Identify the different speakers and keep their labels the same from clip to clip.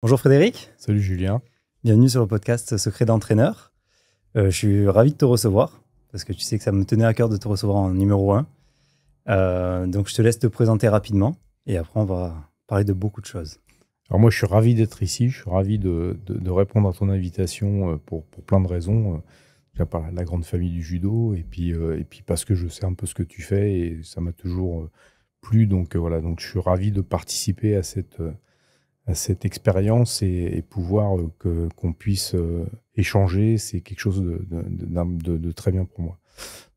Speaker 1: Bonjour Frédéric. Salut Julien. Bienvenue sur le podcast Secret d'entraîneur. Euh, je suis ravi de te recevoir parce que tu sais que ça me tenait à cœur de te recevoir en numéro 1. Euh, donc je te laisse te présenter rapidement et après on va parler de beaucoup de choses. Alors moi je suis ravi d'être
Speaker 2: ici, je suis ravi de, répondre à ton invitation euh, pour, plein de raisons. Déjà par la grande famille du judo et puis, et puis parce que je sais un peu ce que tu fais et ça m'a toujours plu. Donc voilà, donc je suis ravi de participer à cette cette expérience et, pouvoir euh, qu'on puisse euh, échanger, c'est quelque chose de, très bien pour moi.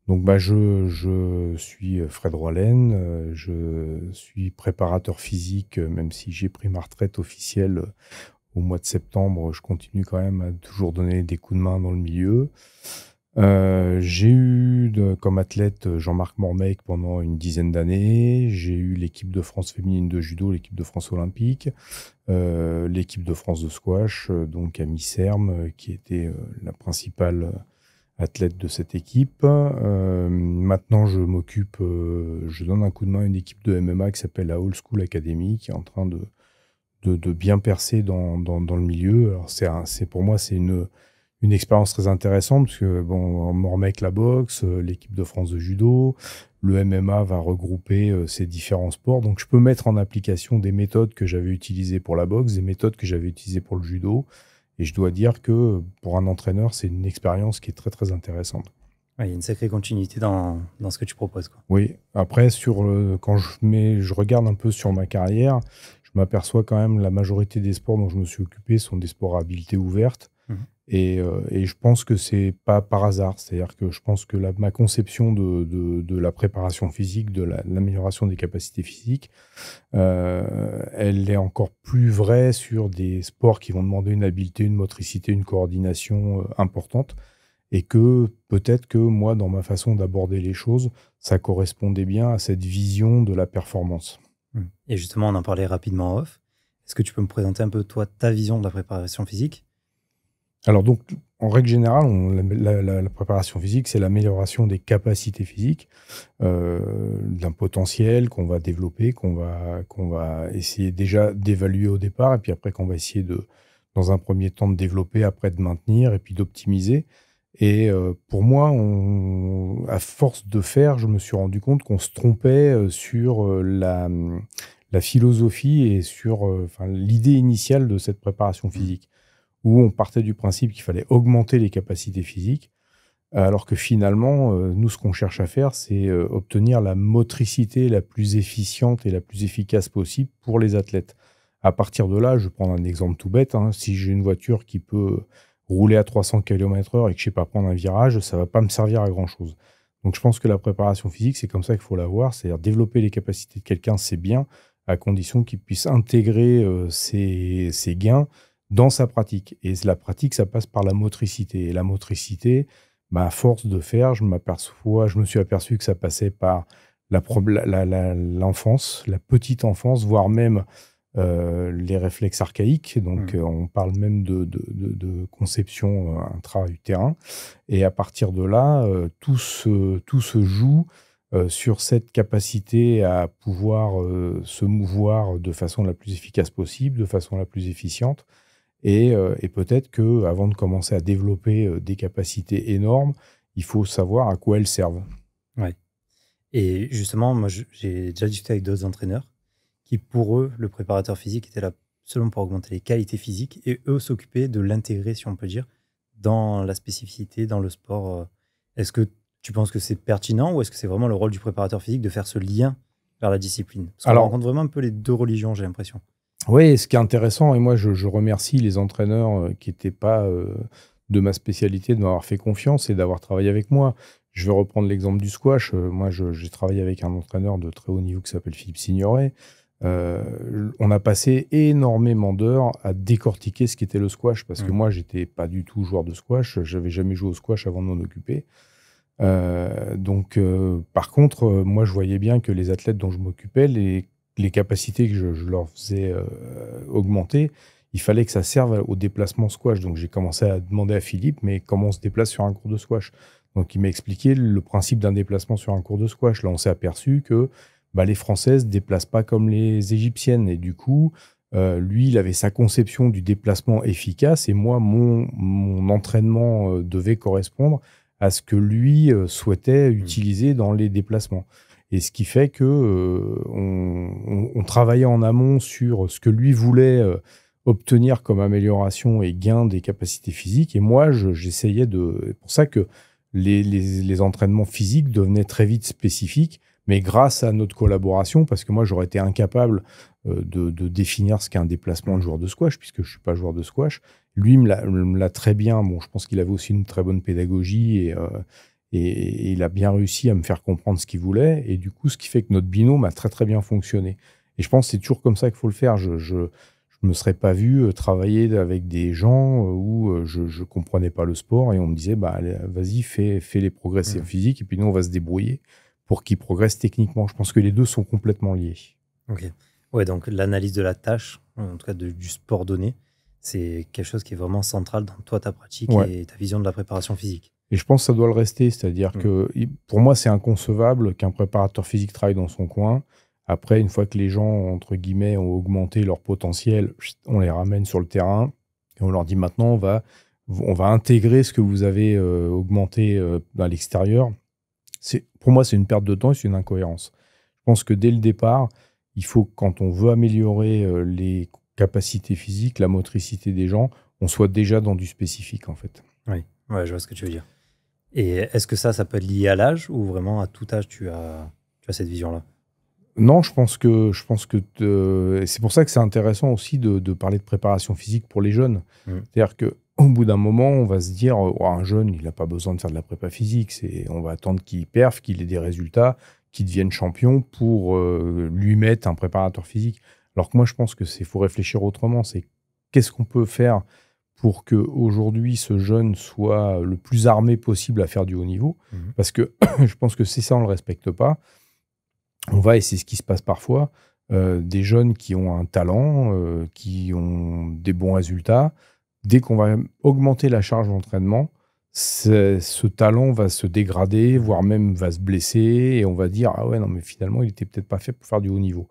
Speaker 2: Donc, bah, je, suis Fred Rollen, euh, je suis préparateur physique, même si j'ai pris ma retraite officielle au mois de septembre, je continue quand même à toujours donner des coups de main dans le milieu. Euh, j'ai eu comme athlète euh, Jean-Marc Mormec pendant une dizaine d'années. J'ai eu l'équipe de France féminine de judo, l'équipe de France olympique, euh, l'équipe de France de squash, donc à Miserme, qui était la principale athlète de cette équipe. maintenant, je m'occupe, je donne un coup de main à une équipe de MMA qui s'appelle la Old School Academy, qui est en train de, de, bien percer dans, le milieu. Alors, c'est pour moi, c'est une une expérience très intéressante parce que bon, Mormec la boxe, euh, l'équipe de France de judo, le MMA va regrouper euh, ces différents sports. Donc je peux mettre en application des méthodes que j'avais utilisées pour la boxe, des méthodes que j'avais utilisées pour le judo. Et je dois dire que pour un entraîneur, c'est une expérience qui est très très
Speaker 1: intéressante. il y a une sacrée continuité dans, ce que tu proposes.
Speaker 2: Oui, après, sur, euh, quand je, mets, je regarde un peu sur ma carrière, je m'aperçois quand même la majorité des sports dont je me suis occupé sont des sports à habileté ouverte. Euh, et, je pense que c'est pas par hasard. C'est-à-dire que je pense que ma conception de, la préparation physique, de l'amélioration des capacités physiques, euh, elle est encore plus vraie sur des sports qui vont demander une habileté, une motricité, une coordination euh, importante et que peut-être que moi, dans ma façon d'aborder les choses, ça correspondait bien à cette vision de la performance.
Speaker 1: Et justement, on en parlait rapidement off. Est-ce que tu peux me présenter un peu, toi, ta vision de la préparation physique
Speaker 2: alors donc, en règle générale, la, préparation physique, c'est l'amélioration des capacités physiques, euh, d'un potentiel qu'on va développer, qu'on va, qu'on va essayer déjà d'évaluer au départ, et puis après qu'on va essayer de, dans un premier temps, de développer, après de maintenir, et puis d'optimiser. Et euh, pour moi, on, à force de faire, je me suis rendu compte qu'on se trompait euh, sur la, philosophie et sur l'idée initiale de cette préparation physique où on partait du principe qu'il fallait augmenter les capacités physiques, alors que finalement, euh, nous, ce qu'on cherche à faire, c'est euh, obtenir la motricité la plus efficiente et la plus efficace possible pour les athlètes. À partir de là, je prends un exemple tout bête, hein. si j'ai une voiture qui peut rouler à 300 km heure et que je ne sais pas prendre un virage, ça ne va pas me servir à grand-chose. Donc je pense que la préparation physique, c'est comme ça qu'il faut la voir, c'est-à-dire développer les capacités de quelqu'un, c'est bien, à condition qu'il puisse intégrer euh, ses, ses gains dans sa pratique. Et la pratique, ça passe par la motricité. Et la motricité, bah, à force de faire, je m'aperçois, je me suis aperçu que ça passait par l'enfance, la, petite enfance, voire même euh, les réflexes archaïques. Donc, mmh. euh, on parle même de, de, de, de conception euh, intra-utérin. Et à partir de là, euh, tout, tout se joue sur cette capacité à pouvoir se mouvoir de façon la plus efficace possible, de façon la plus efficiente, euh, et, peut-être que avant de commencer à développer euh, des capacités énormes, il faut savoir à quoi elles servent.
Speaker 1: Ouais. Et justement, moi, j'ai déjà discuté avec d'autres entraîneurs qui, pour eux, le préparateur physique était là seulement pour augmenter les qualités physiques et eux s'occuper de l'intégrer, si on peut dire, dans la spécificité, dans le sport. Euh. Est-ce que tu penses que c'est pertinent ou est-ce que c'est vraiment le rôle du préparateur physique de faire ce lien vers la discipline Parce qu'on rencontre vraiment un peu les deux religions, j'ai l'impression.
Speaker 2: Oui, ce qui est intéressant, et moi je, remercie les entraîneurs euh, qui n'étaient pas euh, de ma spécialité de m'avoir fait confiance et d'avoir travaillé avec moi. Je vais reprendre l'exemple du squash. Euh, moi, j'ai travaillé avec un entraîneur de très haut niveau qui s'appelle Philippe Signoret. on a passé énormément d'heures à décortiquer ce qu'était le squash parce que mmh. moi, j'étais pas du tout joueur de squash. J'avais jamais joué au squash avant de m'en occuper. donc, par contre, moi, je voyais bien que les athlètes dont je m'occupais, les les capacités que je, leur faisais euh, augmenter, il fallait que ça serve au déplacement squash. Donc j'ai commencé à demander à Philippe, mais comment on se déplace sur un cours de squash Donc il m'a expliqué le principe d'un déplacement sur un cours de squash. Là, on s'est aperçu que bah, les Françaises ne déplacent pas comme les Égyptiennes. Et du coup, euh, lui, il avait sa conception du déplacement efficace et moi, mon, entraînement euh, devait correspondre à ce que lui souhaitait mmh. utiliser dans les déplacements. Et ce qui fait que euh, on, travaillait en amont sur ce que lui voulait euh, obtenir comme amélioration et gain des capacités physiques. Et moi, j'essayais de. C'est pour ça que les, entraînements physiques devenaient très vite spécifiques, mais grâce à notre collaboration, parce que moi, j'aurais été incapable euh, de, définir ce qu'est un déplacement de joueur de squash, puisque je ne suis pas joueur de squash. Lui me l'a très bien. Bon, je pense qu'il avait aussi une très bonne pédagogie et. Et, il a bien réussi à me faire comprendre ce qu'il voulait. Et du coup, ce qui fait que notre binôme a très, très bien fonctionné. Et je pense que c'est toujours comme ça qu'il faut le faire. Je, ne me serais pas vu euh, travailler avec des gens euh, où euh, je ne comprenais pas le sport et on me disait bah vas-y fais, les progrès mmh. physiques et puis nous on va se débrouiller pour qu'ils progressent techniquement. Je pense que les deux sont complètement liés.
Speaker 1: Ok. Ouais donc l'analyse de la tâche en tout cas du sport donné c'est quelque chose qui est vraiment central dans toi ta pratique et ta vision de la préparation physique.
Speaker 2: Et je pense que ça doit le rester. C'est-à-dire mm. que pour moi, c'est inconcevable qu'un préparateur physique travaille dans son coin. Après, une fois que les gens, entre guillemets, ont augmenté leur potentiel, on les ramène sur le terrain et on leur dit maintenant, on va, on va intégrer ce que vous avez euh, augmenté euh, à l'extérieur. Pour moi, c'est une perte de temps et c'est une incohérence. Je pense que dès le départ, il faut, quand on veut améliorer euh, les capacités physiques, la motricité des gens, on soit déjà dans du spécifique, en fait.
Speaker 1: Oui, ouais, je vois ce que tu veux dire. Et est-ce que ça, ça peut être lié à l'âge ou vraiment à tout âge, tu as, as cette vision-là
Speaker 2: non, je pense que je pense que c'est pour ça que c'est intéressant aussi de, parler de préparation physique pour les jeunes. Mm. C'est-à-dire que au bout d'un moment, on va se dire oh, un jeune, il n'a pas besoin de faire de la prépa physique. on va attendre qu'il perf, qu'il ait des résultats, qu'il devienne champion pour euh, lui mettre un préparateur physique. Alors que moi, je pense que c'est faut réfléchir autrement. C'est qu'est-ce qu'on peut faire pour que aujourd'hui ce jeune soit le plus armé possible à faire du haut niveau, mhm. parce que je pense que c'est ça on le respecte pas, on va et c'est ce qui se passe parfois, euh, des jeunes qui ont un talent, euh, qui ont des bons résultats, dès qu'on va augmenter la charge d'entraînement, ce talent va se dégrader, voire même va se blesser, et on va dire ah ouais non mais finalement il n'était peut-être pas fait pour faire du haut niveau.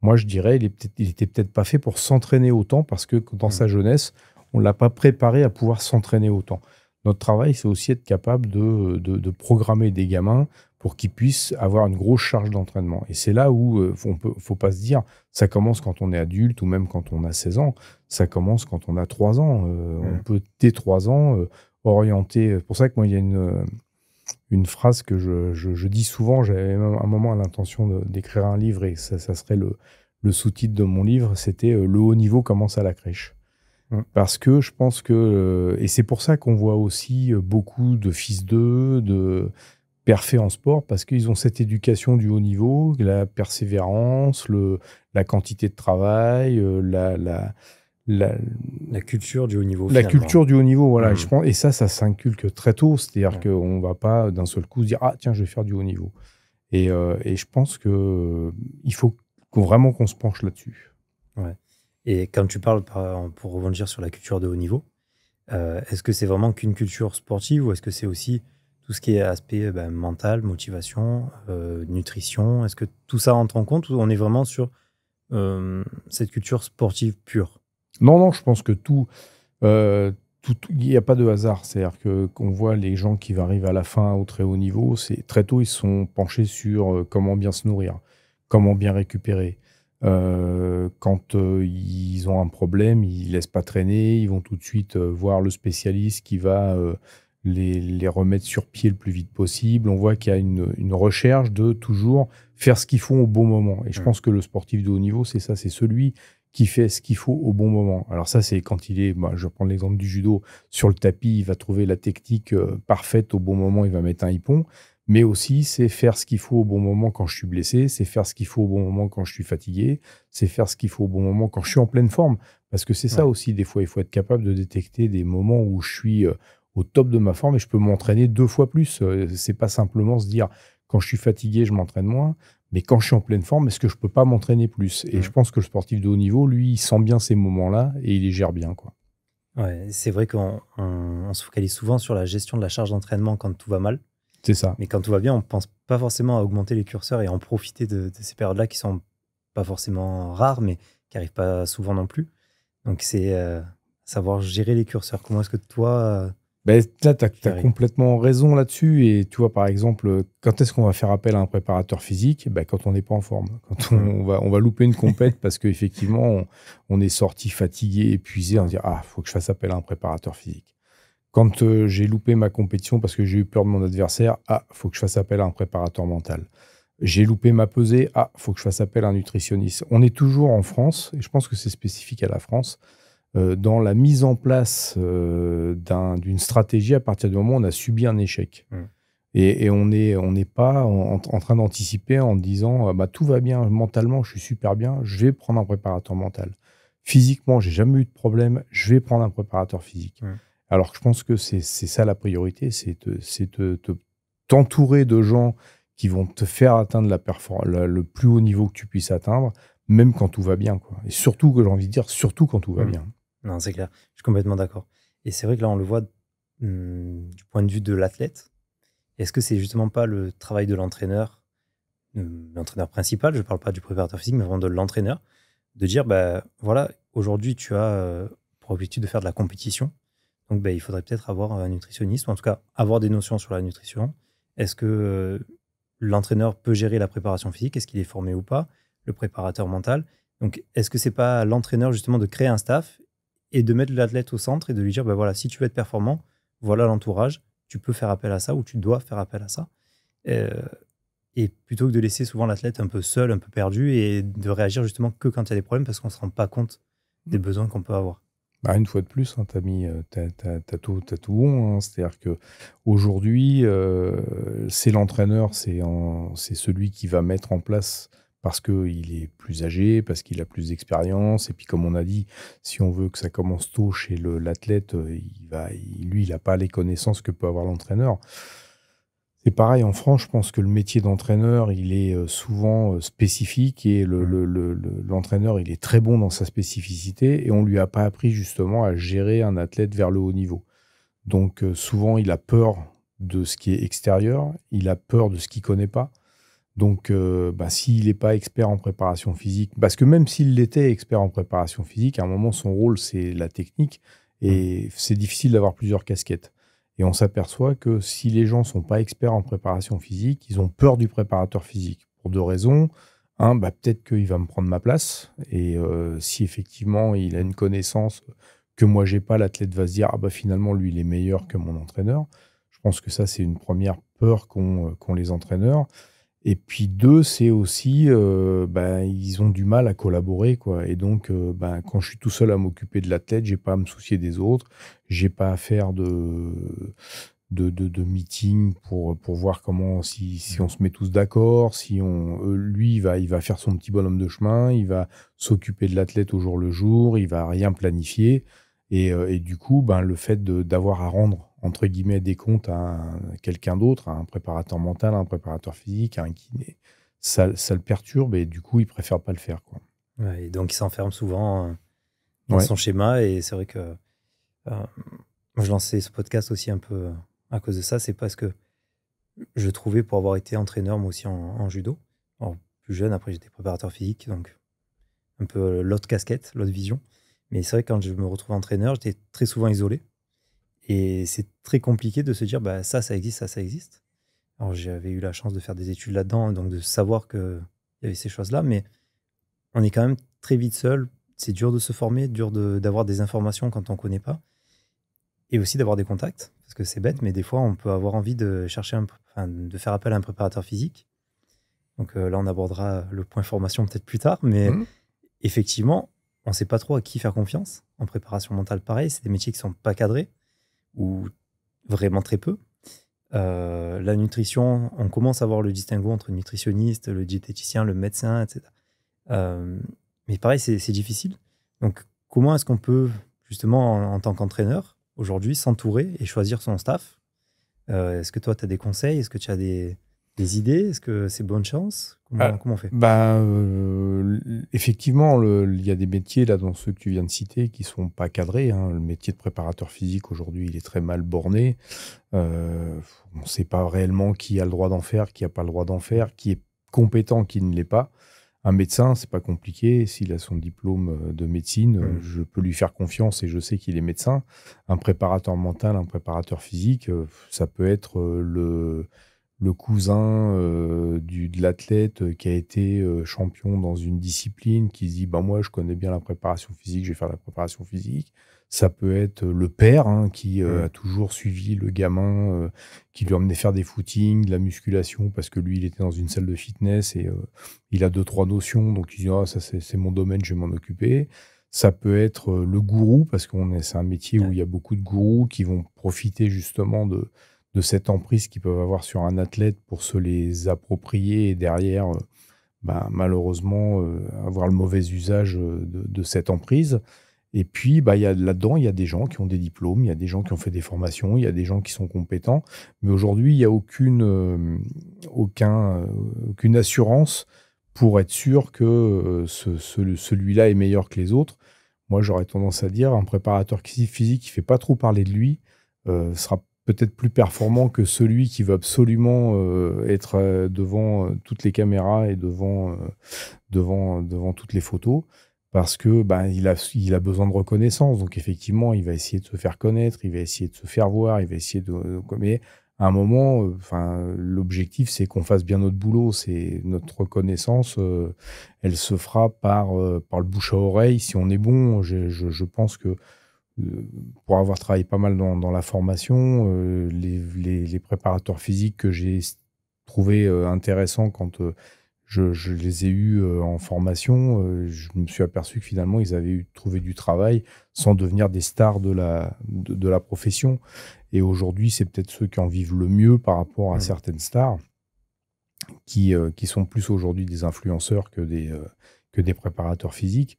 Speaker 2: Moi je dirais il, n'était peut peut-être pas fait pour s'entraîner autant parce que dans mhm. sa jeunesse on ne l'a pas préparé à pouvoir s'entraîner autant. Notre travail, c'est aussi être capable de, programmer des gamins pour qu'ils puissent avoir une grosse charge d'entraînement. Et c'est là où il euh, ne faut pas se dire, ça commence quand on est adulte ou même quand on a 16 ans, ça commence quand on a 3 ans. Euh, mmh. On peut, dès 3 ans, euh, orienter. C'est pour ça que moi, il y a une, une phrase que je, dis souvent, j'avais même un moment l'intention d'écrire un livre et ça, serait le sous-titre de mon livre, c'était Le haut niveau commence à la crèche. Parce que je pense que. Euh, et c'est pour ça qu'on voit aussi euh, beaucoup de fils d'eux, de perfets en sport, parce qu'ils ont cette éducation du haut niveau, la persévérance, le, la quantité de travail, euh, la. la la,
Speaker 1: culture du haut niveau. La culture
Speaker 2: du haut niveau, voilà. Hmm. Je et ça, ça s'inculque très tôt. C'est-à-dire qu'on ne va pas d'un seul coup se dire Ah, tiens, je vais faire du haut niveau. Et, et je pense qu'il faut vraiment qu'on se penche là-dessus.
Speaker 1: Ouais. Et quand tu parles, pour rebondir sur la culture de haut niveau, euh, est-ce que c'est vraiment qu'une culture sportive ou est-ce que c'est aussi tout ce qui est aspect ben, mental, motivation, euh, nutrition Est-ce que tout ça entre en compte ou on est vraiment sur euh, cette culture sportive pure Non, non, je pense que
Speaker 2: tout. il n'y a pas de hasard. C'est-à-dire que qu'on voit les gens qui arrivent à la fin au très haut niveau, c'est très tôt ils sont penchés sur comment bien se nourrir, comment bien récupérer, euh, quand euh, ils ont un problème, ils ne laissent pas traîner, ils vont tout de suite euh, voir le spécialiste qui va les, remettre sur pied le plus vite possible. On voit qu'il y a une, recherche de toujours faire ce qu'ils font au bon moment. Et je pense que le sportif de haut niveau, c'est ça, c'est celui qui fait ce qu'il faut au bon moment. Alors ça, c'est quand il est, bah, je prends l'exemple du judo, sur le tapis, il va trouver la technique parfaite au bon moment, il va mettre un hippon mais aussi c'est faire ce qu'il faut au bon moment quand je suis blessé, c'est faire ce qu'il faut au bon moment quand je suis fatigué, c'est faire ce qu'il faut au bon moment quand je suis en pleine forme. Parce que c'est ça aussi, des fois, il faut être capable de détecter des moments où je suis euh, au top de ma forme et je peux m'entraîner deux fois plus. Euh, c'est pas simplement se dire quand je suis fatigué, je m'entraîne moins, mais quand je suis en pleine forme, est-ce que je peux pas m'entraîner plus Et je pense que le sportif de haut niveau, lui, il sent bien ces moments-là et il les gère bien, quoi.
Speaker 1: c'est vrai qu'on se focalise souvent sur la gestion de la charge d'entraînement quand tout va mal. C'est ça. Mais quand tout va bien, on pense pas forcément à augmenter les curseurs et en profiter de, ces périodes-là qui sont pas forcément rares, mais qui arrivent pas souvent non plus. Donc, c'est euh, savoir gérer les curseurs. Comment est-ce que toi. Euh,
Speaker 2: ben, là, tu as, complètement raison là-dessus. Et tu vois, par exemple, quand est-ce qu'on va faire appel à un préparateur physique ben, Quand on n'est pas en forme. Quand on, mmh. va, louper une compète parce qu'effectivement, on, est sorti fatigué, épuisé. On dit Ah, faut que je fasse appel à un préparateur physique. Quand euh, j'ai loupé ma compétition parce que j'ai eu peur de mon adversaire, ah, faut que je fasse appel à un préparateur mental. J'ai loupé ma pesée, ah, faut que je fasse appel à un nutritionniste. On est toujours en France, et je pense que c'est spécifique à la France, euh, dans la mise en place euh, d'une stratégie à partir du moment où on a subi un échec. Mmh. Et, on n'est pas en, train d'anticiper en disant ah, bah, tout va bien mentalement, je suis super bien, je vais prendre un préparateur mental. Physiquement, j'ai jamais eu de problème, je vais prendre un préparateur physique. Mmh. Alors je pense que c'est ça la priorité, c'est t'entourer te, de gens qui vont te faire atteindre le plus haut niveau que tu puisses atteindre, même quand tout va bien. Et surtout, que j'ai envie de dire, surtout quand tout va mmh. bien.
Speaker 1: Non, c'est clair, je suis complètement d'accord. Et c'est vrai que là, on le voit mmh, du point de vue de l'athlète. Est-ce que c'est justement pas le travail de l'entraîneur, mmh, l'entraîneur principal, je ne parle pas du préparateur physique, mais vraiment de l'entraîneur, de dire, bah, voilà, aujourd'hui, tu as euh, pour objectif de faire de la compétition donc, ben, il faudrait peut-être avoir un nutritionniste, ou en tout cas avoir des notions sur la nutrition. Est-ce que euh, l'entraîneur peut gérer la préparation physique Est-ce qu'il est formé ou pas Le préparateur mental Donc, est-ce que c'est pas l'entraîneur justement de créer un staff et de mettre l'athlète au centre et de lui dire, ben voilà, si tu veux être performant, voilà l'entourage, tu peux faire appel à ça ou tu dois faire appel à ça. Euh, et plutôt que de laisser souvent l'athlète un peu seul, un peu perdu et de réagir justement que quand il y a des problèmes parce qu'on ne se rend pas compte des mm. besoins qu'on peut avoir. Bah,
Speaker 2: une fois de plus, hein, mis, euh, t'as, tout, bon. Hein.
Speaker 1: C'est-à-dire que aujourd'hui,
Speaker 2: euh, c'est l'entraîneur, c'est, c'est celui qui va mettre en place parce qu'il est plus âgé, parce qu'il a plus d'expérience. Et puis, comme on a dit, si on veut que ça commence tôt chez l'athlète, euh, lui, il n'a pas les connaissances que peut avoir l'entraîneur. C'est pareil, en France, je pense que le métier d'entraîneur, il est euh, souvent euh, spécifique et mmh. l'entraîneur, il est très bon dans sa spécificité et on lui a pas appris justement à gérer un athlète vers le haut niveau. Donc euh, souvent, il a peur de ce qui est extérieur, il a peur de ce qu'il connaît pas. Donc, bah, s'il n'est pas expert en préparation physique, parce que même s'il était expert en préparation physique, à un moment, son rôle, c'est la technique, et mmh. c'est difficile d'avoir plusieurs casquettes. Et on s'aperçoit que si les gens ne sont pas experts en préparation physique, ils ont peur du préparateur physique pour deux raisons. Un, bah, peut-être qu'il va me prendre ma place. Et euh, si effectivement il a une connaissance que moi j'ai pas, l'athlète va se dire ah bah finalement lui il est meilleur que mon entraîneur. Je pense que ça c'est une première peur qu'ont euh, les entraîneurs. Et puis deux, c'est aussi, ben, ils ont du mal à collaborer, quoi. Et donc, ben, quand je suis tout seul à m'occuper de l'athlète, j'ai pas à me soucier des autres, j'ai pas à faire de de, de, de meeting pour pour voir comment si, si on se met tous d'accord, si on euh, lui il va il va faire son petit bonhomme de chemin, il va s'occuper de l'athlète au jour le jour, il va rien planifier. Et, et du coup, ben, le fait d'avoir à rendre entre guillemets, des comptes à quelqu'un d'autre, à un préparateur mental, à un préparateur physique, un kiné, ça, le perturbe et du coup, il préfère pas le faire. Quoi.
Speaker 1: et donc, il s'enferme souvent euh, dans son schéma et c'est vrai que euh, je lançais ce podcast aussi un peu à cause de ça. C'est parce que je trouvais, pour avoir été entraîneur, moi aussi en, judo, Alors, plus jeune, après j'étais préparateur physique, donc un peu euh, l'autre casquette, l'autre vision. Mais c'est vrai, quand je me retrouvais entraîneur, j'étais très souvent isolé et c'est très compliqué de se dire, bah, ça, ça existe, ça, ça existe. Alors, j'avais eu la chance de faire des études là-dedans, donc de savoir qu'il y avait ces choses-là, mais on est quand même très vite seul. C'est dur de se former, dur d'avoir des informations quand on ne connaît pas. Et aussi d'avoir des contacts, parce que c'est bête, mais des fois, on peut avoir envie de chercher, un, enfin, de faire appel à un préparateur physique. Donc euh, là, on abordera le point formation peut-être plus tard, mais mmh. effectivement, on ne sait pas trop à qui faire confiance. En préparation mentale, pareil, c'est des métiers qui ne sont pas cadrés ou vraiment très peu. Euh, la nutrition, on commence à voir le distinguo entre nutritionniste, le diététicien, le médecin, etc. Euh, mais pareil, c'est difficile. Donc, comment est-ce qu'on peut, justement, en, tant qu'entraîneur, aujourd'hui, s'entourer et choisir son staff euh, Est-ce que toi, tu as des conseils Est-ce que tu as des, des idées Est-ce que c'est bonne chance comment, ah, on fait bah,
Speaker 2: euh, Effectivement, il y a des métiers, là, dans ceux que tu viens de citer, qui ne sont pas cadrés. Hein. Le métier de préparateur physique, aujourd'hui, il est très mal borné. Euh, on ne sait pas réellement qui a le droit d'en faire, qui n'a pas le droit d'en faire, qui est compétent, qui ne l'est pas. Un médecin, c'est pas compliqué. S'il a son diplôme euh, de médecine, mmh. je peux lui faire confiance et je sais qu'il est médecin. Un préparateur mental, un préparateur physique, ça peut être le, le cousin euh, du, de l'athlète euh, qui a été euh, champion dans une discipline, qui se dit ben moi je connais bien la préparation physique, je vais faire la préparation physique. Ça peut être le père hein, qui mmh. a toujours suivi le gamin, qui lui emmenait faire des footings, de la musculation, parce que lui il était dans une salle de fitness et il a deux trois notions, donc il dit ah, ça c'est mon domaine, je vais m'en occuper. Ça peut être le gourou, parce que c'est un métier où il y a beaucoup de gourous qui vont profiter justement de, de cette emprise qu'ils peuvent avoir sur un athlète pour se les approprier et derrière, euh, bah, malheureusement, euh, avoir le mauvais usage euh, de, cette emprise. Et puis, bah, là-dedans, il y a des gens qui ont des diplômes, il y a des gens qui ont fait des formations, il y a des gens qui sont compétents. Mais aujourd'hui, il n'y a aucune, aucune assurance pour être sûr que celui-là est meilleur que les autres. Moi, j'aurais tendance à dire, un préparateur physique qui ne fait pas trop parler de lui sera peut-être plus performant que celui qui veut absolument euh, être euh, devant euh, toutes les caméras et devant, devant, devant toutes les photos parce que ben, il, a, il a besoin de reconnaissance. Donc effectivement, il va essayer de se faire connaître, il va essayer de se faire voir, il va essayer de... Mais à un moment, enfin, l'objectif, c'est qu'on fasse bien notre boulot. C'est notre reconnaissance, elle se fera par, par le bouche à oreille. Si on est bon, je, je pense que euh, pour avoir travaillé pas mal dans, la formation, euh, les, préparateurs physiques que j'ai trouvés euh, intéressants quand je, les ai eus en formation, je me suis aperçu que finalement ils avaient eu, trouvé du travail sans devenir des stars de la, profession. Et aujourd'hui, c'est peut-être ceux qui en vivent le mieux par rapport à mmh. certaines stars qui, sont plus aujourd'hui des influenceurs que que des préparateurs physiques.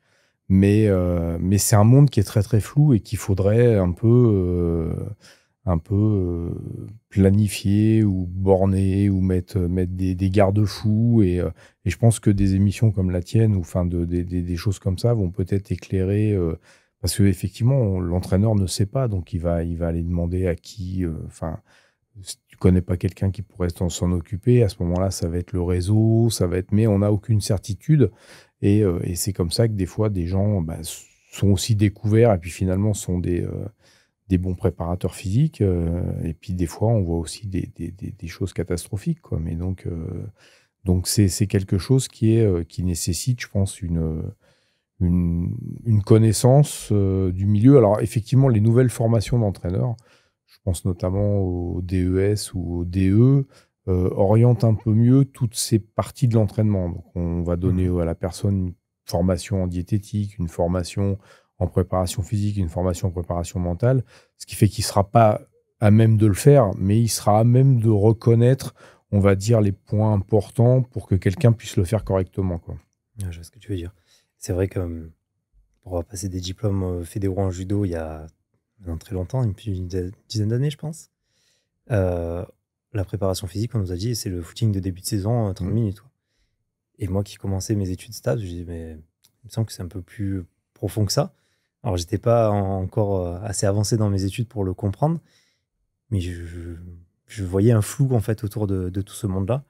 Speaker 2: Mais, euh, mais c'est un monde qui est très très flou et qu'il faudrait un peu, euh, un peu euh, planifier ou borner ou mettre, mettre des, garde-fous. Et, je pense que des émissions comme la tienne ou enfin de, des, choses comme ça vont peut-être éclairer. parce parce qu'effectivement, l'entraîneur ne sait pas, donc il va, il va aller demander à qui. Enfin, si tu connais pas quelqu'un qui pourrait s'en occuper, à ce moment-là, ça va être le réseau, ça va être. Mais on n'a aucune certitude. Euh, et, c'est comme ça que des fois, des gens bah, sont aussi découverts et puis finalement sont des, euh, des bons préparateurs physiques. Euh, et puis des fois, on voit aussi des, choses catastrophiques. Mais donc, donc c'est quelque chose qui, est, qui nécessite, je pense, une, une, connaissance du milieu. Alors effectivement, les nouvelles formations d'entraîneurs, je pense notamment au DES ou au DE, euh, oriente un peu mieux toutes ces parties de l'entraînement. Donc, on va donner mhm. à la personne une formation en diététique, une formation en préparation physique, une formation en préparation mentale, ce qui fait qu'il ne sera pas à même de le faire, mais il sera à même de reconnaître, on va dire, les points importants pour que quelqu'un puisse le faire correctement. Quoi.
Speaker 1: je vois ce que tu veux dire. C'est vrai que euh, pour passer des diplômes euh, fédéraux en judo, il y a un très longtemps, une dizaine d'années, je pense, la préparation physique, on nous a dit, c'est le footing de début de saison, 30 euh, mm. minutes. Et moi qui commençais mes études stade je mais il me semble que c'est un peu plus profond que ça. Alors, j'étais pas encore euh, assez avancé dans mes études pour le comprendre, mais je, je, voyais un flou en fait autour de, de tout ce monde-là.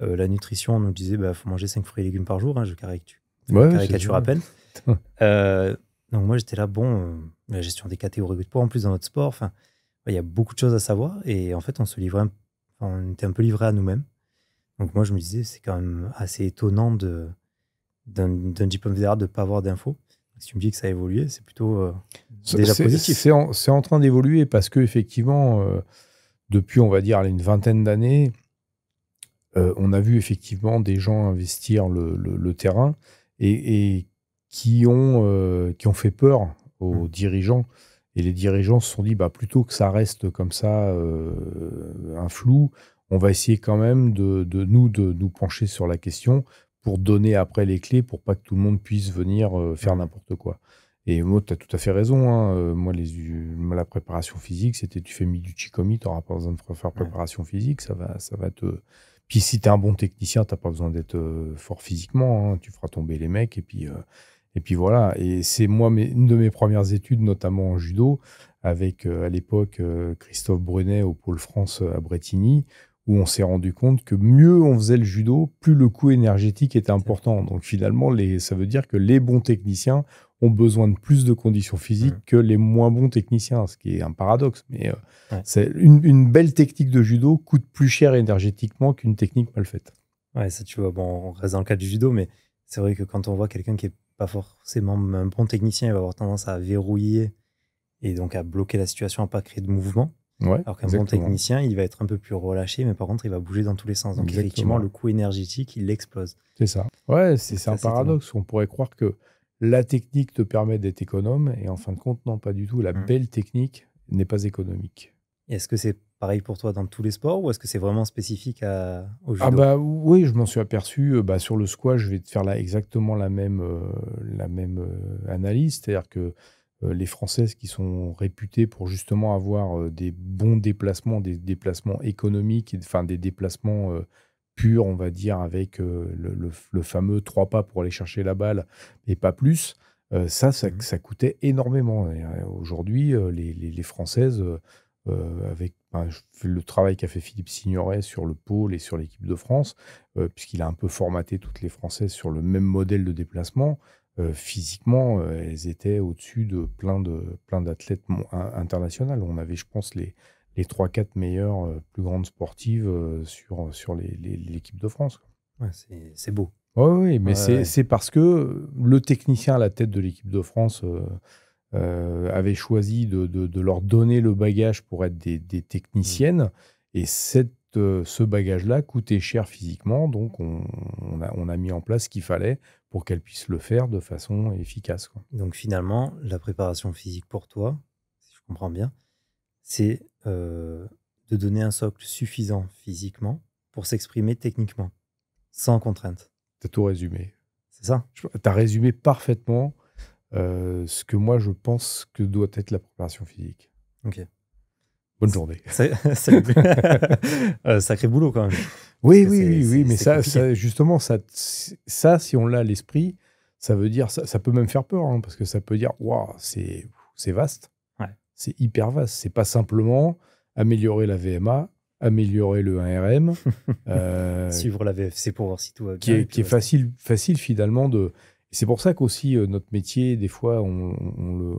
Speaker 1: Euh, la nutrition, on nous disait, bah, faut manger 5 fruits et légumes par jour. Hein, je caricature, ouais, à peine. donc moi, j'étais là, bon, la gestion des catégories de poids en plus dans notre sport, enfin, il y a beaucoup de choses à savoir. Et en fait, on se livrait un on était un peu livrés à nous-mêmes. Donc moi, je me disais, c'est quand même assez étonnant de d'un Jeep de ne pas avoir d'infos. Si tu me dis que ça a évolué, c'est plutôt euh, déjà positif.
Speaker 2: C'est en, train d'évoluer parce que effectivement, euh, depuis on va dire une vingtaine d'années, euh, on a vu effectivement des gens investir le, terrain et, qui ont qui ont fait peur aux mmh. dirigeants et les dirigeants se sont dit, bah, plutôt que ça reste comme ça euh, un flou, on va essayer quand même de, nous de nous pencher sur la question pour donner après les clés pour pas que tout le monde puisse venir euh, faire n'importe quoi. Et moi, tu as tout à fait raison. Hein, euh, moi, les, la préparation physique, c'était tu fais mis du chikomi, tu n'auras pas besoin de faire préparation physique, ça va, ça va te. Puis si tu es un bon technicien, t'as pas besoin d'être fort physiquement, hein, tu feras tomber les mecs et puis. Et puis voilà, et c'est moi, une de mes premières études, notamment en judo, avec euh, à l'époque euh, Christophe Brunet au Pôle France euh, à Bretigny, où on s'est rendu compte que mieux on faisait le judo, plus le coût énergétique était important. Donc finalement, les, ça veut dire que les bons techniciens ont besoin de plus de conditions physiques que les moins bons techniciens, ce qui est un paradoxe. Mais c'est une, une, belle technique de judo coûte plus cher énergétiquement qu'une technique
Speaker 1: mal faite. Ouais, ça tu vois, bon, on reste dans le cas du judo, mais c'est vrai que quand on voit quelqu'un qui est pas forcément un bon technicien, il va avoir tendance à verrouiller et donc à bloquer la situation, à pas créer de mouvement. Ouais, alors qu'un bon technicien, il va être un peu plus relâché, mais par contre, il va bouger dans tous les sens. Donc effectivement, le coût énergétique, il explose. C'est ça. Ouais, c'est un
Speaker 2: paradoxe. On pourrait croire que la technique te permet d'être économe, et en fin de compte, non, pas du tout. La mmh.
Speaker 1: belle technique n'est pas économique. Est-ce que c'est pareil pour toi dans tous les sports ou est-ce que c'est vraiment spécifique à, au ah judo Ah bah oui,
Speaker 2: je m'en suis aperçu. Euh, bah, sur le squash, je vais te faire
Speaker 1: là, exactement
Speaker 2: la même, euh, la même euh, analyse. C'est-à-dire que les Françaises qui sont réputées pour justement avoir des bons déplacements, des déplacements économiques, enfin des déplacements purs, on va dire, avec le, le, fameux trois pas pour aller chercher la balle et pas plus. Ça, ça, mmh ça, coûtait énormément. Aujourd'hui, les, les, les, Françaises, avec le travail qu'a fait Philippe Signoret sur le pôle et sur l'équipe de France, euh, puisqu'il a un peu formaté toutes les Françaises sur le même modèle de déplacement. Euh, physiquement, euh, elles étaient au-dessus de plein de plein d'athlètes internationaux. On avait, je pense, les les trois quatre meilleures plus grandes sportives sur sur l'équipe de France. c'est beau. Oui, mais c'est parce que le technicien à la tête de l'équipe de France euh, avaient choisi de, leur donner le bagage pour être des, techniciennes. Mm. Et euh, ce bagage-là coûtait cher physiquement, donc on, a, mis en place ce qu'il fallait pour
Speaker 1: qu'elles puissent le faire de façon efficace. Donc finalement, la préparation physique pour toi, si je comprends bien, c'est euh, de donner un socle suffisant physiquement pour s'exprimer techniquement, sans contrainte. T'as tout résumé. C'est
Speaker 2: ça. T'as résumé parfaitement euh, ce que moi je pense que doit être la préparation
Speaker 1: physique. Ok.
Speaker 2: Bonne journée.
Speaker 1: Euh, sacré boulot quand même.
Speaker 2: Oui, oui, oui, mais ça, justement, ça, ça, si on l'a à l'esprit, ça veut dire, ça, peut même faire peur, hein, parce que ça peut dire, waouh, c'est vaste. C'est hyper vaste. C'est pas simplement améliorer la VMA, améliorer le 1RM. euh, Suivre
Speaker 1: la VFC pour voir si tout va bien. Qui qui est
Speaker 2: facile, facile finalement de c'est pour ça qu'aussi euh, notre métier, des fois, on, le,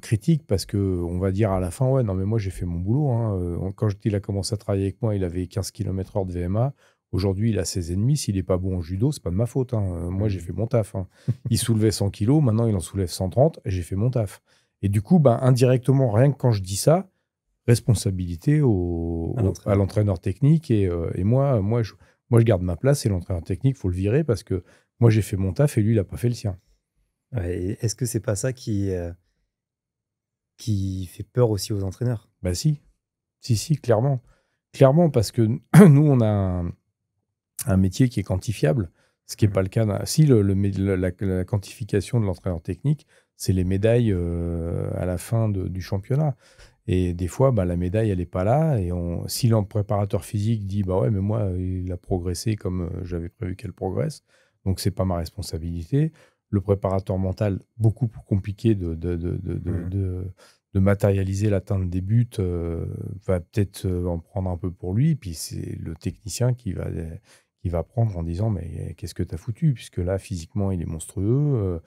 Speaker 2: critique parce qu'on va dire à la fin, ouais, non mais moi j'ai fait mon boulot. Hein. Euh, quand il a commencé à travailler avec moi, il avait 15 km/h de VMA. Aujourd'hui, il a 16 ennemis. S'il n'est pas bon en judo, c'est pas de ma faute. Hein. Euh, moi, j'ai fait mon taf. Hein. il soulevait 100 kg, maintenant il en soulève 130. J'ai fait mon taf. Et du coup, ben, indirectement, rien que quand je dis ça, responsabilité à l'entraîneur technique. Et, moi, moi je, moi, je garde ma place et l'entraîneur technique, faut le virer parce que moi, j'ai fait mon taf et lui, il n'a pas fait le sien.
Speaker 1: Est-ce que c'est pas ça qui, euh, qui fait peur aussi aux entraîneurs Bah si, si, si, clairement. Clairement, parce
Speaker 2: que nous, on a un, métier qui est quantifiable, ce qui n'est mmh. pas le cas. Si, le, la, quantification de l'entraîneur technique, c'est les médailles euh, à la fin du championnat. Et des fois, bah, la médaille, elle n'est pas là. Et on, si l'entraîneur préparateur physique dit, bah ouais, mais moi, euh, il a progressé comme j'avais prévu qu'elle progresse, donc c'est pas ma responsabilité. Le préparateur mental, beaucoup plus compliqué de, mmh. matérialiser l'atteinte des buts, euh, va peut-être euh, en prendre un peu pour lui. Puis c'est le technicien qui va, qui va prendre en disant Mais qu'est-ce que tu as foutu Puisque là, physiquement, il est monstrueux. Euh,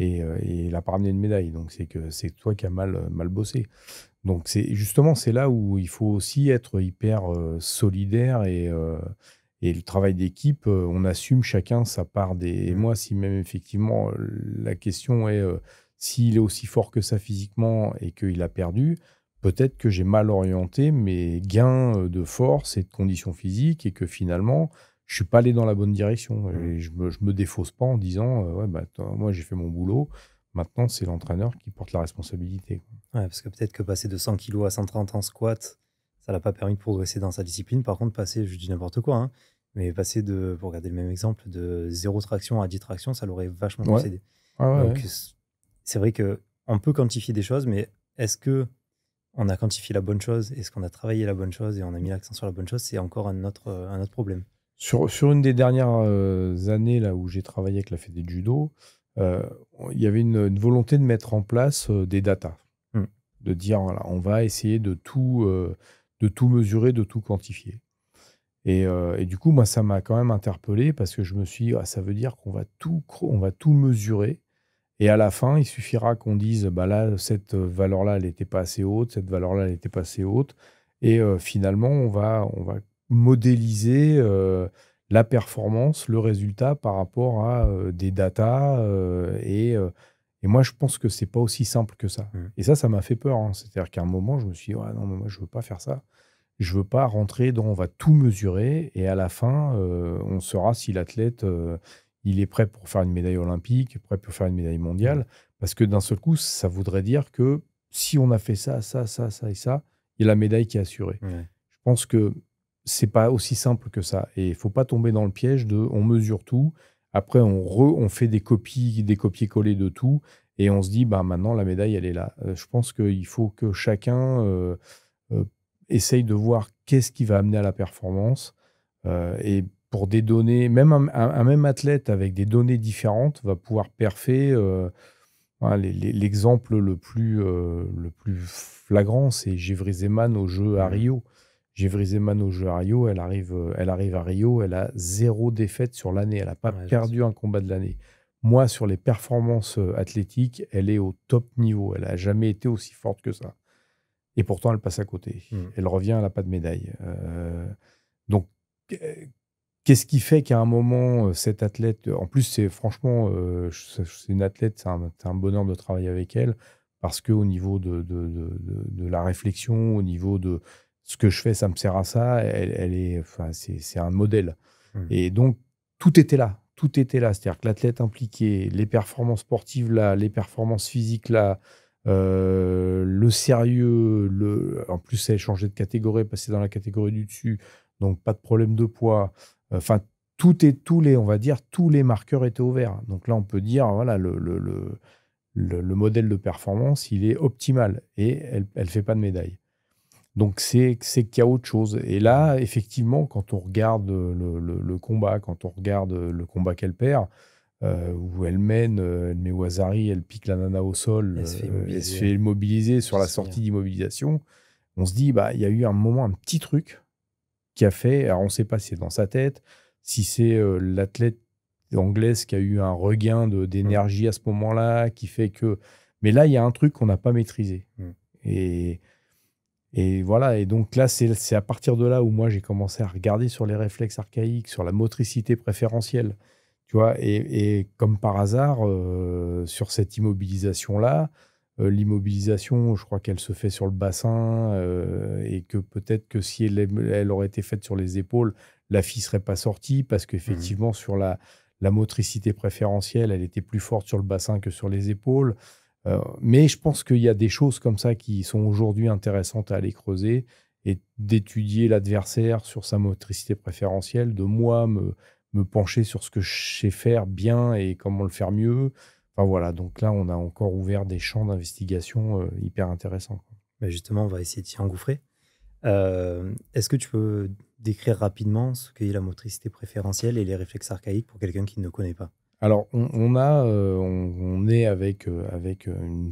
Speaker 2: et, il n'a pas ramené de médaille. Donc c'est que c'est toi qui as mal, mal bossé. Donc c'est justement c'est là où il faut aussi être hyper solidaire et, et le travail d'équipe, euh, on assume chacun sa part des. Et mmh. moi, si même effectivement euh, la question est euh, s'il est aussi fort que ça physiquement et qu'il a perdu, peut-être que j'ai mal orienté mes gains de force et de conditions physique et que finalement, je suis pas allé dans la bonne direction. Mmh. je me, me défausse pas en
Speaker 1: disant ouais, bah, moi j'ai fait mon boulot. Maintenant, c'est l'entraîneur qui porte la responsabilité. Ouais, parce que peut-être que passer de 100 kg à 130 en squat, ça l'a pas permis de progresser dans sa discipline. Par contre, passer, je dis n'importe quoi, hein, mais passer de, pour regarder le même exemple, de zéro traction à 10 tractions, ça l'aurait vachement ouais. aidé. Donc, c'est vrai que on peut quantifier des choses, mais est-ce que on a quantifié la bonne chose Est-ce qu'on a travaillé la bonne chose et on a mis l'accent sur la bonne chose C'est encore un autre, euh, un autre problème.
Speaker 2: Sur, sur une des dernières euh, années là où j'ai travaillé avec la Fédé de judo, euh, il y avait une, volonté de mettre en place des datas. Hmm. De dire, on va essayer de tout de tout mesurer, de tout quantifier. Euh, et, du coup, moi, ça m'a quand même interpellé parce que je me suis dit, ah, ça veut dire qu'on va tout, va tout mesurer. Et à la fin, il suffira qu'on dise, bah là, cette valeur-là, elle n'était pas assez haute, cette valeur-là, elle n'était pas assez haute. Et euh, finalement, on va, on va modéliser euh, la performance, le résultat par rapport à des datas et moi, je pense que c'est pas aussi simple que ça. Mmh. Et ça, ça m'a fait peur. Hein. C'est-à-dire qu'à un moment, je me suis dit, non, mais moi, je veux pas faire ça. Je veux pas rentrer dans on va tout mesurer et à la fin, euh, on saura si l'athlète, euh, il est prêt pour faire une médaille olympique, prêt pour faire une médaille mondiale. Mmh. Parce que d'un seul coup, ça voudrait dire que si on a fait ça, ça, ça, ça et ça, il y a la médaille qui est assurée. Je pense que c'est pas aussi simple que ça. Et il faut pas tomber dans le piège de on mesure tout après, on, fait des copies, des copier-coller de tout, et on se dit, bah, maintenant, la médaille, elle est là. Euh, je pense qu'il faut que chacun euh, euh, essaye de voir qu'est-ce qui va amener à la performance. et pour des données, même un, même athlète avec des données différentes va pouvoir perfer. L'exemple le, plus, le plus flagrant, c'est Givry Zeman au jeu à Rio. Zeman au jeu à Rio, elle arrive, euh, elle arrive à Rio, elle a zéro défaite sur l'année, elle n'a pas perdu un combat de l'année. Moi, sur les performances euh, athlétiques, elle est au top niveau, elle n'a jamais été aussi forte que ça. Et pourtant, elle passe à côté. Hmm. Elle revient, elle n'a pas de médaille. Euh, donc, qu'est-ce qui fait qu'à un moment, cette athlète, en plus, c'est franchement, c'est une athlète, c'est un, bonheur de travailler avec elle, parce qu'au niveau de, de, de la réflexion, au niveau de ce que je fais, ça me sert à ça. Elle, est, enfin, c'est un modèle. Hmm. Et donc, tout était là. Tout était là. C'est-à-dire que l'athlète impliqué, les performances sportives là, les performances physiques là, euh, le sérieux. Le... En plus, elle changé de catégorie, passé dans la catégorie du dessus. Donc, pas de problème de poids. Enfin, tout est, tous les, on va dire, tous les marqueurs étaient au vert. Donc là, on peut dire, voilà, le, le, le modèle de performance, il est optimal et elle ne fait pas de médaille. Donc c'est qu'il y a autre chose. Et là, effectivement, quand on regarde le, combat, quand on regarde le combat qu'elle perd, euh, où elle mène, euh, elle met Wazari, elle pique la nana au sol, elle se fait euh, immobiliser, sur la sortie d'immobilisation, on se dit, bah il y a eu un moment, un petit truc qui a fait, alors on ne sait pas si c'est dans sa tête, si c'est l'athlète anglaise qui a eu un regain mmh. d'énergie à ce moment-là, qui fait que... Mais là, il y a un truc qu'on n'a pas maîtrisé. Mmh. Et et voilà, et donc là, c'est à partir de là où moi j'ai commencé à regarder sur les réflexes archaïques, sur la motricité préférentielle, tu vois, et, comme par hasard, euh, sur cette immobilisation-là, euh, l'immobilisation, je crois qu'elle se fait sur le bassin, euh, et que peut-être que si elle, aurait été faite sur les épaules, la fille serait pas sortie, parce qu'effectivement, mmh sur la, la motricité préférentielle, elle était plus forte sur le bassin que sur les épaules. Euh, mais je pense qu'il y a des choses comme ça qui sont aujourd'hui intéressantes à aller creuser et d'étudier l'adversaire sur sa motricité préférentielle, de moi me, pencher sur ce que je sais faire bien et comment le faire mieux. Enfin voilà, donc là, on a encore ouvert des champs d'investigation euh, hyper
Speaker 1: intéressants. Mais bah, justement, on va essayer de s'y engouffrer. Euh, est-ce que tu peux décrire rapidement ce qu'est la motricité préférentielle et les réflexes archaïques pour quelqu'un qui ne connaît pas
Speaker 2: alors, euh, on, est avec, euh, avec euh,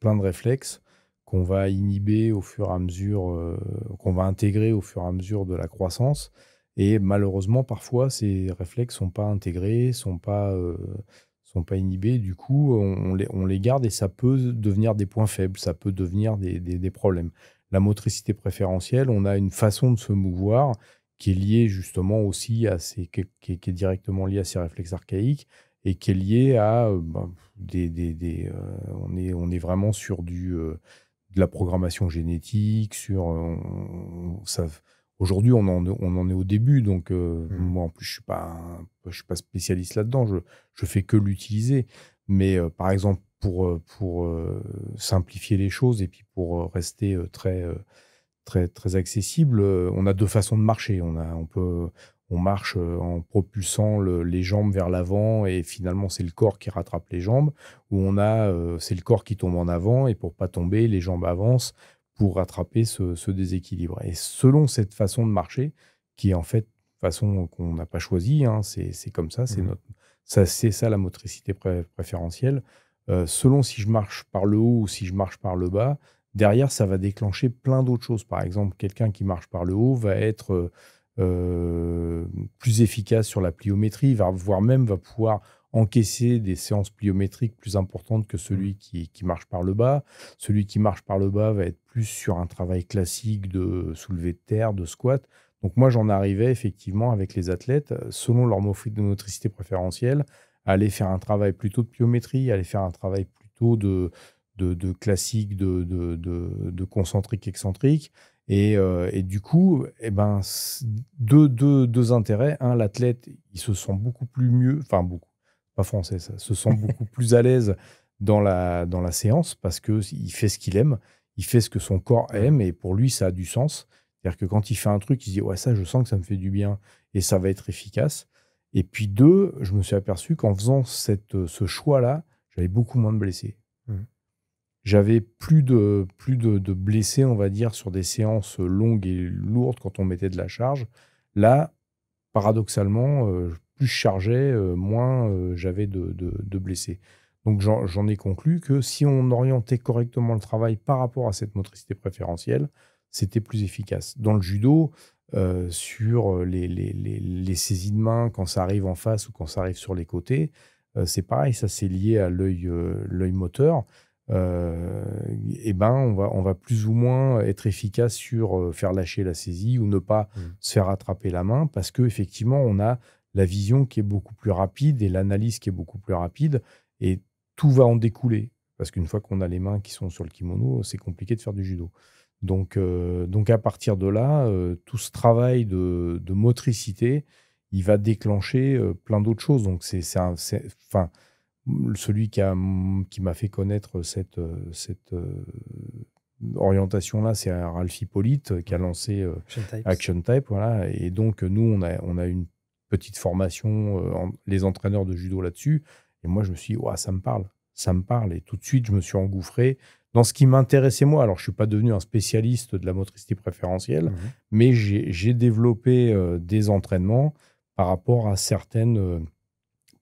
Speaker 2: plein de réflexes qu'on va inhiber au fur et à mesure, qu'on va intégrer au fur et à mesure de la croissance. Et malheureusement, parfois, ces réflexes sont pas intégrés, sont pas, sont pas inhibés. Du coup, on, les, garde et ça peut devenir des points faibles, ça peut devenir des, problèmes. La motricité préférentielle, on a une façon de se mouvoir qui est lié justement aussi à ces, qui, est, directement lié à ces réflexes archaïques et qui est lié à euh, ben, des, des, euh, on est on est vraiment sur du euh, de la programmation génétique sur ça aujourd'hui on en on en est au début donc mmh. moi en plus je suis pas je suis pas spécialiste là-dedans je je fais que l'utiliser mais par exemple pour pour simplifier les choses et puis pour rester très très, très accessible. Euh, on a deux façons de marcher. On, a, on, peut, on marche euh, en propulsant les jambes vers l'avant et finalement c'est le corps qui rattrape les jambes. Ou on a, euh, c'est le corps qui tombe en avant et pour pas tomber, les jambes avancent pour rattraper ce, déséquilibre. Et selon cette façon de marcher, qui est en fait façon qu'on n'a pas choisie, hein, c'est comme ça, c'est mmh notre, ça, c'est ça la motricité préférentielle. selon si je marche par le haut ou si je marche par le bas, derrière, ça va déclencher plein d'autres choses. Par exemple, quelqu'un qui marche par le haut va être euh, euh, plus efficace sur la pliométrie, va, voire même va pouvoir encaisser des séances pliométriques plus importantes que celui mmh. qui, marche par le bas. Celui qui marche par le bas va être plus sur un travail classique de soulever de terre, de squat. Donc moi, j'en arrivais effectivement avec les athlètes, selon leur de motricité préférentielle, à aller faire un travail plutôt de pliométrie, à aller faire un travail plutôt de, de, classique, de, de, de, concentrique, excentrique. Euh, et, du coup, eh ben, deux, deux, deux intérêts. Un, l'athlète, il se sent beaucoup plus mieux, enfin beaucoup, pas français ça, se sent beaucoup plus à l'aise dans la, dans la séance parce qu'il fait ce qu'il aime, il fait ce que son corps aime et pour lui, ça a du sens. C'est-à-dire que quand il fait un truc, il se dit Ouais, ça, je sens que ça me fait du bien et ça va être efficace. Et puis, deux, je me suis aperçu qu'en faisant cette, ce choix-là, j'avais beaucoup moins de blessés. J'avais plus de, plus de, blessés, on va dire, sur des séances longues et lourdes quand on mettait de la charge. Là, paradoxalement, euh, plus je chargeais, euh, moins euh, j'avais de, de, blessés. Donc j'en ai conclu que si on orientait correctement le travail par rapport à cette motricité préférentielle, c'était plus efficace. Dans le judo, sur les, les, les, saisies de main quand ça arrive en face ou quand ça arrive sur les côtés. c'est pareil, ça c'est lié à l'œil moteur. Euh, ben, on va, on va plus ou moins être efficace sur euh, faire lâcher la saisie ou ne pas mmh. se faire attraper la main parce que effectivement, on a la vision qui est beaucoup plus rapide et l'analyse qui est beaucoup plus rapide et tout va en découler parce qu'une fois qu'on a les mains qui sont sur le kimono, c'est compliqué de faire du judo. Donc, euh, donc à partir de là, tout ce travail de, motricité, il va déclencher plein d'autres choses. Donc c'est, enfin celui qui, m'a fait connaître cette, euh, orientation-là, c'est Ralph Hippolyte euh, qui a lancé euh, Action Type. voilà. Et donc, nous, on a, une petite formation, les entraîneurs de judo là-dessus. Et moi, je me suis dit, ça me parle, ça me parle. Et tout de suite, je me suis engouffré dans ce qui m'intéressait moi. Alors, je ne suis pas devenu un spécialiste de la motricité préférentielle, mhm. mais j'ai développé des entraînements par rapport à certaines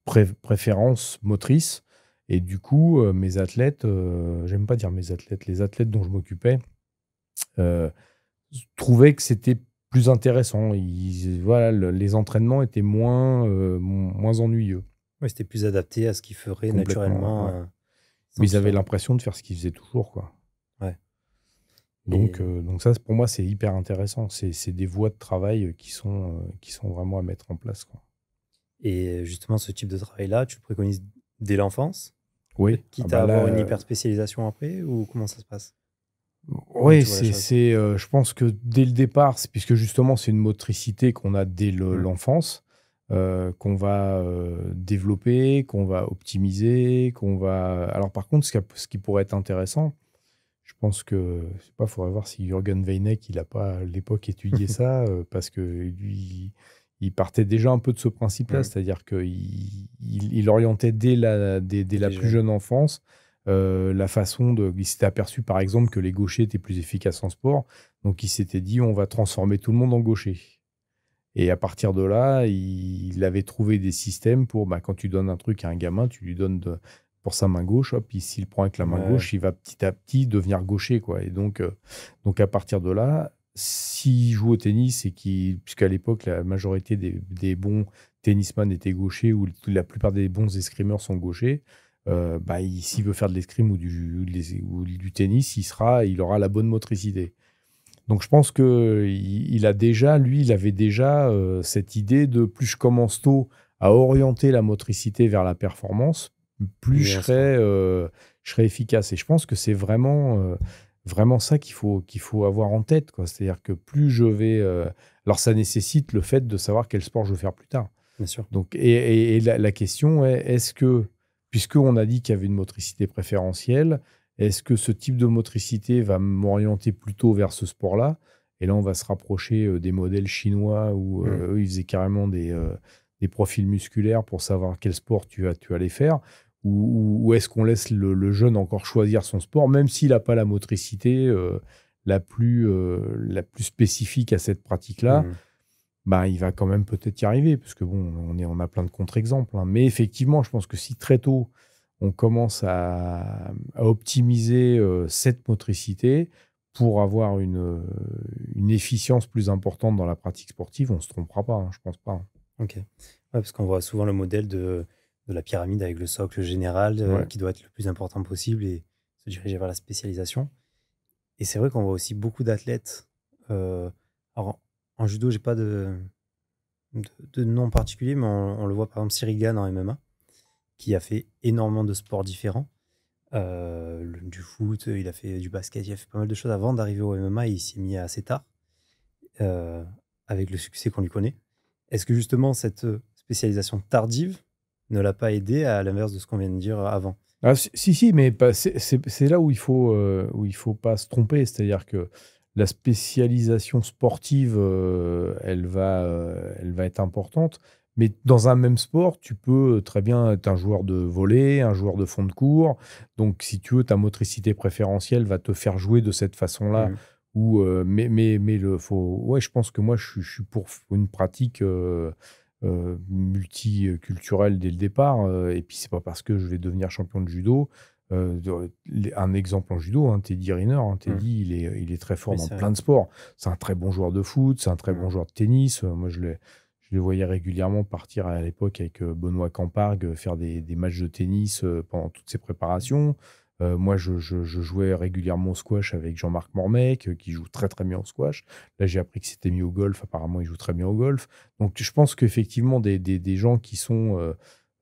Speaker 2: préférence motrice. Et du coup, euh, mes athlètes, euh, j'aime pas dire mes athlètes, les athlètes dont je m'occupais, euh, trouvaient que c'était plus intéressant. voilà, les entraînements étaient moins, moins ennuyeux.
Speaker 1: c'était plus adapté à ce qu'ils feraient naturellement. ils avaient
Speaker 2: l'impression de faire ce qu'ils faisaient toujours, quoi. Ouais. Donc, donc ça, pour moi, c'est hyper intéressant. C'est des voies de travail qui
Speaker 1: sont, qui sont vraiment à mettre en place, quoi. Et justement, ce type de travail-là, tu le préconises dès l'enfance Oui. Quitte ah à bah avoir une euh, hyper spécialisation après Ou comment ça se passe oui, c'est,
Speaker 2: euh, je pense que dès le départ, puisque justement c'est une motricité qu'on a dès mmh. l'enfance, euh, qu'on va développer, qu'on va optimiser, qu'on va. Alors par contre, ce qui, pourrait être intéressant, je pense que, je sais pas, faudrait voir si Jürgen Weineck, il n'a pas à l'époque étudié ça, parce que lui, il partait déjà un peu de ce principe-là, c'est-à-dire qu'il orientait dès la, plus jeune enfance euh, la façon de. Il s'était aperçu, par exemple, que les gauchers étaient plus efficaces en sport, donc il s'était dit on va transformer tout le monde en gaucher. Et à partir de là, il, avait trouvé des systèmes pour bah, quand tu donnes un truc à un gamin, tu lui donnes de, pour sa main gauche, hop, s'il prend avec la main gauche, il va petit à petit devenir gaucher, quoi. Et donc, euh, donc à partir de là, s'il joue au tennis et qui, puisqu'à l'époque, la majorité des, bons tennisman étaient gauchers ou la plupart des bons escrimeurs sont gauchers, euh, bah, s'il veut faire de l'escrime ou du, tennis, il, sera, il aura la bonne motricité. Donc je pense que il, a déjà, lui, il avait déjà euh, cette idée de plus je commence tôt à orienter la motricité vers la performance, plus euh, je serai, efficace. Et je pense que c'est vraiment vraiment ça qu'il faut, qu'il faut avoir en tête. C'est-à-dire que plus je vais. Euh, alors, ça nécessite le fait de savoir quel sport je veux faire plus tard. Bien sûr. Donc, et, la, question est est-ce que, puisqu'on a dit qu'il y avait une motricité préférentielle, est-ce que ce type de motricité va m'orienter plutôt vers ce sport-là Et là, on va se rapprocher euh, des modèles chinois où euh, mmh. ils faisaient carrément des, des profils musculaires pour savoir quel sport tu, as, tu allais faire. Ou, est-ce qu'on laisse le, jeune encore choisir son sport, même s'il n'a pas la motricité euh, la, plus, euh, la plus spécifique à cette pratique-là mmh. bah, Il va quand même peut-être y arriver, parce que bon, on, est, on a plein de contre-exemples. Hein. Mais effectivement, je pense que si très tôt, on commence à, optimiser euh, cette motricité pour avoir une, une, efficience plus importante dans la pratique sportive, on ne se trompera pas, je hein, je pense pas. Hein.
Speaker 1: Ok. parce qu'on voit souvent le modèle de de la pyramide avec le socle général euh, qui doit être le plus important possible et se diriger vers la spécialisation. Et c'est vrai qu'on voit aussi beaucoup d'athlètes. Euh, alors, en judo, j'ai pas de, nom particulier, mais on, le voit par exemple Sirigan en MMA, qui a fait énormément de sports différents. Euh, du foot, il a fait du basket, il a fait pas mal de choses avant d'arriver au MMA et il s'est mis assez tard, avec le succès qu'on lui connaît. Est-ce que justement cette spécialisation tardive ne l'a pas aidé, à l'inverse de ce qu'on vient de dire avant.
Speaker 2: Ah, si, si, mais c'est là où il faut euh, il faut pas se tromper, c'est-à-dire que la spécialisation sportive, euh, elle va euh, elle va être importante, mais dans un même sport, tu peux très bien être un joueur de volet, un joueur de fond de cours. Donc, si tu veux, ta motricité préférentielle va te faire jouer de cette façon-là. Mmh. Ou, mais, mais, mais le faut. Ouais, je pense que moi, je, suis pour une pratique euh, multiculturel dès le départ. Euh, et puis, c'est pas parce que je vais devenir champion de judo. Euh, un exemple en judo, hein, Teddy Riner. Hein, mmh. Teddy, il, est, il est très fort dans plein de sports. C'est un très bon joueur de foot, c'est un très bon mmh. joueur de tennis. moi, je le je voyais régulièrement partir à l'époque avec Benoît Campargue faire des, des matchs de tennis pendant toutes ses préparations. Euh, moi, je, jouais régulièrement au squash avec Jean-Marc Mormec, euh, qui joue très très bien au squash. Là, j'ai appris que c'était mis au golf. Apparemment, il joue très bien au golf. Donc, je pense qu'effectivement, des, gens qui sont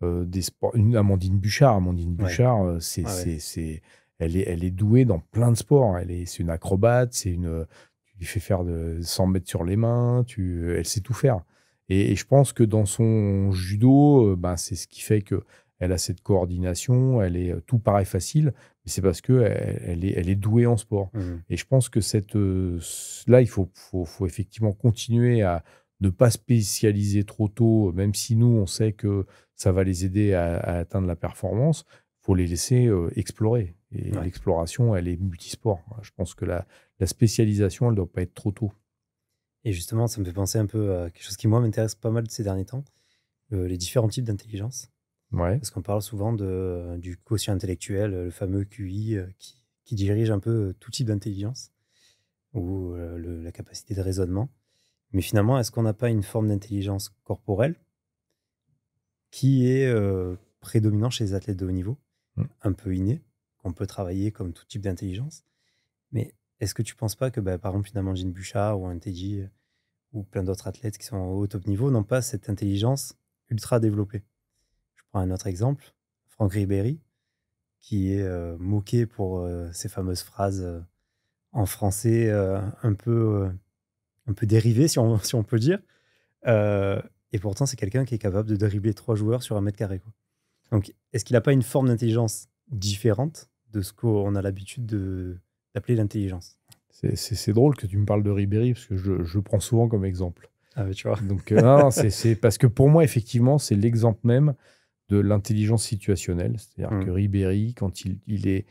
Speaker 2: euh, des sports. Amandine Bouchard, Amandine Bouchard, c'est, c'est, elle, est, elle est douée dans plein de sports. Hein. Elle est, c'est une acrobate, c'est une, tu lui fais faire de 100 mètres sur les mains, tu, elle sait tout faire. Et, je pense que dans son judo, ben, c'est ce qui fait que elle a cette coordination, elle est, euh, tout paraît facile, mais c'est parce que elle, est, elle est douée en sport. Mmh. Et je pense que cette, euh, là, il faut, faut, effectivement continuer à ne pas spécialiser trop tôt, même si nous, on sait que ça va les aider à, atteindre la performance, faut les laisser euh, explorer. Et l'exploration, elle est multisport. Je pense que la, spécialisation, elle ne doit pas être trop tôt.
Speaker 1: Et justement, ça me fait penser un peu à quelque chose qui, moi, m'intéresse pas mal ces derniers temps, les différents types d'intelligence. Ouais. Parce qu'on parle souvent de, euh, du quotient intellectuel, euh, le fameux QI, euh, qui, qui dirige un peu tout type d'intelligence ou le, la capacité de raisonnement. Mais finalement, est-ce qu'on n'a pas une forme d'intelligence corporelle qui est prédominante chez les athlètes de haut niveau, mmh. un peu innée, qu'on peut travailler comme tout type d'intelligence Mais est-ce que tu ne penses pas que, bah, par exemple, finalement, Jean Bouchard ou un Teddy ou plein d'autres athlètes qui sont au top niveau n'ont pas cette intelligence ultra développée un autre exemple, Franck Ribéry, qui est euh, moqué pour ses euh, fameuses phrases euh, en français un, peu, un peu dérivées, si on, si on peut dire. et pourtant, c'est quelqu'un qui est capable de dribbler trois joueurs sur un mètre carré. Donc, est-ce qu'il n'a pas une forme d'intelligence différente de ce qu'on a l'habitude d'appeler l'intelligence c'est drôle que tu me parles de Ribéry, parce que je, je prends souvent comme exemple. Ah, tu vois.
Speaker 2: Donc, c'est parce que pour moi, effectivement, c'est l'exemple même de l'intelligence situationnelle. C'est-à-dire mmh. que Ribéry, quand il, est.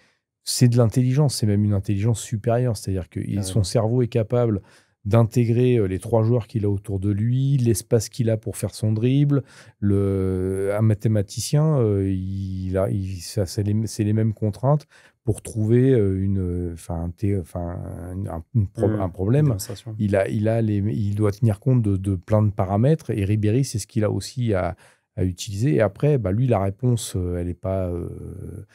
Speaker 2: C'est de l'intelligence, c'est même une intelligence supérieure. C'est-à-dire que ah son cerveau est capable d'intégrer euh, les trois joueurs qu'il a autour de lui, l'espace qu'il a pour faire son dribble. Le, mathématicien, euh, il a, ça, c'est, les, mêmes contraintes pour trouver euh, une, enfin, un, mmh. problème. Il a, il a les, il doit tenir compte de, de, plein de paramètres et Ribéry, c'est ce qu'il a aussi à à utiliser. Et après, bah, lui, la réponse, euh, elle n'est pas, euh,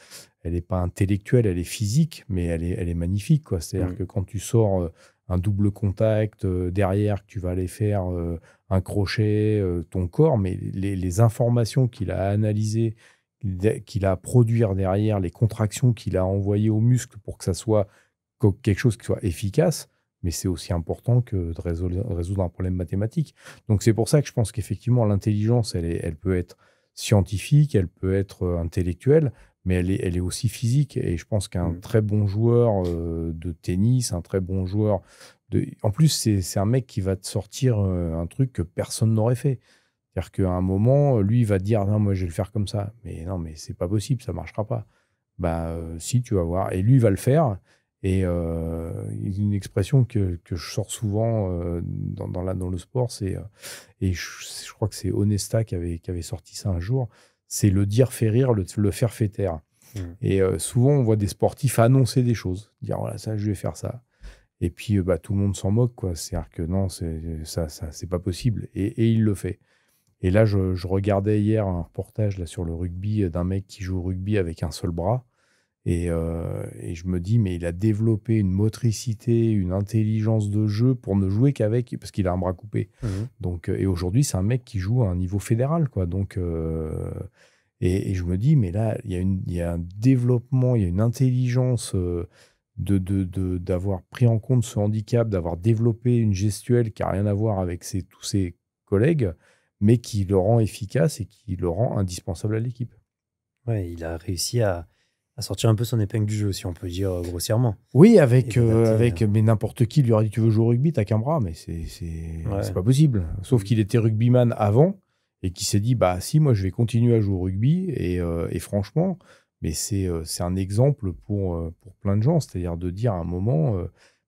Speaker 2: elle est pas intellectuelle, elle est physique, mais elle est, elle est magnifique. Quoi. C'est-à-dire mmh. que quand tu sors euh, un double contact derrière, tu vas aller faire un crochet, ton corps, mais les, informations qu'il a analysées, qu'il a à produire derrière, les contractions qu'il a envoyées aux muscles pour que ça soit quelque chose qui soit efficace, mais c'est aussi important que de résoudre un problème mathématique. Donc c'est pour ça que je pense qu'effectivement l'intelligence, elle, peut être scientifique, elle peut être euh, intellectuelle, mais elle est, elle est aussi physique. Et je pense qu'un mmh. très bon joueur euh, de tennis, un très bon joueur En plus, c'est un mec qui va te sortir euh, un truc que personne n'aurait fait. C'est-à-dire qu'à un moment, lui, il va dire non, moi, je vais le faire comme ça. Mais non, mais c'est pas possible, ça marchera pas. Ben si, tu vas voir. Et lui, il va le faire. Et euh, une expression que, que, je sors souvent euh, dans, dans, dans le sport, c'est, euh, et je, crois que c'est Honesta qui avait, qui avait sorti ça un jour, c'est le dire fait rire, le, le faire fait taire. Mmh. Et souvent, on voit des sportifs annoncer des choses, dire voilà, ça, je vais faire ça. Et puis, bah, tout le monde s'en moque, quoi. C'est-à-dire que non, c'est, ça, ça c'est pas possible. Et, il le fait. Et là, je, je regardais hier un reportage là, sur le rugby d'un mec qui joue au rugby avec un seul bras. Euh, et, je me dis, mais il a développé une motricité, une intelligence de jeu pour ne jouer qu'avec, parce qu'il a un bras coupé. Mhm. Donc, euh, et aujourd'hui, c'est un mec qui joue à un niveau fédéral, quoi. Donc, euh, et, je me dis, mais là, il y, a y a un développement, il y a une intelligence de, d'avoir pris en compte ce handicap, d'avoir développé une gestuelle qui n'a rien à voir avec ses, tous ses collègues, mais qui le rend efficace et qui le rend indispensable à l'équipe. Ouais,
Speaker 1: il a réussi à à sortir un peu son épingle du jeu, si on peut dire euh, grossièrement. Oui, avec, euh, avec hein. mais n'importe qui lui aurait dit
Speaker 2: Tu veux jouer au rugby, t'as qu'un bras, mais c'est ouais. pas possible. Sauf mm. qu'il était rugbyman avant et qui s'est dit Bah, si, moi, je vais continuer à jouer au rugby. Et, euh, et franchement, mais c'est un exemple pour, pour plein de gens. C'est-à-dire de dire à un moment Je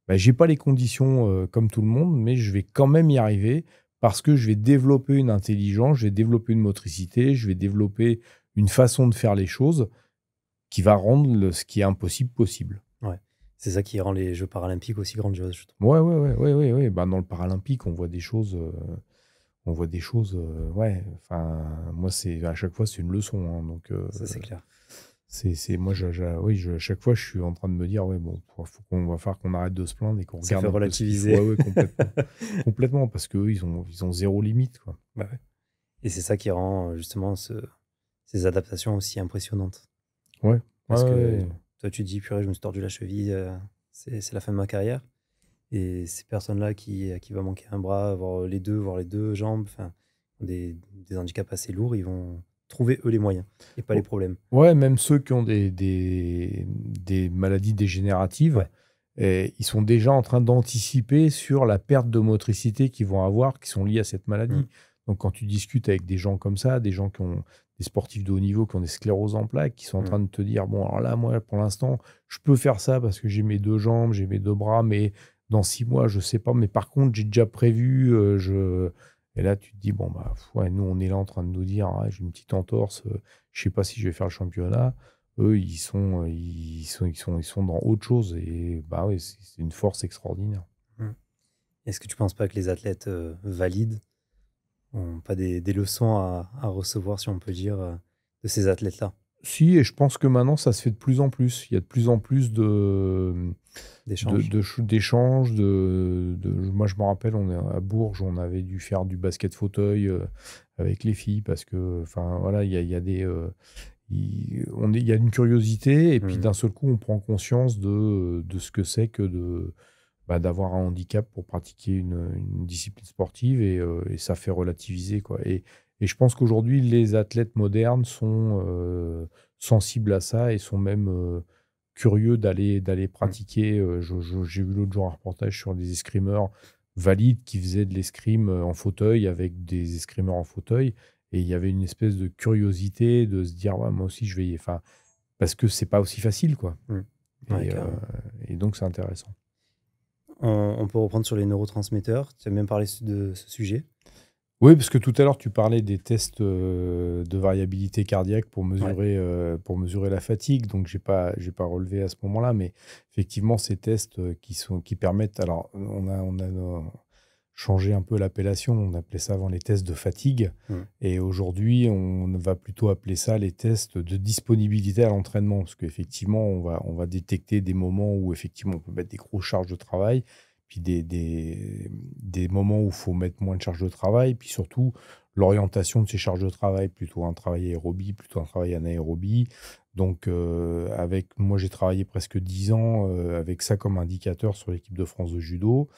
Speaker 2: bah, J'ai pas les conditions comme tout le monde, mais je vais quand même y arriver parce que je vais développer une intelligence, je vais développer une motricité, je vais développer une façon de faire les choses qui va rendre ce qui est impossible possible.
Speaker 1: Ouais. C'est ça qui rend les Jeux paralympiques aussi grandioses,
Speaker 2: je Ouais, ouais, ouais, ouais, ouais, bah, dans le paralympique, on voit des choses. Euh, on voit des choses. Euh, ouais. Enfin, moi, à chaque fois, c'est une leçon. Hein. donc. Euh, ça, c'est clair. C'est, moi, oui, chaque fois, je suis en train de me dire, ouais, bon, faut qu'on va falloir qu'on arrête de se plaindre et qu'on regarde. relativiser. ouais, ouais, complètement, parce qu'eux, ils ont, ils ont zéro limite,
Speaker 1: quoi. Bah et c'est ça qui rend justement ce, ces adaptations aussi impressionnantes. Ouais. Parce que toi, tu te dis, purée, je me suis tordu la cheville, euh, c'est la fin de ma carrière. Et ces personnes-là qui, qui va manquer un bras, voire euh, les deux, voire les deux jambes, enfin, des, des handicaps assez lourds, ils vont trouver eux les moyens et pas les problèmes.
Speaker 2: Ouais, même ceux qui ont des, des, maladies dégénératives, et ils sont déjà en train d'anticiper sur la perte de motricité qu'ils vont avoir, qui sont liées à cette maladie. Mm. Donc quand tu discutes avec des gens comme ça, des gens qui ont des sportifs de haut niveau qui ont des scléroses en plaques, qui sont en mm. train de te dire bon, alors là, moi, pour l'instant, je peux faire ça parce que j'ai mes deux jambes, j'ai mes deux bras, mais dans six mois, je sais pas. Mais par contre, j'ai déjà prévu. Euh, je... Et là, tu te dis bon, bah, nous, on est là en train de nous dire ah, j'ai une petite entorse, euh, je sais pas si je vais faire le championnat. Eux, ils sont, euh, ils sont, ils sont, ils sont dans autre chose. Et bah oui, c'est
Speaker 1: une force extraordinaire. Mm. Est-ce que tu ne penses pas que les athlètes valident valides on, pas des, leçons à, recevoir, si on peut dire, euh, de ces athlètes-là.
Speaker 2: Si, et je pense que maintenant, ça se fait de plus en plus. Il y a de plus en plus de d'échanges. De, de, moi, je me rappelle, on est à Bourges, on avait dû faire du basket fauteuil euh, avec les filles parce que, enfin, voilà, il y a, des. Euh, on il y a une curiosité, et puis mmh. d'un seul coup, on prend conscience de, de ce que c'est que de bah, d'avoir un handicap pour pratiquer une, discipline sportive euh, et, ça fait relativiser. Quoi. Et, je pense qu'aujourd'hui, les athlètes modernes sont euh, sensibles à ça et sont même euh, curieux d'aller d'aller mmh. pratiquer. J'ai vu l'autre jour un reportage sur des escrimeurs valides qui faisaient de l'escrime en fauteuil avec des escrimeurs en fauteuil. Et il y avait une espèce de curiosité de se dire, moi aussi, je vais y... Enfin, parce que c'est pas aussi facile, quoi. Mmh. et, donc, c'est intéressant
Speaker 1: on, peut reprendre sur les neurotransmetteurs. Tu as même parlé de ce sujet.
Speaker 2: Oui, parce que tout à l'heure, tu parlais des tests euh, de variabilité cardiaque pour mesurer, euh, pour mesurer la fatigue. Donc, je n'ai pas, pas relevé à ce moment-là. Mais effectivement, ces tests euh, qui, sont, qui permettent. Alors, on a, on a changer un peu l'appellation. On appelait ça avant les tests de fatigue. Mmh. Et aujourd'hui, on va plutôt appeler ça les tests de disponibilité à l'entraînement. Parce qu'effectivement, on va, on va détecter des moments où effectivement on peut mettre des grosses charges de travail, puis des, moments où il faut mettre moins de charges de travail, puis surtout l'orientation de ces charges de travail, plutôt un travail aérobie, plutôt un travail anaérobie. Donc, euh, avec moi, j'ai travaillé presque 10 ans euh, avec ça comme indicateur sur l'équipe de France de judo.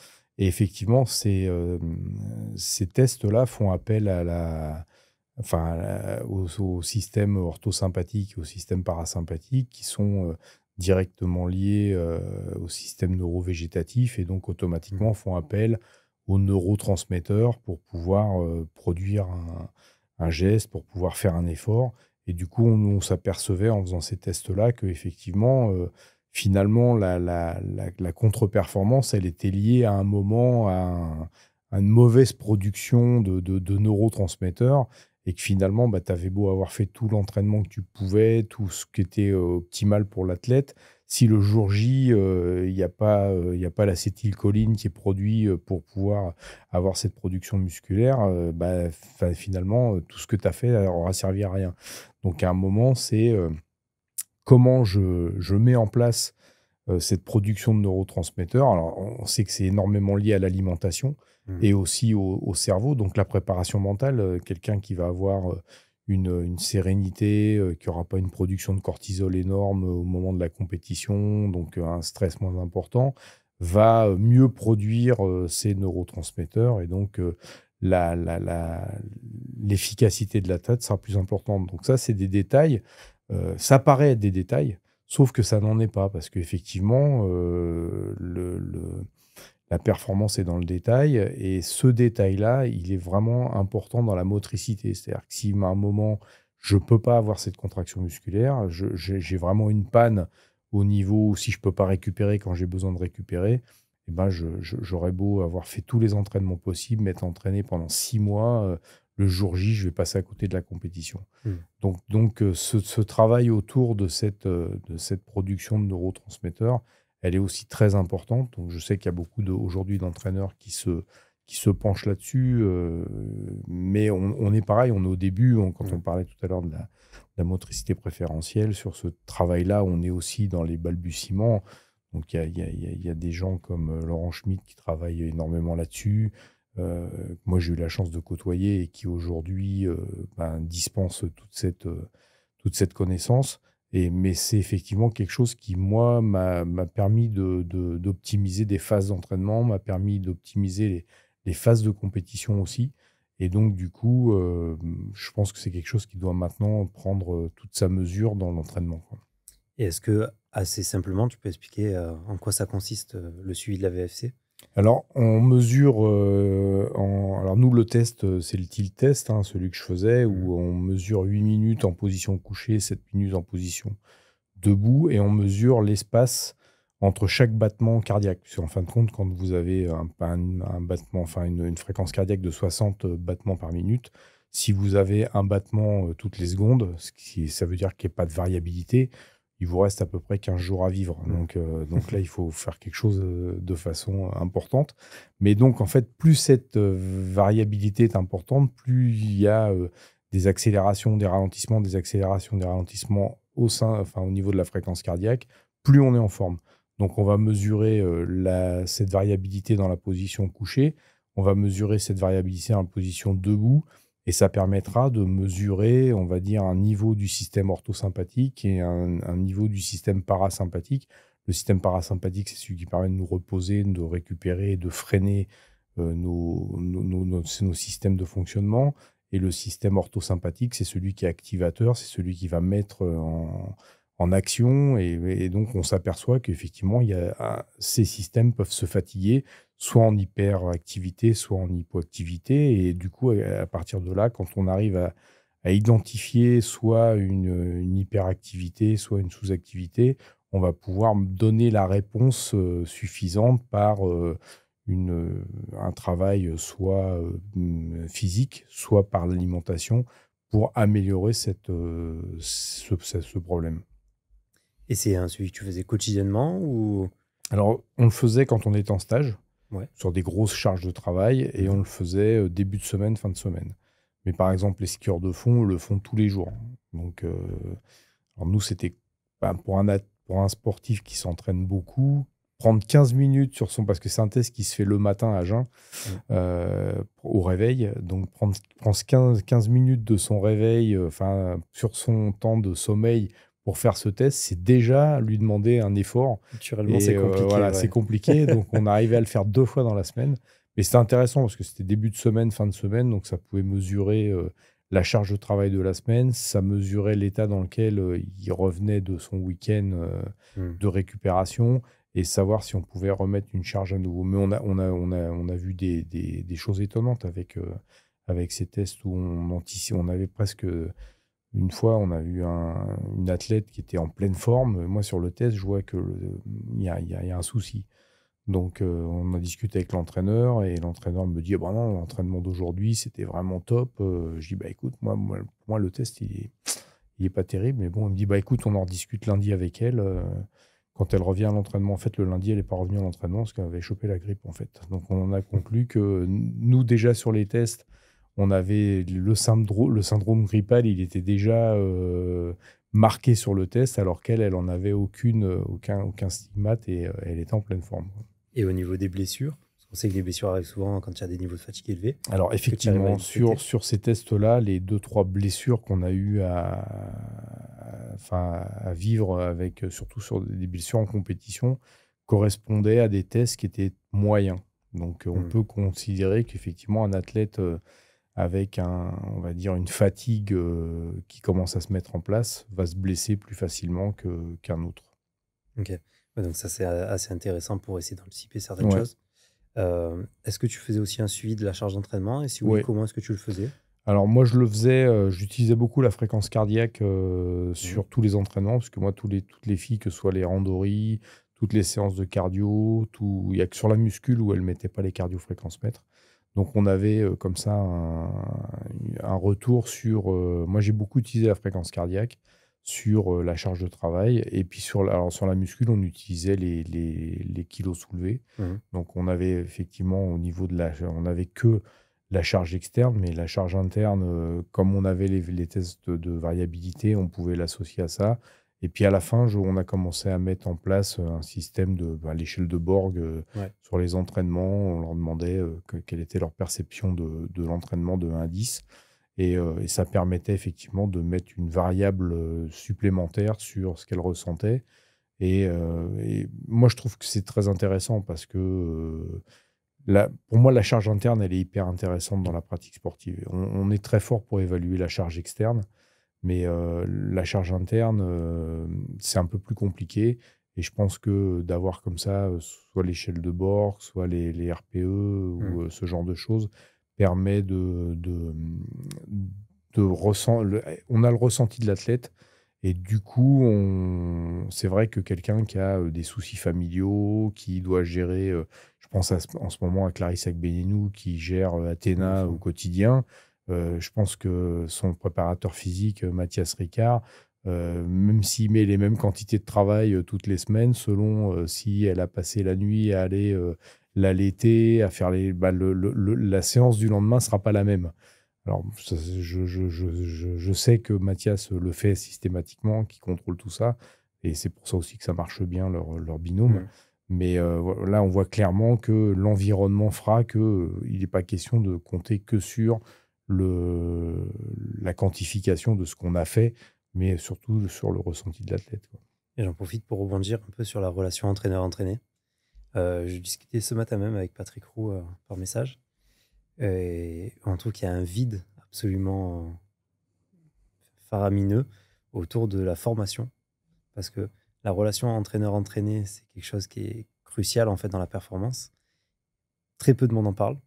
Speaker 2: Et effectivement, ces, euh, ces tests-là font appel à la, enfin, au, système orthosympathique et au système parasympathique qui sont euh, directement liés euh, au système neurovégétatif et donc automatiquement font appel aux neurotransmetteurs pour pouvoir produire un, geste, pour pouvoir faire un effort. Et du coup, on, on s'apercevait en faisant ces tests-là que effectivement finalement, la, contre-performance, elle était liée à un moment, à, une mauvaise production de, neurotransmetteurs. Et que finalement, bah, tu avais beau avoir fait tout l'entraînement que tu pouvais, tout ce qui était euh, optimal pour l'athlète. Si le jour J, euh, il n'y a pas, euh, il a pas l'acétylcholine qui est produit pour pouvoir avoir cette production musculaire, bah, finalement, tout ce que tu as fait aura servi à rien. Donc à un moment, c'est comment je, mets en place euh, cette production de neurotransmetteurs. Alors, on sait que c'est énormément lié à l'alimentation mmh. et aussi au, cerveau, donc la préparation mentale. Euh, quelqu'un qui va avoir euh, une, sérénité, qui n'aura pas une production de cortisol énorme au moment de la compétition, donc un stress moins important, va mieux produire ces neurotransmetteurs et donc l'efficacité de la tête sera plus importante. Donc ça, c'est des détails euh, ça paraît être des détails, sauf que ça n'en est pas, parce qu'effectivement, euh, la performance est dans le détail, et ce détail-là, il est vraiment important dans la motricité. C'est-à-dire que si à un moment, je ne peux pas avoir cette contraction musculaire, j'ai vraiment une panne au niveau, si je ne peux pas récupérer quand j'ai besoin de récupérer, eh ben j'aurais beau avoir fait tous les entraînements possibles, m'être entraîné pendant six mois, euh, le jour J, je vais passer à côté de la compétition. Hmm. Donc, donc euh, ce, travail autour de cette, euh, de cette production de neurotransmetteurs, elle est aussi très importante. Donc, je sais qu'il y a beaucoup de, aujourd'hui d'entraîneurs qui se, qui se penchent là-dessus, euh, mais on, est pareil, on est au début, quand hmm. on parlait tout à l'heure de, la, motricité préférentielle, sur ce travail-là, on est aussi dans les balbutiements. Donc, il y a, y a, des gens comme Laurent Schmitt qui travaillent énormément là-dessus. Euh, moi j'ai eu la chance de côtoyer et qui aujourd'hui euh, ben, dispense toute cette, euh, toute cette connaissance. Et, mais c'est effectivement quelque chose qui, moi, m'a permis d'optimiser des phases d'entraînement, m'a permis d'optimiser les, les, phases de compétition aussi. Et donc, du coup, je pense que c'est quelque chose qui doit maintenant prendre toute sa mesure dans l'entraînement.
Speaker 1: Et est-ce que, assez simplement, tu peux expliquer en quoi ça consiste le suivi de la VFC
Speaker 2: alors, on mesure. Euh, alors, nous, le test, euh, c'est le tilt test, hein, celui que je faisais, où mm. on mesure 8 minutes en position couchée, 7 minutes en position debout, et on mesure l'espace entre chaque battement cardiaque. Parce qu'en fin de compte, quand vous avez un, battement, enfin une, fréquence cardiaque de 60 euh, battements par minute, si vous avez un battement toutes les secondes, ce ça veut dire qu'il n'y a pas de variabilité, il vous reste à peu près 15 jours à vivre. Mmh. Donc, euh, donc là, il faut faire quelque chose euh, de façon importante. Mais donc, en fait, plus cette euh, variabilité est importante, plus il y a des accélérations, des ralentissements, des accélérations, des ralentissements au sein, enfin, au niveau de la fréquence cardiaque, plus on est en forme. Donc, on va mesurer cette variabilité dans la position couchée, on va mesurer cette variabilité en position debout, et ça permettra de mesurer, on va dire, un niveau du système orthosympathique et un, niveau du système parasympathique. Le système parasympathique, c'est celui qui permet de nous reposer, de récupérer, de freiner euh, nos, nos, systèmes de fonctionnement. Et le système orthosympathique, c'est celui qui est activateur, c'est celui qui va mettre euh, en, action. Et, et, donc, on s'aperçoit qu'effectivement, ces systèmes peuvent se fatiguer soit en hyperactivité, soit en hypoactivité. Et du coup, à partir de là, quand on arrive à, identifier soit une, hyperactivité, soit une sous-activité, on va pouvoir donner la réponse euh, suffisante par euh, une, euh, un travail soit physique, soit par l'alimentation pour améliorer cette, ce, problème. Et c'est un suivi que tu faisais quotidiennement ou alors, on le faisait quand on était en stage sur des grosses charges de travail et mhm. on le faisait euh, début de semaine, fin de semaine. Mais par exemple, les skieurs de fond le font tous les jours. Donc, euh, nous, c'était ben, pour, un, sportif qui s'entraîne beaucoup, prendre 15 minutes sur son, parce que c'est un test qui se fait le matin à jeun, euh, au réveil. Donc, prendre, 15, minutes de son réveil, sur son temps de sommeil pour faire ce test, c'est déjà lui demander un effort. Naturellement, euh, c'est compliqué. voilà, c'est compliqué. donc, on arrivait à le faire deux fois dans la semaine. Mais c'était intéressant parce que c'était début de semaine, fin de semaine, donc ça pouvait mesurer euh, la charge de travail de la semaine, ça mesurait l'état dans lequel euh, il revenait de son week-end hmm. de récupération et savoir si on pouvait remettre une charge à nouveau. Mais on a, on a, on a, on a vu des, des, des choses étonnantes avec, avec ces tests où on, on avait presque une fois, on a eu une athlète qui était en pleine forme. Moi, sur le test, je vois qu'il y, a, un souci. Donc, euh, on a discuté avec l'entraîneur et l'entraîneur me dit bah non, l'entraînement d'aujourd'hui, c'était vraiment top. Euh, je dis bah écoute, moi, moi, le test, il n'est pas terrible. Mais bon, il me dit bah écoute, on en discute lundi avec elle. Euh, quand elle revient à l'entraînement, en fait, le lundi, elle n'est pas revenue à l'entraînement parce qu'elle avait chopé la grippe, en fait. Donc, on en a conclu que nous, déjà sur les tests, on avait le syndrome, le grippal, il était déjà euh, marqué sur le test, alors qu'elle, elle en avait aucune, euh, aucun, stigmate et euh, elle était en pleine forme.
Speaker 1: Et au niveau des blessures on sait que les blessures arrivent souvent quand il y a des niveaux de fatigue élevés. Alors effectivement, sur,
Speaker 2: ces tests-là, les deux, trois blessures qu'on a eues à, vivre, avec, surtout sur des blessures en compétition, correspondaient à des tests qui étaient moyens. Donc on mmh. peut considérer qu'effectivement, un athlète avec un, on va dire une fatigue euh, qui commence à se mettre en place, va se blesser plus facilement qu'un autre.
Speaker 1: Ok, donc ça c'est euh, assez intéressant pour essayer d'anticiper certaines choses. Euh, est-ce que tu faisais aussi un suivi de la charge d'entraînement et si oui, comment est-ce que tu le faisais
Speaker 2: alors moi je le faisais, j'utilisais beaucoup la fréquence cardiaque mmh. sur tous les entraînements, parce que moi tous les, toutes les filles, que ce soit les randoris, toutes les séances de cardio, tout, il n'y a que sur la muscule où elles ne mettaient pas les cardiofréquences mètres. Donc on avait euh, comme ça un, retour sur... Euh, moi j'ai beaucoup utilisé la fréquence cardiaque sur euh, la charge de travail et puis sur la, alors muscule on utilisait les, kilos soulevés. Mmh. Donc on avait effectivement au niveau de la... On avait que la charge externe, mais la charge interne, comme on avait les, les tests de variabilité, on pouvait l'associer à ça. Et puis à la fin, on a commencé à mettre en place euh, un système de bah, à l'échelle de Borg euh, sur les entraînements. On leur demandait euh, quelle était leur perception de, l'entraînement de 1 à 10. Et, ça permettait effectivement de mettre une variable supplémentaire sur ce qu'elles ressentaient. Et, moi, je trouve que c'est très intéressant parce que pour moi, la charge interne, elle est hyper intéressante dans la pratique sportive. on est très fort pour évaluer la charge externe. Mais euh, la charge interne, euh, c'est un peu plus compliqué. Et je pense que d'avoir comme ça, euh, soit l'échelle de bord, soit les, RPE ou mmh. ce genre de choses, permet de, ressentir. On a le ressenti de l'athlète. Et du coup, c'est vrai que quelqu'un qui a des soucis familiaux, qui doit gérer, je pense en ce moment à Clarisse Agbenienou, qui gère Athéna au quotidien, euh, je pense que son préparateur physique, euh, Mathias Ricard, euh, même s'il met les mêmes quantités de travail toutes les semaines, selon si elle a passé la nuit à aller l'allaiter, à faire les, bah, la séance du lendemain sera pas la même. Alors, je, je, je, je, sais que Mathias le fait systématiquement, qui contrôle tout ça, et c'est pour ça aussi que ça marche bien leur, leur binôme. Mais là, on voit clairement que l'environnement fera qu'il n'est pas question de compter que sur le, la quantification de ce qu'on a fait, mais surtout sur le ressenti de l'athlète.
Speaker 1: Et j'en profite pour rebondir un peu sur la relation entraîneur-entraîné. Euh, je discutais ce matin même avec Patrick Roux euh, par message. Et tout cas, il y a un vide absolument faramineux autour de la formation. Parce que la relation entraîneur-entraîné, c'est quelque chose qui est crucial en fait dans la performance. Très peu de monde en parle.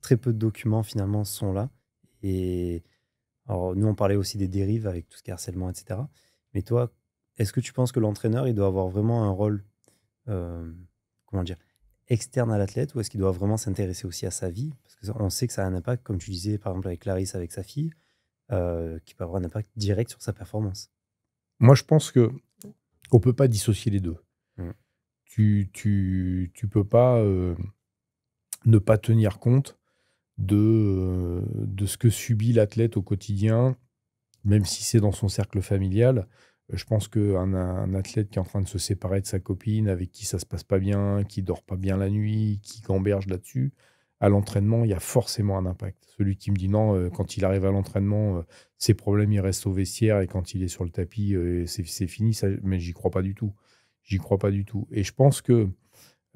Speaker 1: Très peu de documents finalement sont là. Et alors, nous, on parlait aussi des dérives avec tout ce qui est harcèlement, etc. Mais toi, est-ce que tu penses que l'entraîneur, il doit avoir vraiment un rôle, euh, comment dire, externe à l'athlète ou est-ce qu'il doit vraiment s'intéresser aussi à sa vie Parce qu'on sait que ça a un impact, comme tu disais, par exemple, avec Clarisse, avec sa fille, euh, qui peut avoir un impact direct sur sa performance.
Speaker 2: Moi, je pense que on peut pas dissocier les deux. Mmh. Tu, tu, tu peux pas euh, ne pas tenir compte de, euh, de ce que subit l'athlète au quotidien, même si c'est dans son cercle familial. Euh, je pense qu'un un athlète qui est en train de se séparer de sa copine, avec qui ça se passe pas bien, qui dort pas bien la nuit, qui gamberge là-dessus, à l'entraînement, il y a forcément un impact. Celui qui me dit non, euh, quand il arrive à l'entraînement, ses problèmes, ils restent au vestiaire, et quand il est sur le tapis, c'est fini. Ça, mais j'y crois pas du tout. J'y crois pas du tout. Et je pense que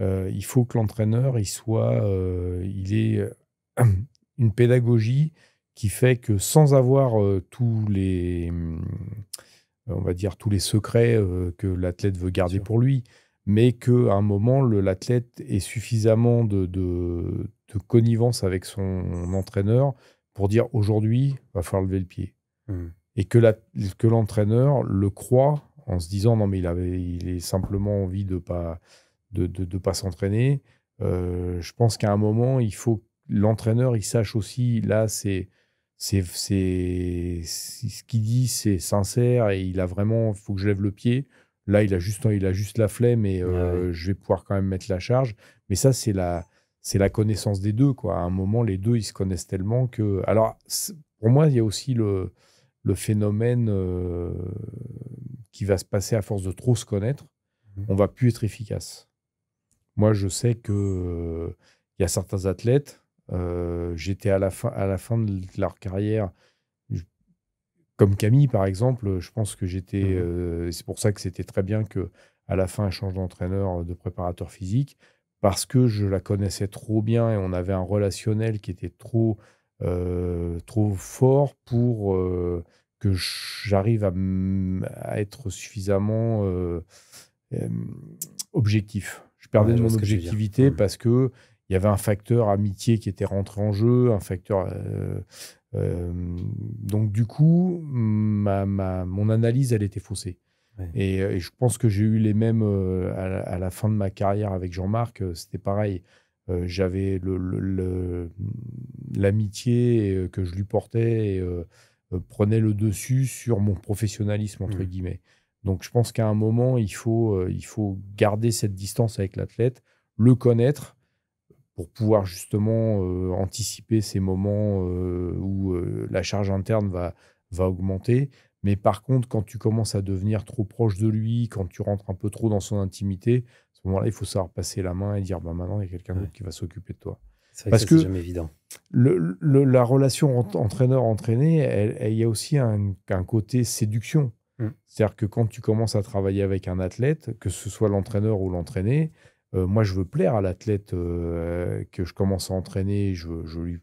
Speaker 2: il faut que l'entraîneur, il soit, il est une pédagogie qui fait que sans avoir euh, tous les, euh, on va dire tous les secrets euh, que l'athlète veut garder pour lui, mais qu'à un moment l'athlète ait suffisamment de, de, connivence avec son entraîneur pour dire aujourd'hui va falloir lever le pied, mmh. et que la, que l'entraîneur le croit en se disant non mais il avait il est simplement envie de pas de, de, pas s'entraîner. je pense qu'à un moment il faut l'entraîneur, il sache aussi, là, c'est c'est ce qu'il dit, c'est sincère et il a vraiment, faut que je lève le pied. Là, il a juste, il a juste la flemme et euh, je vais pouvoir quand même mettre la charge. Mais ça, c'est la, c'est la connaissance des deux. Quoi. À un moment, les deux, ils se connaissent tellement que. Alors, pour moi, il y a aussi le, le phénomène euh, qui va se passer à force de trop se connaître. On mmh. On va plus être efficace. Moi, je sais que euh, il y a certains athlètes euh, j'étais à, la fin, à la fin de leur carrière. comme Camille, par exemple, je pense que j'étais. Mmh euh, c'est pour ça que c'était très bien que à la fin, elle change d'entraîneur, euh, de préparateur physique, parce que je la connaissais trop bien et on avait un relationnel qui était trop, trop fort pour que j'arrive à, être suffisamment objectif. Je perdais mon objectivité mmh parce que il y avait un facteur amitié qui était rentré en jeu, un facteur. Euh, euh, donc, du coup, ma, ma, mon analyse, elle était faussée. Euh, et, je pense que j'ai eu les mêmes à la, fin de ma carrière avec Jean-Marc. C'était pareil. J'avais l'amitié le, le, que je lui portais et prenait le dessus sur mon professionnalisme, entre mmh. guillemets. Donc je pense qu'à un moment, il faut, il faut garder cette distance avec l'athlète, le connaître, pour pouvoir justement euh, anticiper ces moments euh, où euh, la charge interne va, va augmenter. Mais par contre, quand tu commences à devenir trop proche de lui, quand tu rentres un peu trop dans son intimité, à ce moment-là, il faut savoir passer la main et dire bah, maintenant, il y a quelqu'un d'autre qui va s'occuper de toi. Parce que, la relation entraîneur-entraîné, il y a aussi un, côté séduction. Mm. C'est-à-dire que quand tu commences à travailler avec un athlète, que ce soit l'entraîneur ou l'entraîné, euh, moi, je veux plaire à l'athlète euh, que je commence à entraîner. Je veux, lui,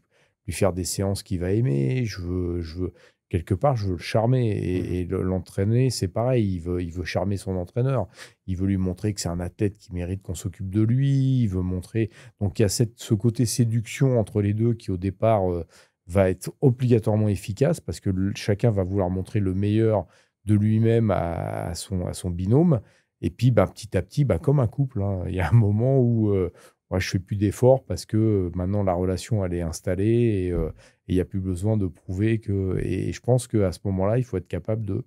Speaker 2: faire des séances qu'il va aimer. Je veux, quelque part, je veux le charmer. Et, mmh l'entraîner, c'est pareil. Il veut, charmer son entraîneur. Il veut lui montrer que c'est un athlète qui mérite qu'on s'occupe de lui. Il veut montrer. Donc, il y a ce côté séduction entre les deux qui, au départ, euh, va être obligatoirement efficace parce que chacun va vouloir montrer le meilleur de lui-même à son binôme. Et puis, ben, petit à petit, ben, comme un couple, hein, il y a un moment où je euh, moi, je fais plus d'efforts parce que euh, maintenant la relation elle est installée et euh, il n'y a plus besoin de prouver que. Et, je pense qu'à ce moment-là, il faut être capable de,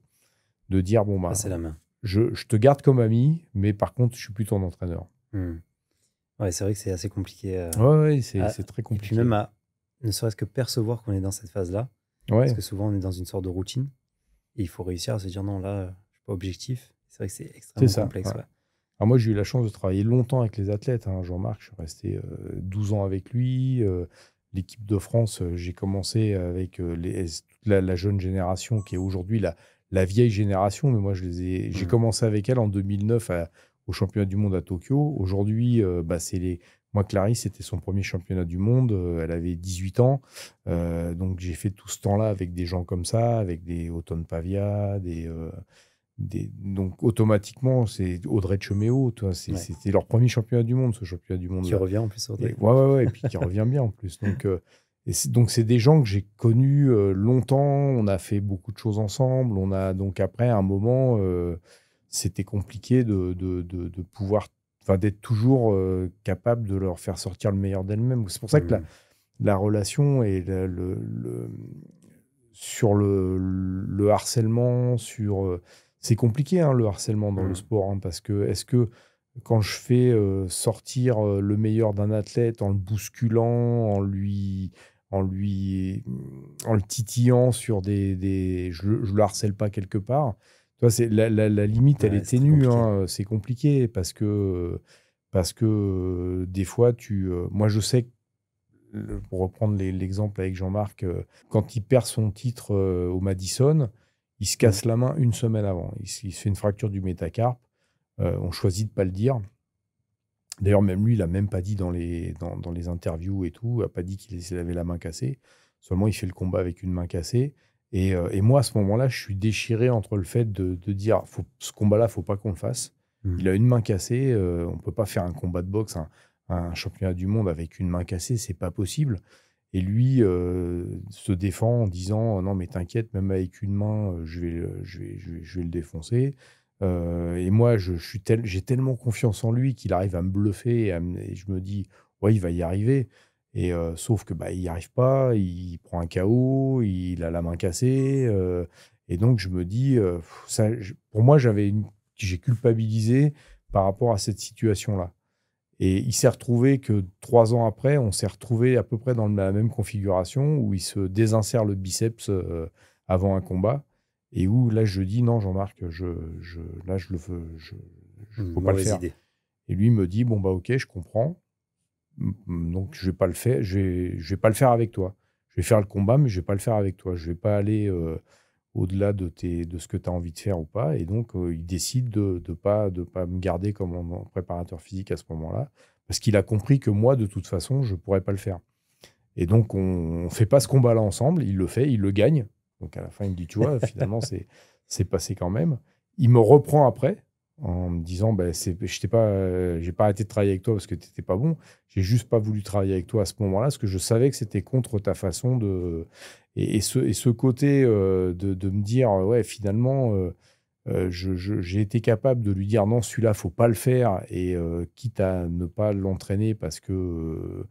Speaker 2: de dire bon, bah, la main. Je, te garde comme ami, mais par contre, je suis plus ton entraîneur.
Speaker 1: Hmm. Ouais, c'est vrai que c'est assez compliqué. Oui, ouais, c'est très compliqué. même à ne serait-ce que percevoir qu'on est dans cette phase-là. Parce que souvent, on est dans une sorte de routine et il faut réussir à se dire non, là, je suis pas objectif c'est vrai que c'est extrêmement complexe.
Speaker 2: moi, j'ai eu la chance de travailler longtemps avec les athlètes. Hein. Jean-Marc, je suis resté 12 euh, ans avec lui. Euh, l'équipe de France, euh, j'ai commencé avec les, la, jeune génération qui est aujourd'hui la, la, vieille génération. Mais moi, j'ai mmh. commencé avec elle en 2009 au championnat du monde à Tokyo. Aujourd'hui, bah, c'est les. Moi, Clarisse, c'était son premier championnat du monde. elle avait 18 ans. donc, j'ai fait tout ce temps-là avec des gens comme ça, avec des Auton Pavia, des donc automatiquement, c'est Audrey Cheméo, c'était leur premier championnat du monde, ce championnat du monde. Qui revient en plus, Audrey. Et, ouais, ouais, et puis qui revient bien en plus. Donc, euh, donc c'est des gens que j'ai connus euh, longtemps, on a fait beaucoup de choses ensemble, on a donc après, à un moment, euh, c'était compliqué de, de, de, pouvoir, enfin d'être toujours capable de leur faire sortir le meilleur d'elles-mêmes. C'est pour ça que la, la, relation et le, le, sur le, le, harcèlement, sur c'est compliqué hein, le harcèlement dans le mmh. sport, hein, parce que est-ce que quand je fais euh, sortir euh, le meilleur d'un athlète en le bousculant, en lui, en lui, en le titillant sur des, je, ne le harcèle pas quelque part. Toi, c'est la, limite, elle est ténue. Hein, euh, c'est compliqué. parce que parce que des fois, tu, moi, je sais. Pour reprendre l'exemple avec Jean-Marc, quand il perd son titre au Madison, il se casse la main une semaine avant. Il, se fait une fracture du métacarpe. Euh, on choisit de pas le dire. D'ailleurs, même lui, il n'a même pas dit dans les, dans, les interviews et tout, il n'a pas dit qu'il avait la main cassée. Seulement, il fait le combat avec une main cassée. Et, euh, moi, à ce moment-là, je suis déchiré entre le fait de, dire ce combat-là, il faut pas qu'on le fasse. Mmh. Il a une main cassée, On euh, on peut pas faire un combat de boxe, un, un championnat du monde avec une main cassée, c'est pas possible. Et lui euh, se défend en disant euh, non mais t'inquiète, même avec une main, euh, je vais, le, je vais, le défoncer. et moi, je, j'ai tellement confiance en lui qu'il arrive à me bluffer et, je me dis ouais il va y arriver. Et sauf que bah il n'y arrive pas, il prend un KO, il a la main cassée. et donc je me dis ça, pour moi j'avais j'ai culpabilisé par rapport à cette situation là. Et il s'est retrouvé que trois ans après, on s'est retrouvé à peu près dans la même configuration où il se désinsère le biceps euh, avant un combat et où là je dis non Jean-Marc, là je le veux, pas le faire. Et lui me dit bon bah ok je comprends, donc je vais pas le faire, je vais, pas le faire avec toi. Je vais faire le combat mais je vais pas le faire avec toi. Je vais pas aller euh, au-delà de, ce que tu as envie de faire ou pas. Et donc, euh, il décide de ne pas, de me garder comme préparateur physique à ce moment-là, parce qu'il a compris que moi, de toute façon, je ne pourrais pas le faire. Et donc, on ne fait pas ce combat-là ensemble, il le fait, il le gagne. Donc, à la fin, il me dit, tu vois, finalement, c'est passé quand même. Il me reprend après en me disant, ben, je n'ai pas arrêté de travailler avec toi parce que tu n'étais pas bon. J'ai juste pas voulu travailler avec toi à ce moment-là, parce que je savais que c'était contre ta façon de... Et, ce, côté euh, de, me dire, euh, ouais, finalement, euh, j'ai été capable de lui dire non, celui-là, faut pas le faire, et quitte à ne pas l'entraîner parce que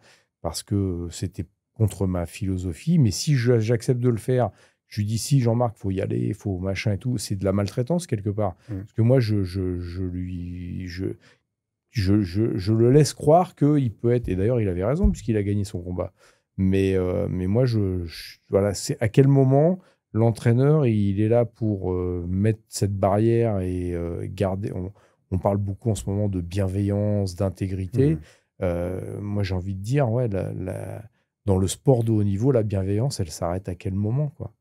Speaker 2: c'était contre ma philosophie. Mais si j'accepte de le faire, je lui dis si Jean-Marc, faut y aller, faut machin et tout, c'est de la maltraitance quelque part. Mmh. Parce que moi, je, je, lui je, je le laisse croire qu'il peut être, et d'ailleurs il avait raison puisqu'il a gagné son combat, mais, euh, mais moi, je, voilà, c'est à quel moment l'entraîneur il est là pour euh, mettre cette barrière et euh, garder. On, parle beaucoup en ce moment de bienveillance, d'intégrité. Mmh. moi, j'ai envie de dire, ouais, dans le sport de haut niveau, la bienveillance, elle s'arrête à quel moment, quoi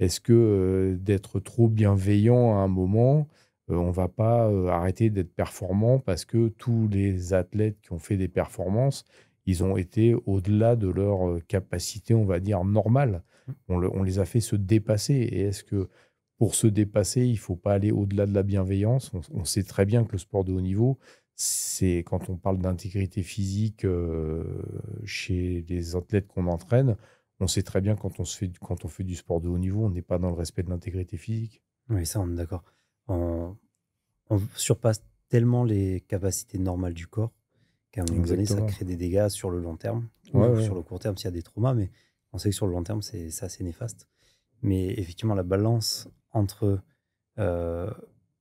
Speaker 2: Est-ce que d'être trop bienveillant à un moment, on va pas arrêter d'être performant parce que tous les athlètes qui ont fait des performances ils ont été au-delà de leur euh, capacité, on va dire, normale. On, les a fait se dépasser. Et est-ce que pour se dépasser, il ne faut pas aller au-delà de la bienveillance on, sait très bien que le sport de haut niveau, c'est quand on parle d'intégrité physique euh, chez les athlètes qu'on entraîne, on sait très bien quand on, se fait, quand on
Speaker 1: fait du sport de haut niveau, on n'est pas dans le respect de l'intégrité physique. Oui, ça, on est d'accord. on surpasse tellement les capacités normales du corps qu'à un moment donné, ça crée des dégâts sur le long terme. Sur le court terme, s'il y a des traumas, mais on sait que sur le long terme, c'est assez néfaste. Mais effectivement, la balance entre euh,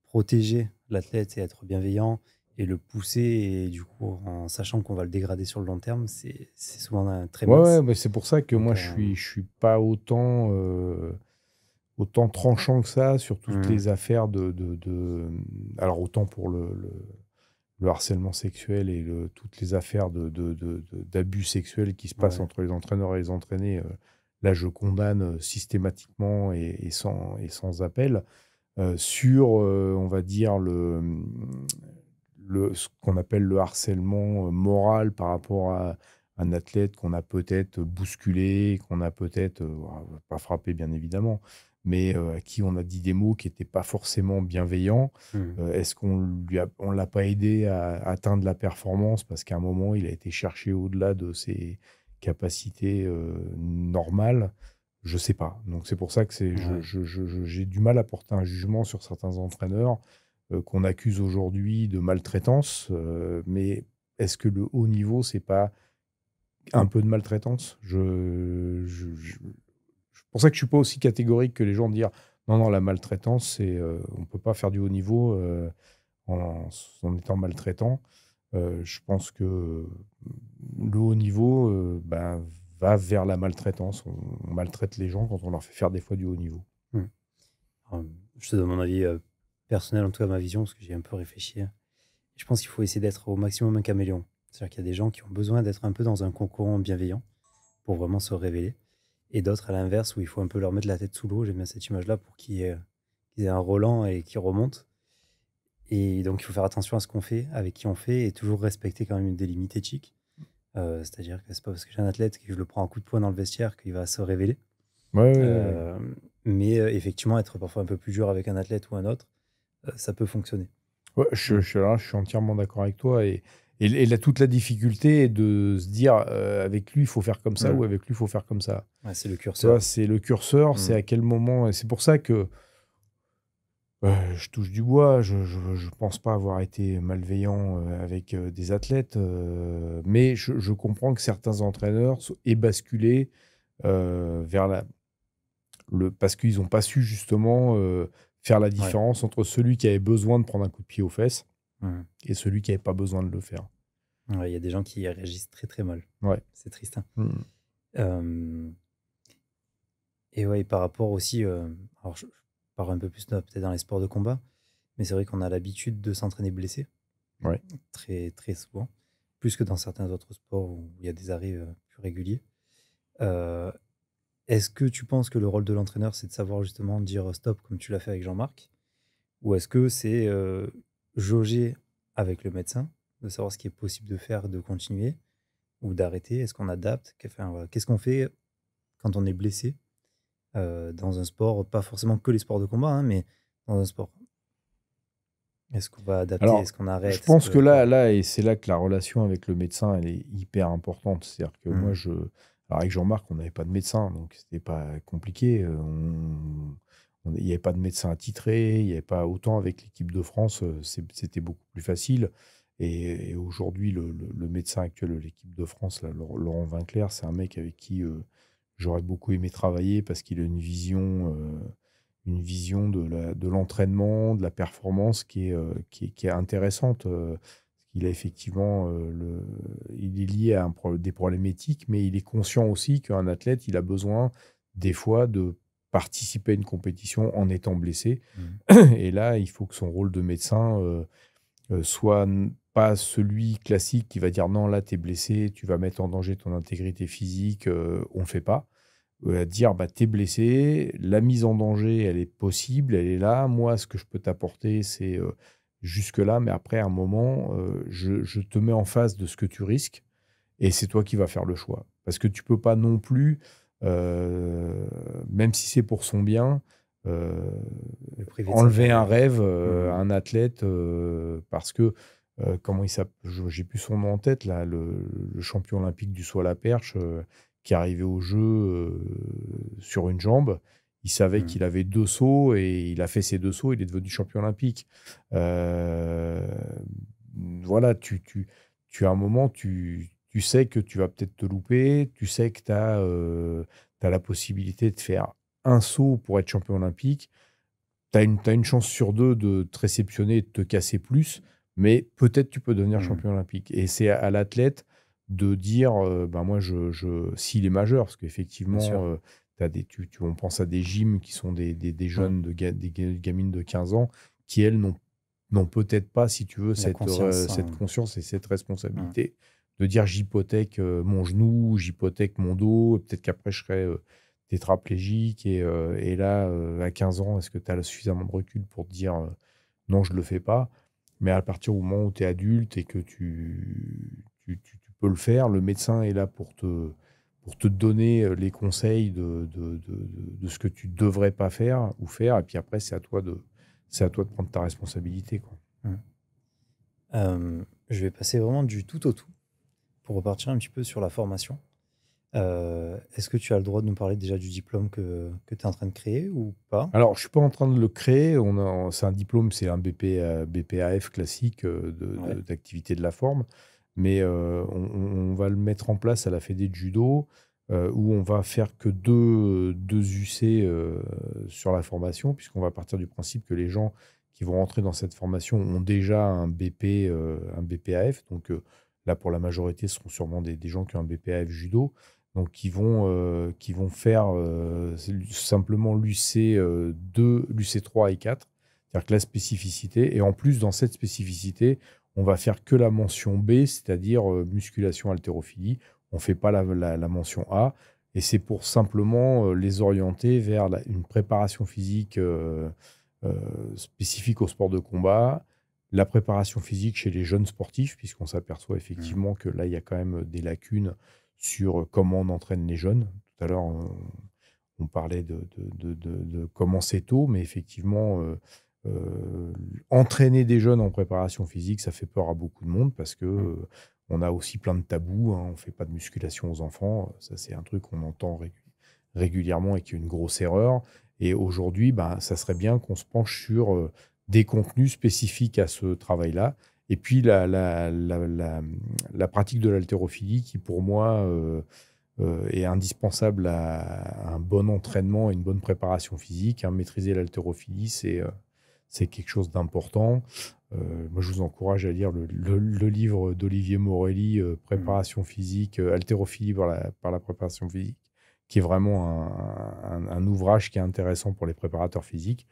Speaker 1: protéger l'athlète et être bienveillant et le pousser, et du coup, en sachant qu'on va le dégrader sur le long terme, c'est souvent un très bon Ouais,
Speaker 2: mais c'est pour ça que moi, euh, je suis, je suis pas autant. Euh, autant tranchant que ça sur toutes mmh. les affaires de, Alors, autant pour le, le harcèlement sexuel et toutes les affaires d'abus sexuels qui se passent entre les entraîneurs et les entraînés, euh, là je condamne euh, systématiquement et, sans, appel. Euh, sur, on va dire, le, mm, le ce qu'on appelle le harcèlement moral par rapport à un athlète qu'on a peut-être bousculé, qu'on a peut-être, pas frappé bien évidemment, mais euh, à qui on a dit des mots qui n'étaient pas forcément bienveillants. Mmh. Euh, est-ce qu'on lui l'a pas aidé à atteindre la performance parce qu'à un moment il a été cherché au-delà de ses capacités euh, normales Je ne sais pas. Donc c'est pour ça que c'est, j'ai du mal à porter un jugement sur certains entraîneurs qu'on accuse aujourd'hui de maltraitance, mais est-ce que le haut niveau, c'est pas un peu de maltraitance je, pour ça que je suis pas aussi catégorique que les gens de dire non, non, la maltraitance, c'est ne euh, on peut pas faire du haut niveau euh, en, étant maltraitant. Euh, je pense que le haut niveau ben, va vers la maltraitance. On, maltraite les gens quand on leur fait faire des fois du haut niveau.
Speaker 1: Hmm. je te donne mon avis personnel, en tout cas ma vision, parce que j'ai un peu réfléchi. Je pense qu'il faut essayer d'être au maximum un caméléon. C'est-à-dire qu'il y a des gens qui ont besoin d'être un peu dans un concours bienveillant pour vraiment se révéler et d'autres à l'inverse où il faut un peu leur mettre la tête sous l'eau. J'aime bien cette image-là pour qu'ils aient, un Roland et qu'ils remontent. Et donc, il faut faire attention à ce qu'on fait, avec qui on fait, et toujours respecter quand même une délimite éthique. Euh, c'est-à-dire que n'est pas parce que j'ai un athlète que je le prends un coup de poing dans le vestiaire qu'il va se révéler. Euh, mais euh, effectivement, être parfois un peu plus dur avec un athlète ou un autre, ça peut fonctionner. Ouais, je, je suis entièrement d'accord avec toi. Et et, là, toute la difficulté est
Speaker 2: de se dire euh, avec lui, il faut faire comme ça ou avec lui, il faut faire comme ça.
Speaker 1: c'est le curseur.
Speaker 2: C'est le curseur, c'est à quel moment. Et c'est pour ça que euh, je touche du bois, je ne pense pas avoir été malveillant euh, avec des athlètes, mais je, comprends que certains entraîneurs aient basculé vers la. Le, parce qu'ils n'ont pas su justement faire la différence entre celui qui avait besoin de prendre un coup de pied aux fesses et celui qui n'avait pas besoin de le faire.
Speaker 1: Il y a des gens qui réagissent très très mal. Ouais. C'est triste. Hein. Mm. Euh, et ouais, par rapport aussi, euh, alors je, parle un peu plus euh, peut-être dans les sports de combat, mais c'est vrai qu'on a l'habitude de s'entraîner blessé. Ouais. Très très souvent, plus que dans certains autres sports où il y a des arrêts plus réguliers. est-ce que tu penses que le rôle de l'entraîneur, c'est de savoir justement dire stop comme tu l'as fait avec Jean-Marc Ou est-ce que c'est jauger avec le médecin, de savoir ce qui est possible de faire, de continuer ou d'arrêter. Est-ce qu'on adapte Qu'est-ce qu'on fait quand on est blessé euh, dans un sport, pas forcément que les sports de combat, hein, mais dans un sport Est-ce qu'on va adapter Est-ce qu'on arrête Je pense que... là,
Speaker 2: là, et c'est là que la relation avec le médecin, elle est hyper importante. C'est-à-dire que mmh. moi, je. Alors avec Jean-Marc, on n'avait pas de médecin, donc c'était pas compliqué. Euh, on il n'y avait pas de médecin attitré, il n'y avait pas autant avec l'équipe de France, euh, c'était beaucoup plus facile. Et, aujourd'hui, le, médecin actuel de l'équipe de France, Laurent Vinclair, c'est un mec avec qui euh, j'aurais beaucoup aimé travailler parce qu'il a une vision, euh, une vision de l'entraînement, de, la performance qui est, qui intéressante. il a effectivement, il est lié à des problèmes éthiques, mais il est conscient aussi qu'un athlète, il a besoin des fois de participer à une compétition en étant blessé. Mmh. Et là, il faut que son rôle de médecin euh, euh, soit pas celui classique qui va dire non, là, tu es blessé, tu vas mettre en danger ton intégrité physique, euh, on ne fait pas. dire, bah, tu es blessé, la mise en danger, elle est possible, elle est là. Moi, ce que je peux t'apporter, c'est jusque-là, mais après, un moment, je, je te mets en face de ce que tu risques et c'est toi qui vas faire le choix. Parce que tu peux pas non plus euh, même si c'est pour son bien, euh, enlever un rêve euh, mhm. un athlète parce que comment il s'appelle J'ai plus son nom en tête, là, le, champion olympique du saut à la perche, qui arrivait au jeu sur une jambe. Il savait mhm. qu'il avait deux sauts et il a fait ses deux sauts, il est devenu champion olympique. voilà, tu, tu, tu, à un moment, tu, tu sais que tu vas peut-être te louper, tu sais que tu as, euh, la possibilité de faire un saut pour être champion olympique, tu as, une chance sur deux de te réceptionner de te casser plus, mais peut-être tu peux devenir mmh. champion olympique. Et c'est à, l'athlète de dire, euh, bah, moi, je, je s'il est majeur, parce qu'effectivement, euh, on pense à des gyms qui sont des, mmh. jeunes, de des gamines de 15 ans, qui, elles, n'ont peut-être pas, si tu veux, cette hein. conscience, et cette mmh. responsabilité de dire j'hypothèque euh, mon genou, j'hypothèque mon dos, peut-être qu'après je serai euh, tétraplégique et, euh, là, à 15 ans, est-ce que tu as suffisamment de recul pour te dire non, je ne le fais pas Mais à partir du moment où tu es adulte et que tu, tu, peux le faire, le médecin est là pour te, pour te donner les conseils de, de, ce que tu ne devrais pas faire ou faire. Et puis après, c'est à toi de, c'est à toi de prendre ta responsabilité. Quoi.
Speaker 1: Mmh. je vais passer vraiment du tout au tout pour repartir un petit peu sur la formation, euh, est-ce que tu as le droit de nous parler déjà du diplôme que, que tu es en train de créer ou pas
Speaker 2: Alors, je ne suis pas en train de le créer. On c'est un diplôme, c'est un BP, euh, BPAF classique euh, d'activité de, la forme. Mais on, va le mettre en place à la Fédé de judo, où on va faire que deux, deux UC sur la formation, puisqu'on va partir du principe que les gens qui vont rentrer dans cette formation ont déjà un BP, un BPAF. Donc, là pour la majorité, ce seront sûrement des, gens qui ont un BPAF judo, donc qui vont, euh, qui vont faire euh, simplement l'UC2, euh, l'UC3 et 4, c'est-à-dire que la spécificité, et en plus dans cette spécificité, on va faire que la mention B, c'est-à-dire musculation haltérophilie, on ne fait pas la, la, mention A, et c'est pour simplement les orienter vers une préparation physique spécifique au sport de combat, la préparation physique chez les jeunes sportifs, puisqu'on s'aperçoit mmh. effectivement que là, il y a quand même euh, des lacunes sur euh, comment on entraîne les jeunes. Tout à l'heure, on, parlait de, de, commencer tôt, mais effectivement, euh, entraîner des jeunes en préparation physique, ça fait peur à beaucoup de monde parce que mmh. on a aussi plein de tabous. On hein. on fait pas de musculation aux enfants. Ça, c'est un truc qu'on entend régulièrement et qui est une grosse erreur. Et aujourd'hui, ben, ça serait bien qu'on se penche sur des contenus spécifiques à ce travail-là. Et puis la, pratique de l'haltérophilie qui, pour moi, euh, euh, est indispensable à, un bon entraînement et une bonne préparation physique. Hein. Maîtriser l'haltérophilie, euh, c'est quelque chose d'important. moi, je vous encourage à lire le, livre d'Olivier Morelli, Préparation mmh. physique, haltérophilie par la, préparation physique, qui est vraiment un ouvrage qui est intéressant pour les préparateurs physiques.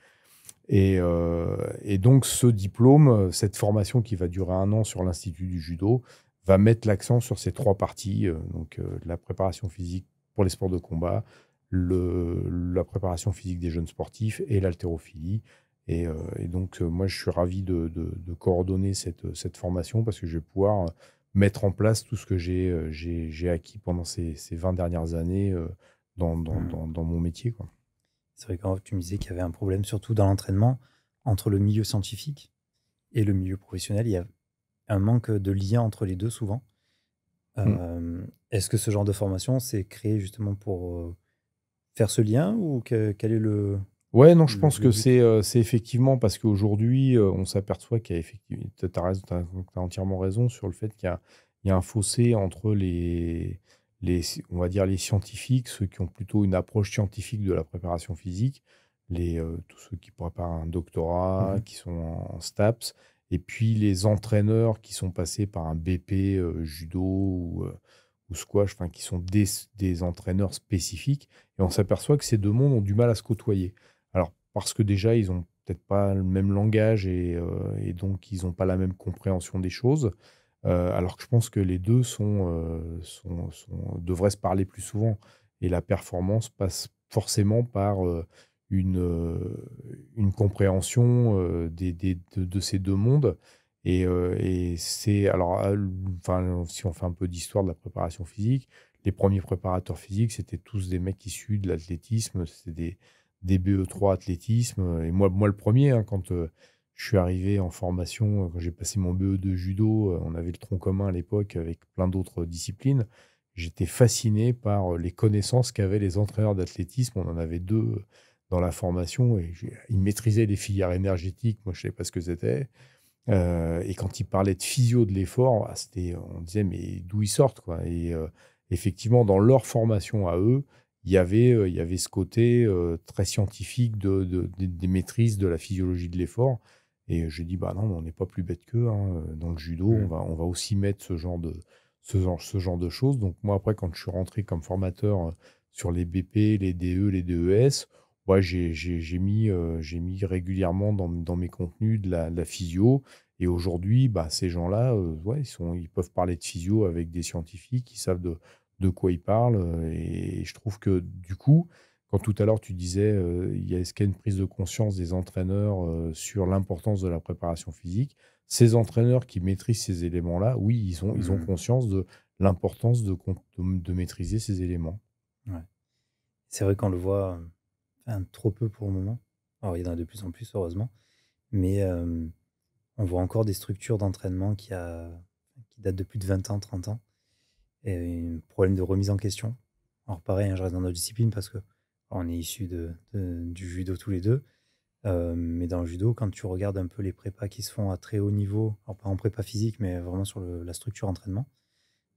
Speaker 2: Euh, et, donc, ce diplôme, cette formation qui va durer un an sur l'Institut du judo, va mettre l'accent sur ces trois parties, euh, donc euh, la préparation physique pour les sports de combat, le, la préparation physique des jeunes sportifs et l'haltérophilie. Et, donc, moi, je suis ravi de, coordonner cette, cette, formation parce que je vais pouvoir mettre en place tout ce que j'ai
Speaker 1: acquis pendant ces, 20 dernières années mmh. dans, mon métier. Quoi. C'est vrai que tu me disais qu'il y avait un problème, surtout dans l'entraînement, entre le milieu scientifique et le milieu professionnel. Il y a un manque de lien entre les deux souvent. Hmm. Euh, est-ce que ce genre de formation, s'est créé justement pour euh, faire ce lien ou quel est le...
Speaker 2: Ouais, non, je pense que euh, c'est effectivement parce qu'aujourd'hui, on s'aperçoit qu'il y a effectivement... Tu as, entièrement raison sur le fait qu'il y, y, a un fossé entre les, on va dire les scientifiques, ceux qui ont plutôt une approche scientifique de la préparation physique, les, euh, tous ceux qui préparent un doctorat, mmh qui sont en, STAPS, et puis les entraîneurs qui sont passés par un BP euh, judo euh, ou, squash, enfin qui sont des, entraîneurs spécifiques, et on s'aperçoit que ces deux mondes ont du mal à se côtoyer. Alors parce que déjà ils n'ont peut-être pas le même langage et, et donc ils n'ont pas la même compréhension des choses. Euh, alors que je pense que les deux euh, sont, devraient se parler plus souvent. Et la performance passe forcément par euh, une, une compréhension des, de, ces deux mondes. Et, c'est alors, si on fait un peu d'histoire de la préparation physique, les premiers préparateurs physiques, c'était tous des mecs issus de l'athlétisme, c'était des, BE3 athlétisme. Et moi, moi le premier, hein, quand je suis arrivé en formation, euh, quand j'ai passé mon BE de judo, euh, on avait le tronc commun à l'époque avec plein d'autres disciplines. J'étais fasciné par euh, les connaissances qu'avaient les entraîneurs d'athlétisme. On en avait deux dans la formation et ils maîtrisaient les filières énergétiques. Moi, je ne savais pas ce que c'était. et quand ils parlaient de physio de l'effort, ah, c'était, on disait, mais d'où ils sortent quoi. Et effectivement, dans leur formation à eux, il y avait, il y avait ce côté très scientifique des maîtrises de la physiologie de l'effort. Et euh, j'ai dit, bah non, on n'est pas plus bête qu'eux. Hein, euh, dans le judo, on, mmh. va, on va aussi mettre ce genre, de, ce, genre, ce genre de choses. Donc, moi, après, quand je suis rentré comme formateur euh, sur les BP, les DE, les DES, ouais, j'ai mis, j'ai mis régulièrement dans, dans, mes contenus de la, physio. Et aujourd'hui, bah, ces gens-là, ouais, ils, sont, ils peuvent parler de physio avec des scientifiques ils savent de, de quoi ils parlent. Et je trouve que, du coup, quand tout à l'heure tu disais, euh, est-ce qu'il y a une prise de conscience des entraîneurs euh, sur l'importance de la préparation physique Ces entraîneurs qui maîtrisent ces éléments-là, oui, ils ont, ils ont mmh. conscience de l'importance
Speaker 1: de, de, maîtriser ces éléments. Ouais. C'est vrai qu'on le voit euh, trop peu pour le moment. Alors, il y en a de plus en plus, heureusement. Mais euh, on voit encore des structures d'entraînement qui, a, qui datent de plus de 20 ans, 30 ans. Et un problème de remise en question. Alors, pareil, hein, je reste dans notre discipline parce que on est issus de, du judo tous les deux. Euh, mais dans le judo, quand tu regardes un peu les prépas qui se font à très haut niveau, pas en prépa physique, mais vraiment sur la structure entraînement,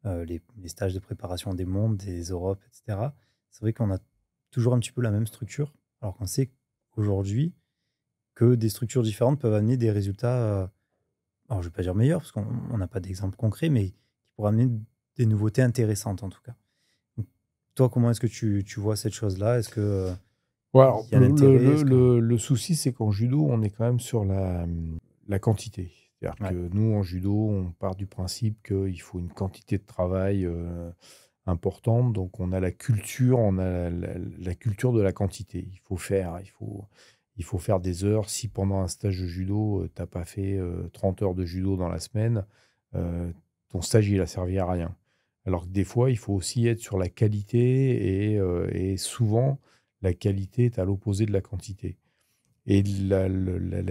Speaker 1: euh, les, stages de préparation des mondes, des Europes, etc., c'est vrai qu'on a toujours un petit peu la même structure, alors qu'on sait aujourd'hui que des structures différentes peuvent amener des résultats, euh, alors je ne vais pas dire meilleurs, parce qu'on n'a pas d'exemple concret, mais qui pourraient amener des nouveautés intéressantes en tout cas. Toi, comment est-ce que tu, tu, vois cette chose-là euh, Est-ce que le,
Speaker 2: le, souci, c'est qu'en judo, on est quand même sur la, la quantité. C'est-à-dire que nous, en judo, on part du principe qu'il faut une quantité de travail euh, importante. Donc, on a la culture, on a la, culture de la quantité. Il faut faire, il faut, il faut faire des heures. Si pendant un stage de judo, euh, tu n'as pas fait 30 heures de judo dans la semaine, ton stage, il a servi à rien. Alors que des fois, il faut aussi être sur la qualité et, euh, souvent, la qualité est à l'opposé de la quantité. Et la,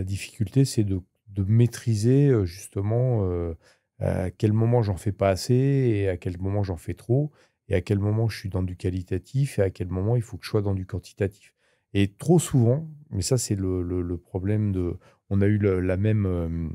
Speaker 2: difficulté, c'est de, maîtriser euh, justement euh, à quel moment j'en fais pas assez et à quel moment j'en fais trop et à quel moment je suis dans du qualitatif et à quel moment il faut que je sois dans du quantitatif. Et trop souvent, mais ça c'est le, problème de... On a eu la même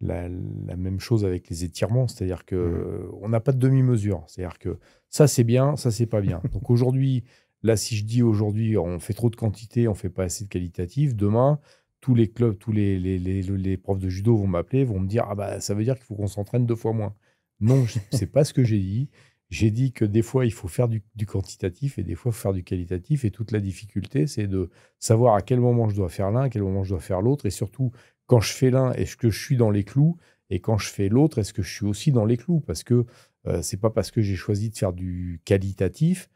Speaker 2: la, même chose avec les étirements, c'est-à-dire que mmh. on n'a pas de demi-mesure, c'est-à-dire que ça c'est bien, ça c'est pas bien. Donc aujourd'hui, là si je dis aujourd'hui on fait trop de quantité, on fait pas assez de qualitatif, demain tous les clubs, tous les, les, profs de judo vont m'appeler, vont me dire ah bah ça veut dire qu'il faut qu'on s'entraîne deux fois moins. Non, c'est pas ce que j'ai dit. J'ai dit que des fois il faut faire du, du quantitatif et des fois faire du qualitatif et toute la difficulté c'est de savoir à quel moment je dois faire l'un, à quel moment je dois faire l'autre et surtout quand je fais l'un, est-ce que je suis dans les clous Et quand je fais l'autre, est-ce que je suis aussi dans les clous Parce que ce euh, c'est pas parce que j'ai choisi de faire du qualitatif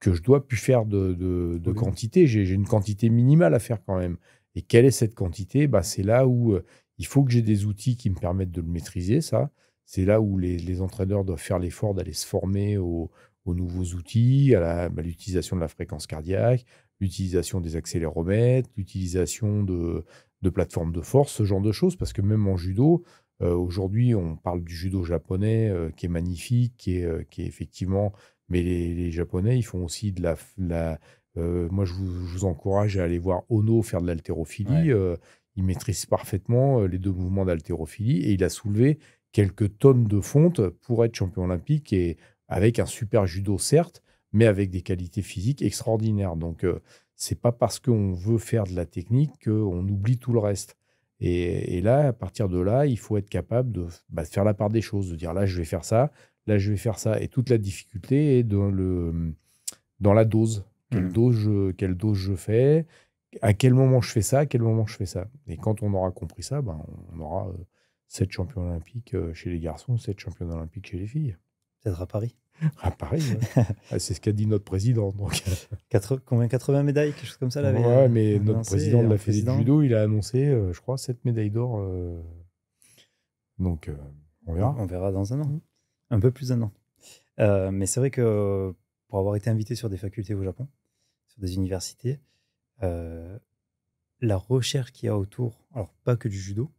Speaker 2: que je dois plus faire de, quantité. J'ai une quantité minimale à faire quand même. Et quelle est cette quantité bah, C'est là où euh, il faut que j'ai des outils qui me permettent de le maîtriser, ça. C'est là où les, entraîneurs doivent faire l'effort d'aller se former aux, nouveaux outils, à bah, l'utilisation de la fréquence cardiaque, l'utilisation des accéléromètres, l'utilisation de, de plateforme de force, ce genre de choses, parce que même en judo, euh, aujourd'hui, on parle du judo japonais euh, qui est magnifique, qui est, euh, qui est effectivement. Mais les, Japonais, ils font aussi de la. la moi, je vous, encourage à aller voir Ono faire de l'haltérophilie. il maîtrise parfaitement les deux mouvements d'haltérophilie et il a soulevé quelques tonnes de fonte pour être champion olympique et avec un super judo, certes, mais avec des qualités physiques extraordinaires. Donc, c'est pas parce qu'on veut faire de la technique qu'on oublie tout le reste. Et, là, à partir de là, il faut être capable bah, de, faire la part des choses, de dire là, je vais faire ça, là, je vais faire ça. Et toute la difficulté est dans, la dose. Mmh. Quelle, dose je, fais À quel moment je fais ça À quel moment je fais ça Et quand on aura compris ça, ben on aura euh, sept champions olympiques euh, chez les garçons, sept champions olympiques chez les filles. Ça sera à Paris. Ah, pareil. c'est ce qu'a dit
Speaker 1: notre président.
Speaker 2: Donc. combien
Speaker 1: 80 médailles, quelque chose comme ça Ouais, euh, mais notre président de la euh, fédération de judo,
Speaker 2: il a annoncé, euh, je crois, 7 médailles d'or.
Speaker 1: Donc, on verra. On verra dans un an. Mm. Un peu plus d'un an. mais c'est vrai que pour avoir été invité sur des facultés au Japon, sur des universités, la recherche qu'il y a autour, alors pas que du judo,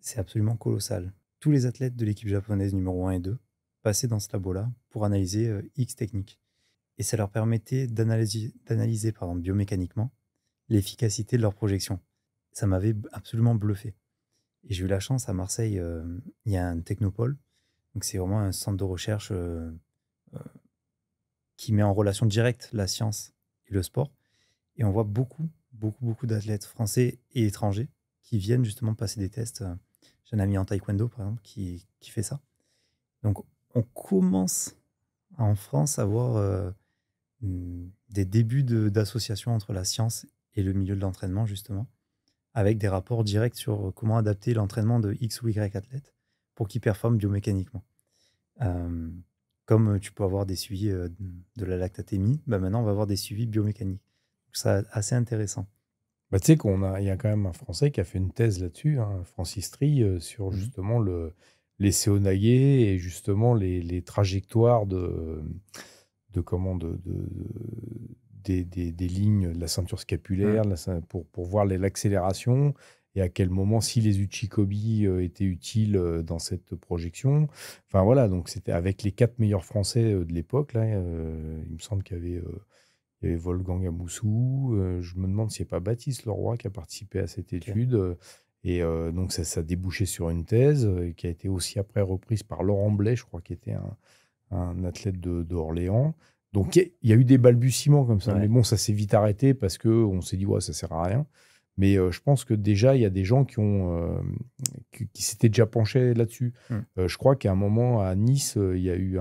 Speaker 1: c'est absolument colossal. Tous les athlètes de l'équipe japonaise numéro 1 et 2 passer dans ce labo-là pour analyser euh, X techniques. Et ça leur permettait d'analyser, d'analyser pardon, biomécaniquement l'efficacité de leur projection. Ça m'avait absolument bluffé. Et j'ai eu la chance à Marseille, euh, il y a un technopole, donc c'est vraiment un centre de recherche euh, qui met en relation directe la science et le sport. Et on voit beaucoup, beaucoup, beaucoup d'athlètes français et étrangers qui viennent justement passer des tests. J'ai un ami en taekwondo, par exemple, qui, qui fait ça. Donc on commence en France à avoir euh, mm, des débuts d'association entre la science et le milieu de l'entraînement, justement, avec des rapports directs sur euh, comment adapter l'entraînement de X ou Y athlète pour qu'il performe biomécaniquement. Euh, comme tu peux avoir des suivis de la lactatémie, bah, maintenant on va avoir des suivis biomécaniques. C'est assez intéressant. Bah, tu sais a, y a quand même un Français qui a fait une thèse là-dessus, hein, Francis Trie,
Speaker 2: sur mmh justement le, les séonaillés et justement les, trajectoires de, de comment de, des, lignes de la ceinture scapulaire mmh. pour, pour voir l'accélération et à quel moment si les Uchikobi euh, étaient utiles euh, dans cette projection. Enfin voilà, donc c'était avec les quatre meilleurs Français euh, de l'époque. Là, il me semble qu'il y avait, Wolfgang Amoussou. je me demande s'il n'y a pas Baptiste Leroy qui a participé à cette étude. Et euh, donc, ça, a débouché sur une thèse euh, qui a été aussi après reprise par Laurent Blais, je crois, qui était un, athlète de, Donc, il y, a eu des balbutiements comme ça. Mais bon, ça s'est vite arrêté parce qu'on s'est dit, ouais, ça sert à rien. Mais euh, je pense que déjà, il y a des gens qui, ont, qui, s'étaient déjà penchés là-dessus. Hmm. je crois qu'à un moment, à Nice, il y a eu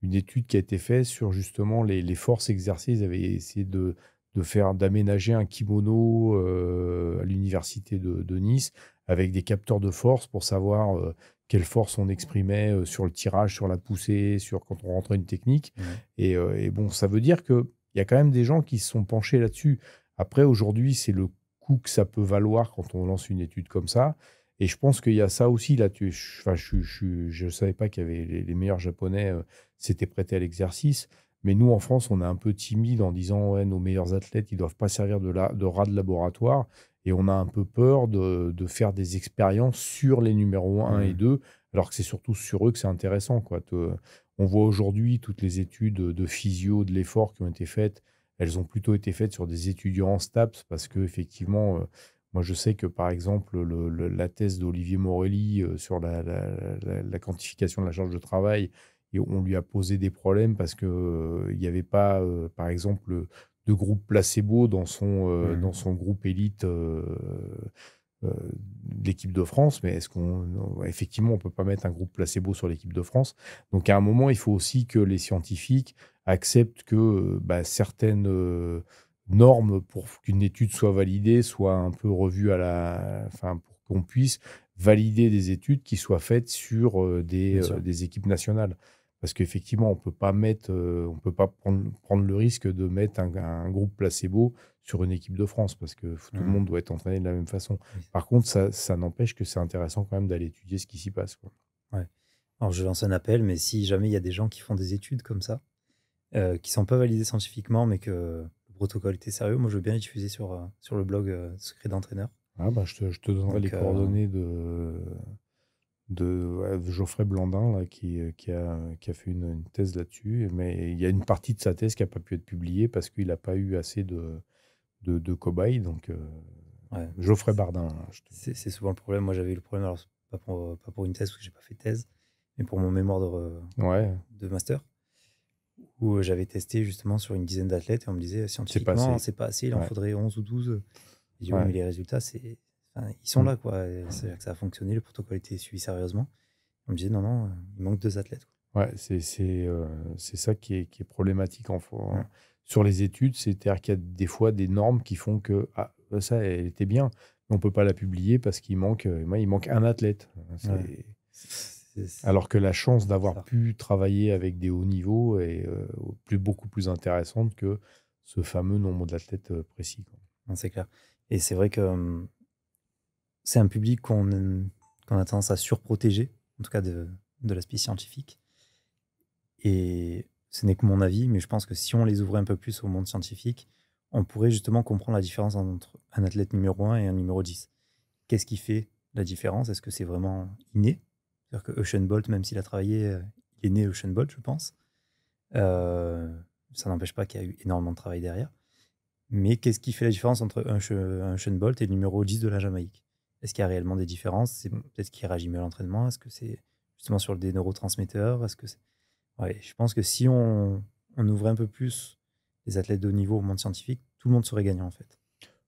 Speaker 2: une étude qui a été faite sur justement les, les forces exercées. Ils avaient essayé de de faire d'aménager un kimono euh, à l'université de, Nice avec des capteurs de force pour savoir euh, quelle force on exprimait euh, sur le tirage, sur la poussée, sur quand on rentrait une technique. Et, bon, ça veut dire que il y a quand même des gens qui se sont penchés là-dessus. Après, aujourd'hui, c'est le coût que ça peut valoir quand on lance une étude comme ça. Et je pense qu'il y a ça aussi là. Tu, je ne savais pas qu'il y avait les, les meilleurs japonais s'étaient prêtés à l'exercice. Mais nous, en France, on est un peu timide en disant ouais, nos meilleurs athlètes, ils ne doivent pas servir de, la, de rat de laboratoire. Et on a un peu peur de, faire des expériences sur les numéros 1 et 2, mmh. alors que c'est surtout sur eux que c'est intéressant. Quoi. on voit aujourd'hui toutes les études de physio, de l'effort qui ont été faites. Elles ont plutôt été faites sur des étudiants en STAPS parce que effectivement, euh, moi je sais que par exemple la thèse d'Olivier Morelli euh, sur la quantification de la charge de travail, et on lui a posé des problèmes parce qu'il euh, n'y avait pas, euh, par exemple, de groupe placebo dans son, euh, mmh. dans son groupe élite. Euh, l'équipe de France, mais est-ce qu'on effectivement on peut pas mettre un groupe placebo sur l'équipe de France Donc à un moment, il faut aussi que les scientifiques acceptent que bah, certaines normes pour qu'une étude soit validée soient un peu revues à la, enfin pour qu'on puisse valider des études qui soient faites sur des équipes nationales. Parce qu'effectivement, on peut pas mettre, euh, on peut pas prendre, le risque de mettre un, groupe placebo sur une équipe de France parce que tout le mmh. monde doit être entraîné de la même façon. Par contre, ça, n'empêche que c'est intéressant
Speaker 1: quand même d'aller étudier ce qui s'y passe. Ouais. Alors, je lance un appel, mais si jamais il y a des gens qui font des études comme ça, qui euh, qui sont pas validées scientifiquement, mais que le protocole était sérieux, moi je veux bien diffuser sur, euh, sur le blog Secret d'entraîneur. Ah bah, je te, donnerai les coordonnées de
Speaker 2: de Geoffrey Blandin là, qui, euh, qui, a, qui a fait une, thèse là-dessus. Mais il y a une partie de sa thèse qui n'a pas pu être publiée parce qu'il n'a pas eu assez de, de, de cobayes. Donc, euh, Geoffrey Bardin. Hein,
Speaker 1: c'est souvent le problème. Moi, j'avais eu le problème, alors, pas pour, pas pour une thèse, parce que j'ai pas fait thèse, mais pour mon mémoire de, ouais. de master, où euh, j'avais testé justement sur une dizaine d'athlètes et on me disait scientifiquement, c'est pas, assez, il en faudrait 11 ou 12. Et les résultats, c'est ils sont mm. là, quoi. C'est-à-dire que ça a fonctionné, le protocole était suivi sérieusement. On me disait, non, non, il manque deux athlètes.
Speaker 2: Ouais, c'est euh, c'est ça qui est, qui est, problématique en hein. Sur les études, c'est-à-dire qu'il y a des fois des normes qui font que ah, ça, elle était bien, mais on ne peut pas la publier parce qu'il manque, euh, il manque un athlète. Alors que la chance d'avoir pu travailler avec des hauts niveaux est euh, plus, beaucoup plus intéressante que ce fameux nombre d'athlètes précis.
Speaker 1: C'est clair. Et c'est vrai que hum, c'est un public qu'on a tendance à surprotéger, en tout cas de, l'aspect scientifique. Et ce n'est que mon avis, mais je pense que si on les ouvrait un peu plus au monde scientifique, on pourrait justement comprendre la différence entre un athlète numéro 1 et un numéro 10. Qu'est-ce qui fait la différence Est-ce que c'est vraiment inné C'est-à-dire que Ocean Bolt, même s'il a travaillé, euh, il est né Ocean Bolt, je pense. Euh, ça n'empêche pas qu'il y a eu énormément de travail derrière. Mais qu'est-ce qui fait la différence entre un, un Ocean Bolt et le numéro 10 de la Jamaïque est-ce qu'il y a réellement des différences C'est peut-être qu'il réagit mieux à l'entraînement. Est-ce que c'est justement sur des neurotransmetteurs Est-ce que ouais, je pense que si on, ouvrait un peu plus les athlètes de haut niveau au monde scientifique, tout le monde serait gagnant en fait.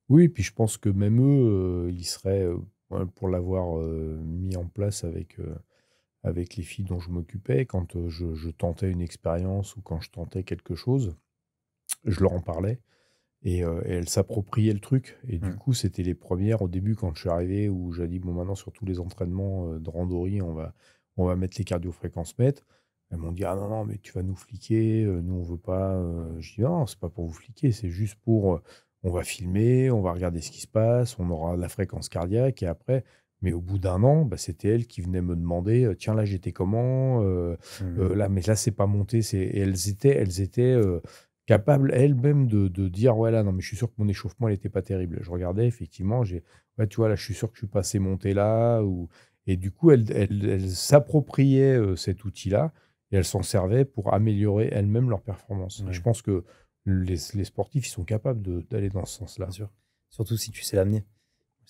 Speaker 2: Oui, et puis je pense que même eux, euh, ils seraient euh, pour l'avoir euh, mis en place avec avec les filles dont je m'occupais, quand je, tentais une expérience ou quand je tentais quelque chose, je leur en parlais. Euh, et, elle s'appropriait le truc. Et du coup, c'était les premières au début quand je suis arrivé où j'ai dit bon maintenant sur tous les entraînements euh, de randori, on va on va mettre les cardio-fréquences mètres. Elles m'ont dit ah non non mais tu vas nous fliquer, euh, nous on veut pas. Je dis non c'est pas pour vous fliquer, c'est juste pour on va filmer, on va regarder ce qui se passe, on aura la fréquence cardiaque et après mais au bout d'un an, bah, c'était elle qui venait me demander tiens là j'étais comment mmh. là mais là c'est pas monté c'est et elles étaient elles étaient capable elle-même de, dire ouais là non mais je suis sûr que mon échauffement il était pas terrible je regardais effectivement j'ai ouais tu vois là je suis sûr que je suis assez monter là ou et du coup elle, elle, s'appropriait euh, cet outil là et elle s'en servait pour améliorer elle-même leur performance je pense que les, sportifs ils sont capables d'aller dans ce sens là surtout si tu sais l'amener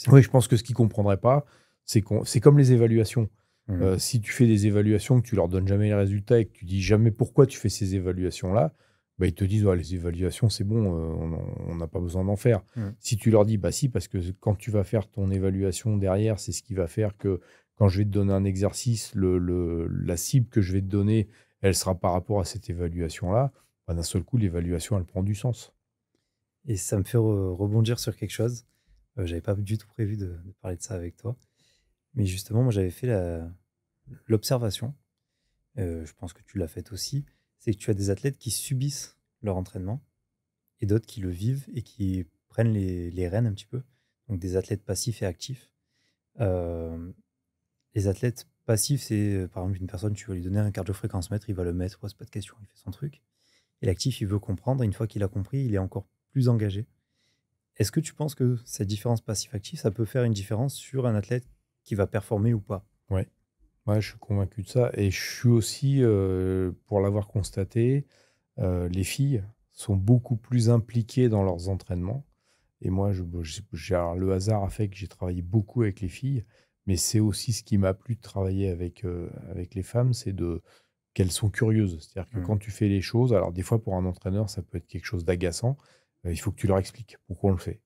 Speaker 2: oui je pense que ce qu'ils comprendraient pas c'est c'est comme les évaluations mmh. euh, si tu fais des évaluations que tu leur donnes jamais les résultats et que tu dis jamais pourquoi tu fais ces évaluations là bah, ils te disent les évaluations, c'est bon, euh, on n'a pas besoin d'en faire. Si tu leur dis, bah si, parce que quand tu vas faire ton évaluation derrière, c'est ce qui va faire que quand je vais te donner un exercice, le, la cible que je vais te donner, elle sera par rapport à cette évaluation-là. Bah, d'un seul coup, l'évaluation, elle prend du sens.
Speaker 1: Et ça me fait rebondir sur quelque chose. Je euh, j'avais pas du tout prévu de, parler de ça avec toi. Mais justement, moi, j'avais fait l'observation. Euh, je pense que tu l'as faite aussi c'est que tu as des athlètes qui subissent leur entraînement et d'autres qui le vivent et qui prennent les, rênes un petit peu. Donc des athlètes passifs et actifs. Euh, les athlètes passifs, c'est euh, par exemple une personne, tu vas lui donner un fréquence mètre, il va le mettre, c'est pas de question, il fait son truc. Et l'actif, il veut comprendre, une fois qu'il a compris, il est encore plus engagé. Est-ce que tu penses que cette différence passif-actif, ça peut faire une différence sur un athlète qui va performer ou pas Ouais. Moi, je suis convaincu de ça. Et je suis aussi, euh, pour l'avoir
Speaker 2: constaté, euh, les filles sont beaucoup plus impliquées dans leurs entraînements. Et moi, le hasard a fait que j'ai travaillé beaucoup avec les filles, mais c'est aussi ce qui m'a plu de travailler avec, euh, avec les femmes, c'est de qu'elles sont curieuses. C'est-à-dire que mmh. quand tu fais les choses, alors des fois pour un entraîneur, ça peut être quelque chose d'agaçant, il faut que tu leur expliques pourquoi on le fait.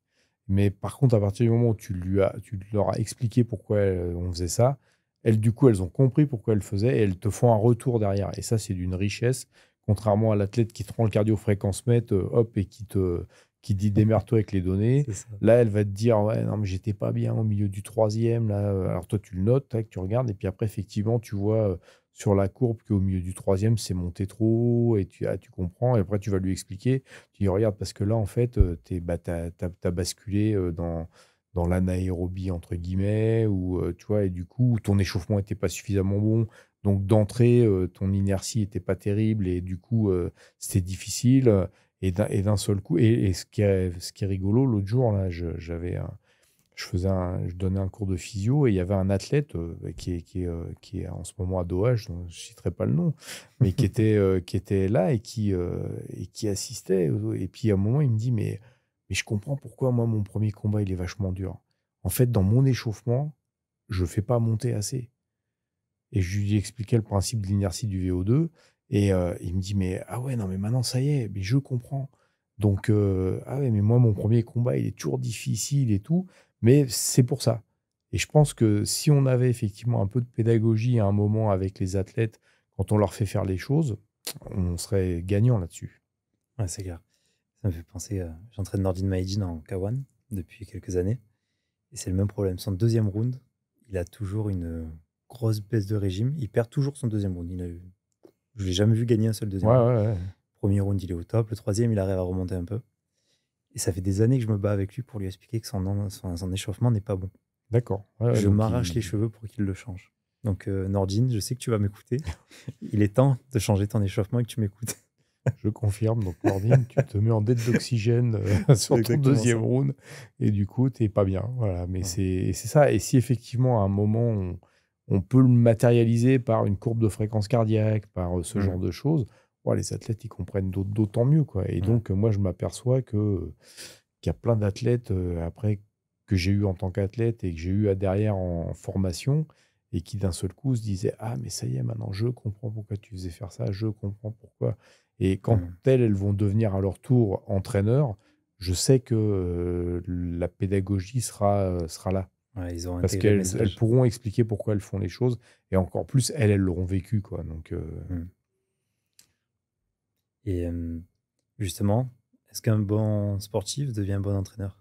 Speaker 2: Mais par contre, à partir du moment où tu, tu leur as expliqué pourquoi on faisait ça, elles, du coup, elles ont compris pourquoi elles faisaient et elles te font un retour derrière. Et ça, c'est d'une richesse, contrairement à l'athlète qui te rend le cardio fréquence mètre, euh, hop, et qui te qui dit démerde-toi avec les données. Là, elle va te dire ouais non mais j'étais pas bien au milieu du troisième là. Euh, alors toi tu le notes, tu regardes et puis après effectivement tu vois euh, sur la courbe qu'au milieu du troisième, c'est monté trop et tu, ah, tu comprends. Et après, tu vas lui expliquer. Tu dis, regarde, parce que là, en fait, tu bah, as, basculé dans, dans l'anaérobie entre guillemets ou euh, tu vois et du coup ton échauffement était pas suffisamment bon donc d'entrée euh, ton inertie était pas terrible et du coup euh, c'était difficile et d'un seul coup et, ce qui est, ce qui est rigolo l'autre jour là j'avais je faisais je donnais un cours de physio et il y avait un athlète qui est, qui qui en ce moment à Doha je ne citerai pas le nom mais qui était qui était là et qui et qui assistait et puis à un moment il me dit mais mais je comprends pourquoi, moi, mon premier combat, il est vachement dur. En fait, dans mon échauffement, je fais pas monter assez. Et je lui expliquais le principe de l'inertie du VO2. Et euh, il me dit, mais ah ouais, non, mais maintenant, ça y est, mais je comprends. Donc, euh, ah ouais, mais moi, mon premier combat, il est toujours difficile et tout. Mais c'est pour ça. Et je pense que si on avait effectivement un peu de pédagogie à un moment avec les athlètes, quand on leur fait faire les choses, on
Speaker 1: serait gagnant là-dessus. c'est clair. Ça me fait penser, à... Euh, j'entraîne Nordin Maïdine en K1 depuis quelques années. Et c'est le même problème. Son deuxième round, il a toujours une grosse baisse de régime. Il perd toujours son deuxième round. Il a Je ne l'ai jamais vu gagner un seul deuxième round. Premier round, il est au top. Le troisième, il arrive à remonter un peu. Et ça fait des années que je me bats avec lui pour lui expliquer que son, échauffement n'est pas bon. D'accord. je m'arrache les cheveux pour qu'il le change. Donc, euh, Nordin, je sais que tu vas m'écouter. il est temps de changer ton échauffement et que tu m'écoutes. Je confirme. Donc, Morning, tu te mets en dette d'oxygène euh, sur ton deuxième
Speaker 2: round et du coup, tu t'es pas bien. Voilà. Mais c'est ça. Et si effectivement, à un moment, on, peut le matérialiser par une courbe de fréquence cardiaque, par euh, ce mmh. genre de choses, les athlètes, ils comprennent d'autant mieux. Quoi. Et mmh. donc, moi, je m'aperçois que qu'il y a plein d'athlètes euh, après que j'ai eu en tant qu'athlète et que j'ai eu derrière en formation et qui d'un seul coup se disaient Ah, mais ça y est, maintenant je comprends pourquoi tu faisais faire ça, je comprends pourquoi et quand mmh. elles, elles vont devenir à leur tour entraîneurs, je sais que euh, la pédagogie sera, euh, sera là. ils ont Parce qu'elles pourront expliquer pourquoi
Speaker 1: elles font les choses. Et encore plus, elles, elles l'auront vécu. Quoi. Donc, euh, mmh. Et justement, est-ce qu'un bon sportif devient un bon entraîneur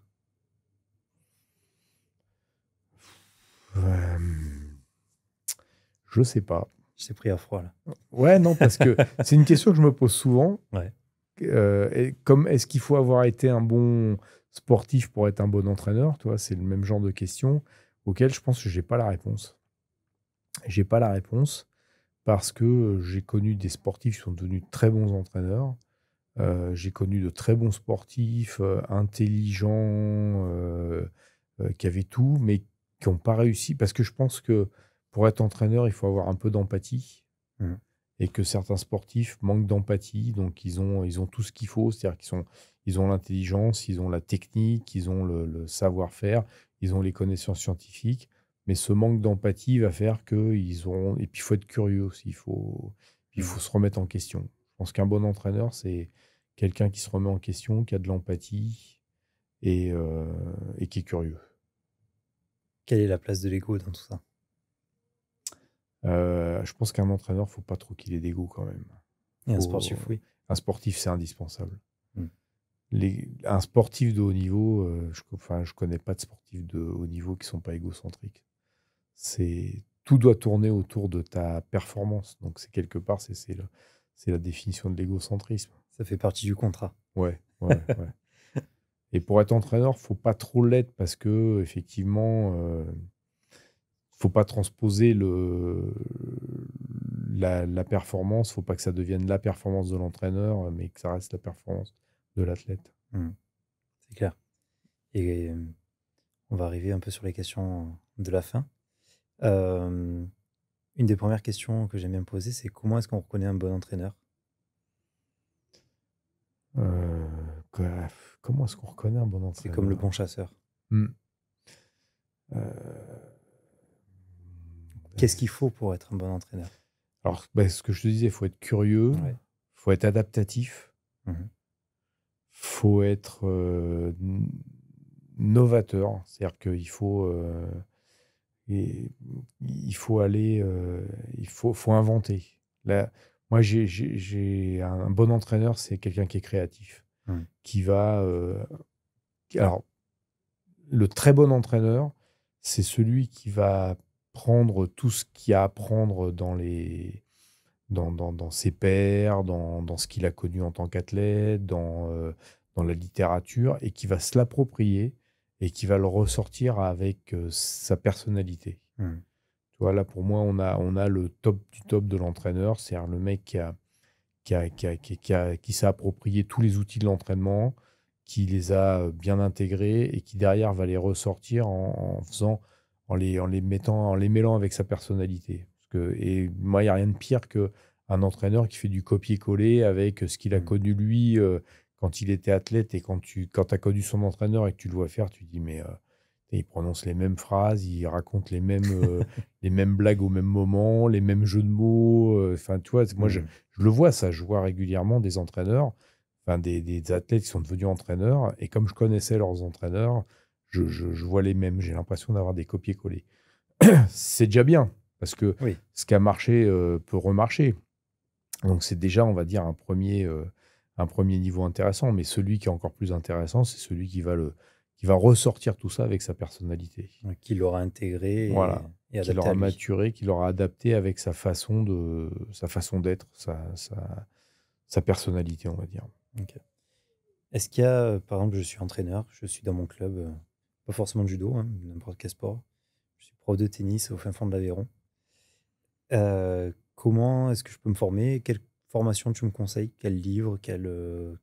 Speaker 1: Je sais pas. Je pris à froid là.
Speaker 2: Ouais, non, parce que c'est une question que je me pose souvent. Ouais. Euh, et comme est-ce qu'il faut avoir été un bon sportif pour être un bon entraîneur Toi, c'est le même genre de question auquel je pense que j'ai pas la réponse. J'ai pas la réponse parce que j'ai connu des sportifs qui sont devenus très bons entraîneurs. Euh, j'ai connu de très bons sportifs, euh, intelligents, qui avaient tout, mais qui n'ont pas réussi parce que je pense que pour être entraîneur, il faut avoir un peu d'empathie. Mmh. Et que certains sportifs manquent d'empathie, donc ils ont, ils ont tout ce qu'il faut, c'est-à-dire qu'ils sont, ils ont l'intelligence, ils ont la technique, ils ont le, savoir-faire, ils ont les connaissances scientifiques, mais ce manque d'empathie va faire qu'ils auront. Et puis il faut être curieux aussi, il faut, il mmh. faut se remettre en question. Je pense qu'un bon entraîneur, c'est quelqu'un qui se remet en question, qui a de l'empathie et, euh, et qui est curieux.
Speaker 1: Quelle est la place de l'ego dans tout ça
Speaker 2: euh, je pense qu'un entraîneur, faut pas trop qu'il ait d'ego quand même. Et un sportif, oui. Euh, un sportif, c'est indispensable. Hmm. Les, un sportif de haut niveau, euh, je, enfin, je connais pas de sportifs de haut niveau qui sont pas égocentriques. C'est tout doit tourner autour de ta performance. Donc c'est quelque part, c'est c'est la définition de
Speaker 1: l'égocentrisme. Ça fait partie du contrat. Ouais,
Speaker 2: Et pour être entraîneur, faut pas trop l'être parce que effectivement faut pas transposer le, la, la performance, faut pas que ça devienne la performance de
Speaker 1: l'entraîneur, mais que ça reste la performance de l'athlète. Hmm. C'est clair. Et euh, on va arriver un peu sur les questions de la fin. Euh, une des premières questions que j'aime bien me poser, c'est comment est-ce qu'on reconnaît un bon entraîneur euh, Comment est-ce qu'on reconnaît un bon entraîneur C'est comme le bon chasseur. Hmm. Qu'est-ce qu'il faut pour être un bon entraîneur Alors, bah, ce que je te disais, il faut être curieux, il faut
Speaker 2: être adaptatif, il mhm. faut être euh, novateur. C'est-à-dire qu'il faut, euh, il faut aller, euh, il faut, faut inventer. moi, j'ai un bon entraîneur, c'est quelqu'un qui est créatif, qui va. alors, le très bon entraîneur, c'est celui qui va prendre tout ce qu'il y a à prendre dans les dans, ses pairs, dans, ce qu'il a connu en tant qu'athlète, euh, dans, la littérature, et qui va se l'approprier et qui va le ressortir avec euh, sa personnalité. Hmm. Tu vois, là, pour moi, on a, on a le top du top de l'entraîneur, c'est-à-dire le mec qui, a, qui, a, s'est approprié tous les outils de l'entraînement, qui les a euh, bien intégrés et qui derrière va les ressortir en faisant en les, mettant, en les mêlant avec sa personnalité. et moi, il n'y a rien de pire qu'un entraîneur qui fait du copier-coller avec ce qu'il a mm. connu lui euh, quand il était athlète et quand tu as connu son entraîneur et que tu le vois faire, tu dis mais euh, il prononce les mêmes phrases, il raconte les mêmes euh, les mêmes blagues au même moment, les mêmes jeux de mots. Enfin, moi mm. je, le vois ça, je vois régulièrement des entraîneurs, des, des, athlètes qui sont devenus entraîneurs et comme je connaissais leurs entraîneurs, je, vois les mêmes. J'ai l'impression d'avoir des copier-coller. C'est déjà bien, parce que ce qui a marché euh, peut remarcher. Donc c'est déjà, on va dire, un premier, euh, un premier niveau intéressant. Mais celui qui est encore plus intéressant, c'est celui qui va, le, qui va ressortir tout ça avec sa personnalité.
Speaker 1: Qui l'aura intégré. Voilà. Et, et qui l'aura maturé,
Speaker 2: qui l'aura adapté avec sa façon de, sa façon d'être, sa, sa, personnalité, on va dire.
Speaker 1: Est-ce qu'il y a, euh, par exemple, je suis entraîneur, je suis dans mon club, pas forcément de judo, hein, n'importe quel sport. Je suis prof de tennis au fin fond de l'Aveyron. Euh, comment est-ce que je peux me former Quelle formation tu me conseilles Quel livre Quel, euh,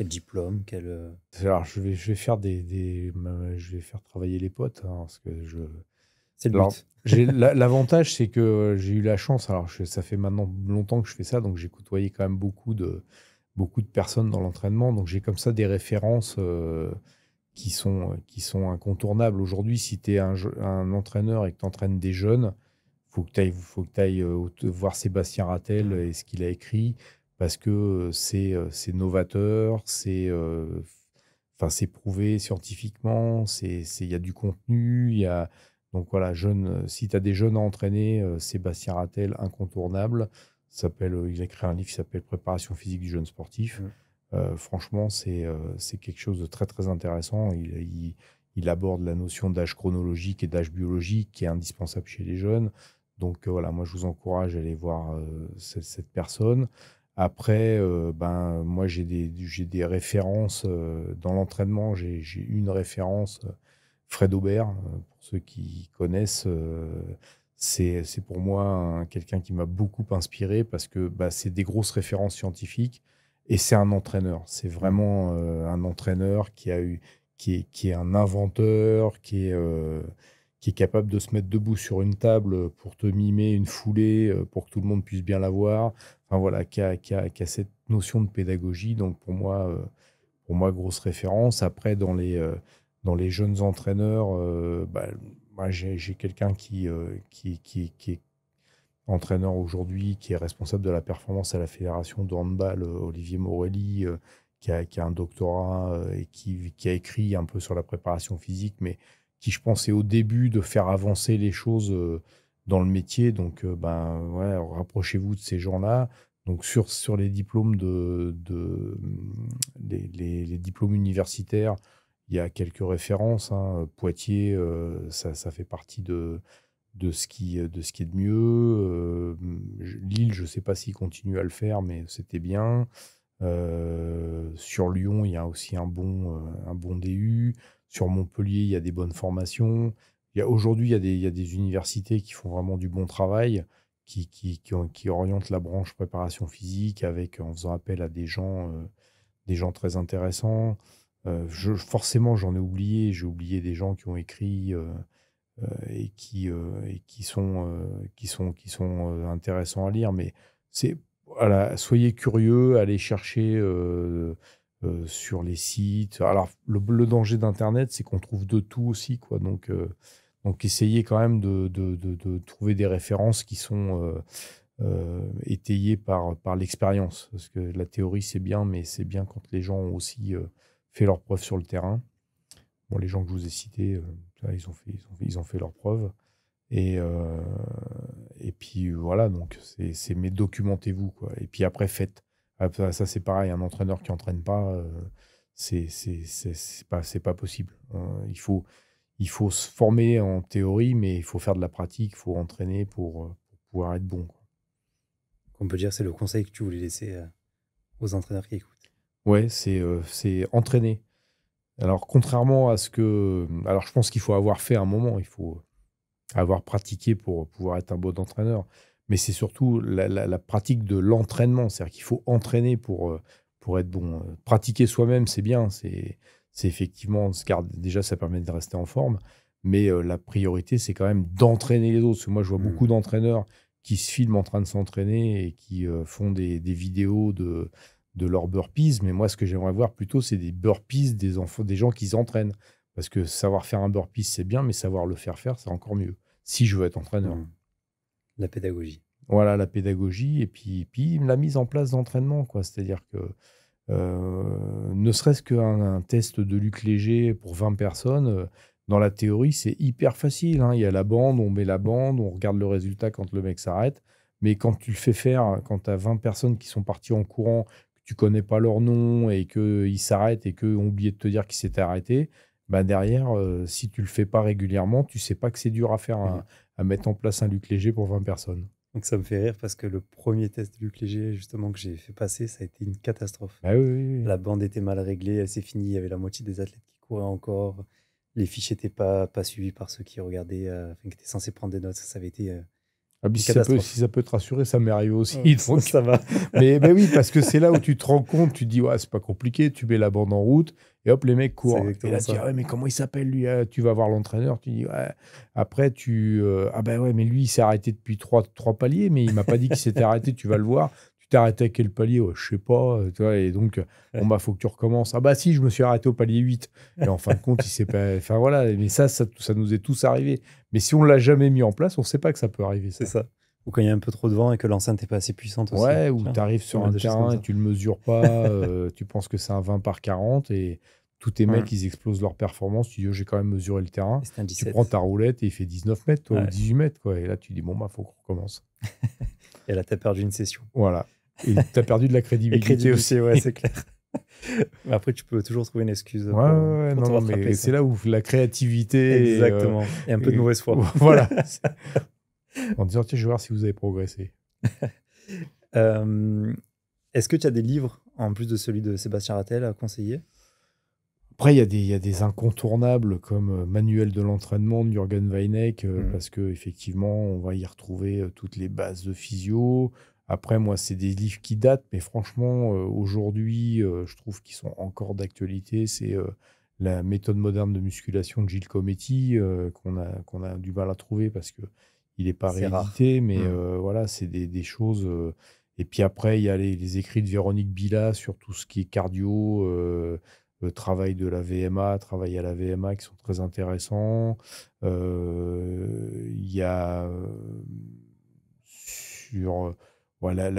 Speaker 1: diplôme quel... Euh, alors, je vais, je vais faire des,
Speaker 2: Je vais faire travailler les potes. Hein, parce que je... C'est le L'avantage, c'est que j'ai eu la chance. Alors, ça fait maintenant longtemps que je fais ça, donc j'ai côtoyé quand même beaucoup de, beaucoup de personnes dans l'entraînement. Donc, j'ai comme ça des références qui sont, euh, qui sont incontournables. Aujourd'hui, si tu es un, un, entraîneur et que tu entraînes des jeunes, faut que tu ailles, faut que euh, voir Sébastien Rattel et ce qu'il a écrit, parce que euh, c'est, novateur, c'est, enfin, c'est prouvé scientifiquement, c'est, il y a du contenu, il y a... Donc voilà, jeune, si tu as des jeunes à entraîner, Sébastien Rattel, incontournable, s'appelle, il a écrit un livre qui s'appelle Préparation physique du jeune sportif. Euh, franchement, euh, c'est quelque chose de très très intéressant. Il, aborde la notion d'âge chronologique et d'âge biologique qui est indispensable chez les jeunes. Donc euh, voilà, moi je vous encourage à aller voir cette, personne. Après, ben, moi, j'ai des, références dans l'entraînement. J'ai une référence, Fred Aubert, pour ceux qui connaissent. c'est pour moi quelqu'un qui m'a beaucoup inspiré parce que bah, c'est des grosses références scientifiques. Et c'est un entraîneur. C'est vraiment euh, un entraîneur qui a eu, qui est, qui est un inventeur, qui est, euh, qui est capable de se mettre debout sur une table pour te mimer une foulée, euh, pour que tout le monde puisse bien la voir. Enfin voilà, qui a, qui a, cette notion de pédagogie. Donc pour moi, pour moi grosse référence. Après, dans les, dans les jeunes entraîneurs, bah, j'ai quelqu'un qui, qui, qui, qui est entraîneur aujourd'hui qui est responsable de la performance à la fédération de handball, euh, Olivier Morelli, euh, qui a, qui a, un doctorat euh, et qui, qui, a écrit un peu sur la préparation physique, mais qui, je pense, est au début de faire avancer les choses dans le métier. Donc, ben, ouais, rapprochez-vous de ces gens-là. Donc, sur, sur les diplômes de, de mm, les, diplômes universitaires, il y a quelques références. Hein. Poitiers, ça, ça, fait partie de, de ce qui euh, de ce qui est de mieux. Euh, Lille, je ne sais pas s'ils continue à le faire, mais c'était bien. Euh, sur Lyon, il y a aussi un bon, un bon DU. Sur Montpellier, il y a des bonnes formations. Aujourd'hui, il, y a des, il y des universités qui font vraiment du bon travail, qui, qui, qui, orientent la branche préparation physique avec, en faisant appel à des gens, des gens très intéressants. forcément, j'en ai oublié. J'ai oublié des gens qui ont écrit euh, et qui euh, euh, qui sont qui sont qui sont intéressants à lire. Mais c'est voilà, soyez curieux, allez chercher. sur les sites. Alors, le, danger d'Internet, c'est qu'on trouve de tout aussi, quoi. Donc, donc essayez quand même de, de, de, trouver des références qui sont étayées par, par l'expérience. Parce que la théorie, c'est bien, mais c'est bien quand les gens ont aussi fait leurs preuves sur le terrain. Bon, les gens que je vous ai cités, ils ont fait, ils ont, ils ont fait leurs preuves. Et, euh, et puis euh, voilà, donc c'est mais documentez-vous. quoi. Et puis après, faites. Ah, ça, c'est pareil, un entraîneur qui n'entraîne pas, euh, c'est c'est pas, pas possible. Il, faut, il faut se former en théorie, mais il faut faire de la pratique, il faut entraîner pour, pouvoir être
Speaker 1: bon. Quoi. On peut dire, c'est le conseil que tu voulais laisser aux entraîneurs qui écoutent.
Speaker 2: Ouais, c'est entraîner. Alors, contrairement à ce que. Alors, je pense qu'il faut avoir fait un moment, il faut avoir pratiqué pour pouvoir être un bon entraîneur. Mais c'est surtout la, pratique de l'entraînement. C'est-à-dire qu'il faut entraîner pour, euh, pour être bon. Pratiquer soi-même, c'est bien. C'est effectivement ce car déjà, ça permet de rester en forme. Mais euh, la priorité, c'est quand même d'entraîner les autres. moi, je vois mmh. beaucoup d'entraîneurs qui se filment en train de s'entraîner et qui euh, font des vidéos de de leurs burpees, mais moi, ce que j'aimerais voir plutôt, c'est des burpees des enfants, des gens qui s'entraînent. Parce que savoir faire un burpee, c'est bien, mais savoir le faire faire, c'est encore mieux. Si je veux être entraîneur. Mmh.
Speaker 1: La pédagogie.
Speaker 2: Voilà, la pédagogie et puis, la mise en place d'entraînement. quoi. C'est-à-dire que euh, ne serait-ce qu'un test de Luc Léger pour 20 personnes, euh, dans la théorie, c'est hyper facile. Hein. Il y a la bande, on met la bande, on regarde le résultat quand le mec s'arrête. Mais quand tu le fais faire, quand tu as 20 personnes qui sont parties en courant, tu connais pas leur nom et qu'ils s'arrêtent et qu'ils ont oublié de te dire qu'ils s'étaient arrêtés, Ben derrière, euh, si tu le fais pas régulièrement, tu sais pas que c'est dur à faire, à mmh. mettre en place un Luc Léger
Speaker 1: pour 20 personnes. Donc ça me fait rire parce que le premier test de Luc Léger, justement, que j'ai fait passer, ça a été une catastrophe. Bah la bande était mal réglée, c'est fini, il y avait la moitié des athlètes qui couraient encore, les fiches n'étaient pas, pas suivies par ceux qui regardaient, euh, qui étaient censés prendre des notes, ça, avait été... Euh, ah, si, ça
Speaker 2: peut, te rassurer, ça m'est arrivé aussi. Ça va. mais, oui, parce que c'est là où tu te rends compte, tu te dis, ouais, c'est pas compliqué, tu mets la bande en route, et hop, les mecs courent. Et là, tu dis, ah ouais, mais comment il s'appelle lui ah, Tu vas voir l'entraîneur, tu dis, ouais. Après, tu. Euh, ah ben ouais, mais lui, il s'est arrêté depuis trois, trois paliers, mais il m'a pas dit qu'il s'était arrêté, tu vas le voir tu t'es arrêté à quel palier Je Je sais pas. Euh, et donc, euh, il bah, faut que tu recommences. Ah, bah, si, je me suis arrêté au palier 8. Et en fin de compte, il s'est pas. Enfin, voilà. Mais ça, ça, ça, nous est tous arrivé. Mais si on l'a jamais mis en place, on ne sait pas que ça peut arriver.
Speaker 1: C'est ça. Ou quand il y a un peu trop de vent et que l'enceinte n'est pas assez puissante aussi. Ouais, ou tu arrives sur un terrain et tu
Speaker 2: ne le mesures pas. Euh, tu penses que c'est un 20 par 40 et tous tes mecs, ils explosent leur performance. Tu dis, oh, j'ai quand même mesuré le terrain. Tu prends ta roulette et il fait 19 mètres, toi, ou 18 mètres. Quoi. Et là, tu dis, bon, bah, faut
Speaker 1: qu'on recommence. et là, tu as perdu une session.
Speaker 2: Voilà. Et tu as perdu de la crédibilité. aussi, ouais, c'est clair.
Speaker 1: après, tu peux toujours trouver une excuse. Ouais, ouais, non, mais c'est là où la créativité. Euh, Exactement. Et, un peu de mauvaise foi. Voilà. en disant, tiens, je vais voir si vous avez progressé. Euh, est-ce que tu as des livres, en plus de celui de Sébastien Rattel, à conseiller après, il y, a des incontournables
Speaker 2: comme euh, Manuel de l'entraînement de Jürgen Weineck, mm. parce que effectivement, on va y retrouver toutes les bases de physio, après, moi, c'est des livres qui datent, mais franchement, euh, aujourd'hui, euh, je trouve qu'ils sont encore d'actualité. C'est euh, la méthode moderne de musculation de Gilles Cometti, qu'on a, qu'on a du mal à trouver parce que il n'est pas réédité, mais mmh. voilà, c'est des, des, choses. et puis après, il y a les, écrits de Véronique Billa sur tout ce qui est cardio, le travail de la VMA, travail à la VMA qui sont très intéressants. Il y a sur voilà,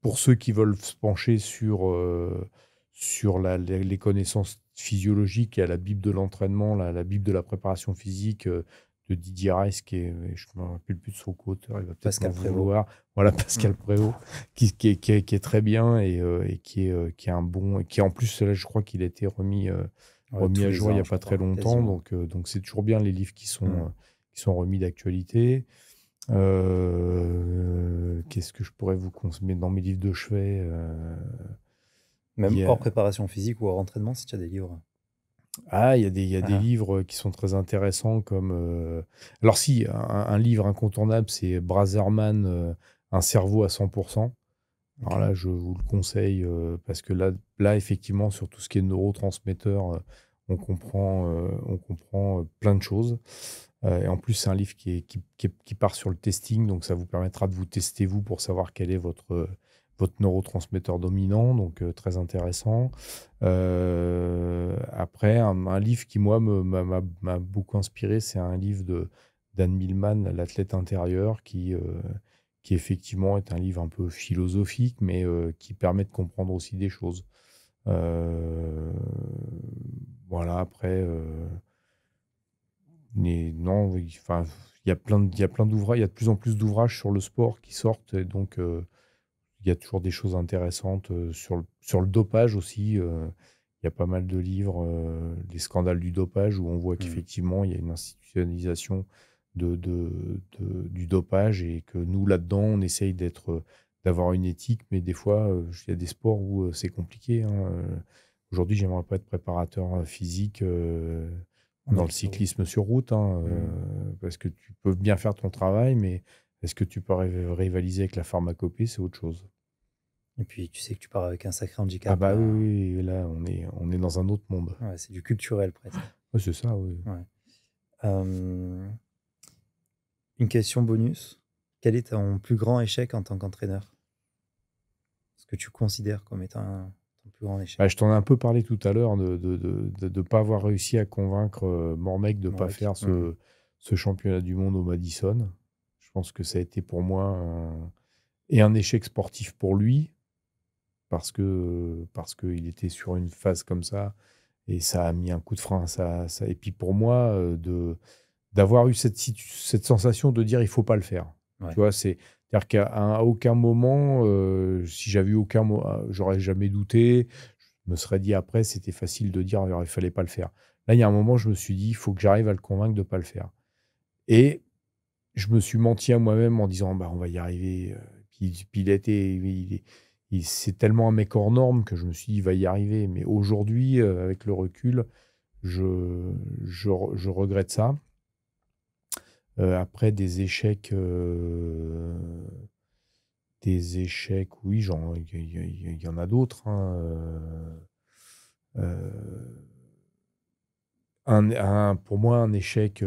Speaker 2: pour ceux qui veulent se pencher sur, euh, sur les connaissances physiologiques, et y la Bible de l'entraînement, la, la, Bible de la préparation physique euh, de Didier Rice, qui est, euh, je ne rappelle plus de son co hein, il Voilà, mm. Pascal Préau, qui, est, très bien et, qui, est, un bon. Et qui en plus, je crois qu'il a été remis, remis à jour il n'y a pas très longtemps. Donc, donc c'est toujours bien les livres qui sont, mm. qui sont remis d'actualité. Euh, qu'est-ce que je pourrais vous consommer dans mes livres de chevet euh, Même en hors
Speaker 1: préparation physique ou hors entraînement, si tu as des livres.
Speaker 2: Ah, il y a, des, ah. livres qui sont très intéressants comme... Euh, alors si, un, livre incontournable, c'est Brazerman, Un cerveau à 100%. Alors là, je vous le conseille parce que là, là, effectivement, sur tout ce qui est neurotransmetteur on comprend, euh, on comprend euh, plein de choses. Euh, et en plus, c'est un livre qui, qui, part sur le testing, donc ça vous permettra de vous tester vous pour savoir quel est votre, votre neurotransmetteur dominant, donc très intéressant. après, un, livre qui, moi, m'a beaucoup inspiré, c'est un livre de Dan Millman, l'athlète intérieur, qui, qui effectivement est un livre un peu philosophique, mais qui permet de comprendre aussi des choses. Euh, voilà, après, euh, non, enfin, il y a plein, il y plein d'ouvrages, il y a de plus en plus d'ouvrages sur le sport qui sortent, donc euh, il y a toujours des choses intéressantes euh, sur le, sur le dopage aussi. Il y a pas mal de livres, les scandales du dopage, où on voit mmh. qu'effectivement, il y a une institutionnalisation de, du dopage et que nous, là-dedans, on essaye d'être, d'avoir une éthique, mais des fois, il y a des sports où c'est compliqué. Hein, Aujourd'hui, j'aimerais pas être préparateur euh, physique euh, dans le cyclisme sur route, hein, euh, mmh. parce que tu peux bien faire ton travail, mais est-ce que tu peux rivaliser avec la pharmacopée C'est autre chose.
Speaker 1: Et puis, tu sais que tu pars avec un sacré handicap. Ah bah oui, hein. là, on est, dans un autre monde. c'est du culturel, presque. c'est ça, oui. une question bonus. Quel est ton plus grand échec en tant qu'entraîneur Ce que tu considères comme étant un, bah,
Speaker 2: je t'en ai un peu parlé tout à l'heure de ne de, de, pas avoir réussi à convaincre euh, mon Mormec de ne pas faire ce, ce, championnat du monde au Madison. Je pense que ça a été pour moi un, et un échec sportif pour lui parce que parce qu'il était sur une phase comme ça et ça a mis un coup de frein. Ça, et puis pour moi euh, de d'avoir eu cette, cette sensation de dire il faut pas le faire. Tu vois, c'est c'est-à-dire qu'à aucun moment, euh, si j'avais eu aucun mot, euh, j'aurais jamais douté. Je me serais dit après, c'était facile de dire, il ne fallait pas le faire. Là, il y a un moment, je me suis dit, il faut que j'arrive à le convaincre de ne pas le faire. Et je me suis menti à moi-même en disant, bah, on va y arriver. Euh, puis, il était, il, c'est tellement un mec hors normes que je me suis dit, il va y arriver. Mais aujourd'hui, avec le recul, je, je, je regrette ça. Euh, après des échecs, euh, des échecs, oui, il y, en a d'autres. Hein, euh, pour moi, un échec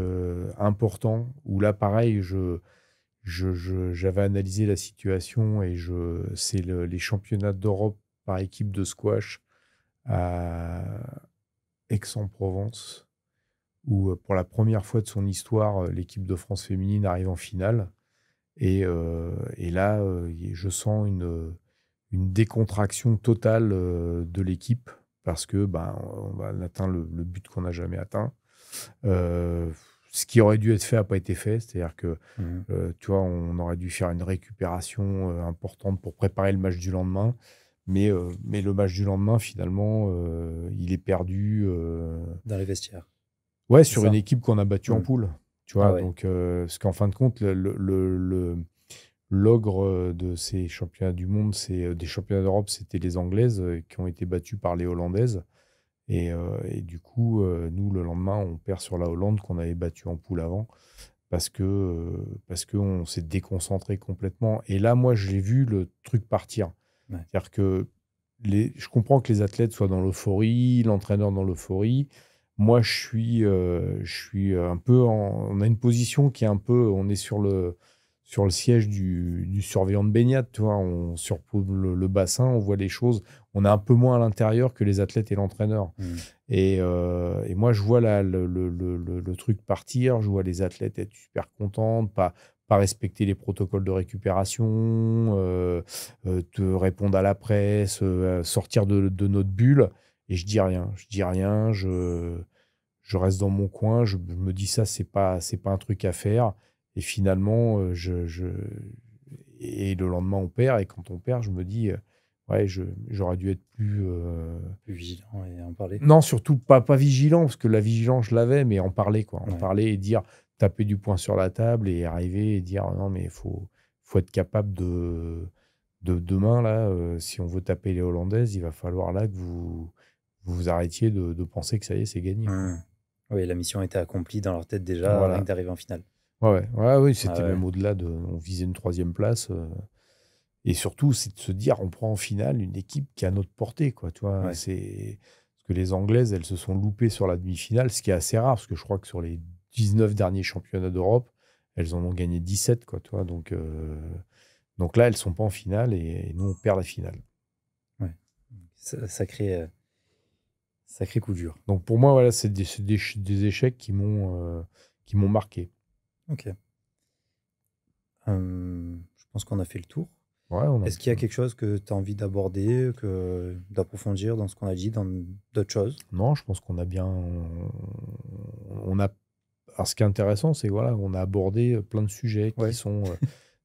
Speaker 2: important où là, pareil, je, j'avais analysé la situation et je, c'est les championnats d'Europe par équipe de squash à Aix-en-Provence où euh, pour la première fois de son histoire, euh, l'équipe de France féminine arrive en finale. Et, euh, là, je sens une, décontraction totale de l'équipe parce que ben, on atteint le, but qu'on n'a jamais atteint. ce qui aurait dû être fait n'a pas été fait. C'est-à-dire que, mmh. tu vois, on aurait dû faire une récupération importante pour préparer le match du lendemain. mais le match du lendemain, finalement, il est perdu. Dans les vestiaires Ouais, sur une équipe qu'on a battue en mm. poule. Tu vois, ah donc, ce euh, parce qu'en fin de compte, l'ogre euh, de ces championnats du monde, c'est, euh, des championnats d'Europe, c'était les Anglaises qui ont été battues par les Hollandaises. Et, du coup, nous, le lendemain, on perd sur la Hollande qu'on avait battue en poule avant parce que parce qu'on s'est déconcentré complètement. Et là, moi, je l'ai vu le truc partir. C'est-à-dire que je comprends que les athlètes soient dans l'euphorie, l'entraîneur dans l'euphorie. Moi, je suis, euh, je suis un peu. on a une position qui est un peu. On est sur le, sur le siège du, surveillant de baignade, tu vois. On surpouve le, bassin, on voit les choses. On est un peu moins à l'intérieur que les athlètes et l'entraîneur. Mmh. Euh, et, moi, je vois le, truc partir. Je vois les athlètes être super contents, pas, pas respecter les protocoles de récupération, euh, te répondre à la presse, sortir de notre bulle et je dis rien. Je dis rien, je, je reste dans mon coin, je, me dis ça, c'est pas, c'est pas un truc à faire. Et finalement, euh, je, je, et le lendemain, on perd. Et quand on perd, je me dis, euh, ouais, j'aurais dû être
Speaker 1: plus. Euh, plus vigilant et en parler. Non, surtout
Speaker 2: pas, pas vigilant, parce que la vigilance, je l'avais, mais en parler, quoi. En parler et dire, taper du poing sur la table et arriver et dire, non, mais il faut, faut être capable de. De demain, là, si on veut taper les Hollandaises, il va falloir là que vous, vous vous arrêtiez de, penser que ça y est, c'est gagné. Mmh.
Speaker 1: Oui, la mission était accomplie dans leur tête déjà avant d'arriver en finale.
Speaker 2: Ouais, ouais, ouais, c'était ah même
Speaker 1: au-delà de. On visait une
Speaker 2: troisième place. Euh. et surtout, c'est de se dire, on prend en finale une équipe qui a notre portée, quoi. Toi, c'est que les Anglaises, elles se sont loupées sur la demi-finale, ce qui est assez rare, parce que je crois que sur les 19 derniers championnats d'Europe, elles en ont gagné 17, quoi, toi. Donc, euh, donc là, elles sont pas en finale et, nous, on perd la finale. Ouais. crée... Euh, Sacré coup dur. Donc pour moi, voilà, c'est des, échecs euh, qui m'ont marqué.
Speaker 1: Ok. Euh, je pense qu'on a fait le tour. Ouais, Est-ce qu'il y a quelque chose que tu as envie d'aborder, que d'approfondir dans ce qu'on a dit, dans d'autres choses Non, je pense qu'on a bien.
Speaker 2: On a. ce qui est intéressant, c'est voilà, on a abordé plein de sujets qui sont euh,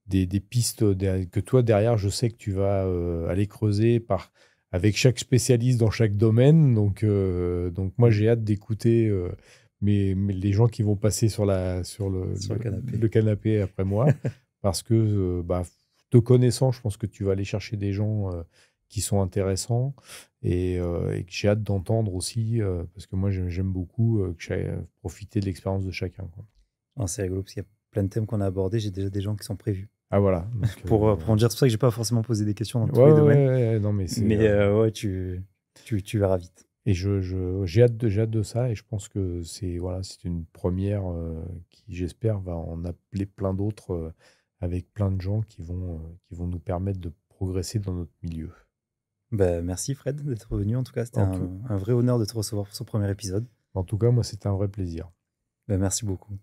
Speaker 2: des, pistes que toi derrière, je sais que tu vas aller creuser par avec chaque spécialiste dans chaque domaine. Donc, euh, donc moi, j'ai hâte d'écouter euh, mais, les gens qui vont passer sur, la, sur, le, le, canapé. après moi, parce que euh, bah, te connaissant, je pense que tu vas aller chercher des gens qui sont intéressants et, que j'ai hâte d'entendre aussi, parce que moi, j'aime beaucoup que de
Speaker 1: l'expérience de chacun. Ah, c'est rigolo, parce qu'il y a plein de thèmes qu'on a abordés, j'ai déjà des gens qui sont prévus. Ah voilà. Euh, pour, en dire, c'est pour ça que j'ai pas forcément posé des questions dans non, mais euh, euh, ouais,
Speaker 2: tu, verras vite. Et j'ai je, hâte, de, de ça et je pense que c'est voilà, c'est une première qui, j'espère, va en appeler plein d'autres avec plein
Speaker 1: de gens qui vont, qui vont nous permettre de progresser dans notre milieu. Bah, merci Fred d'être venu. En tout cas, c'était un, vrai honneur de te recevoir pour ce premier épisode. En tout cas, moi, c'était un vrai plaisir. Bah, merci beaucoup.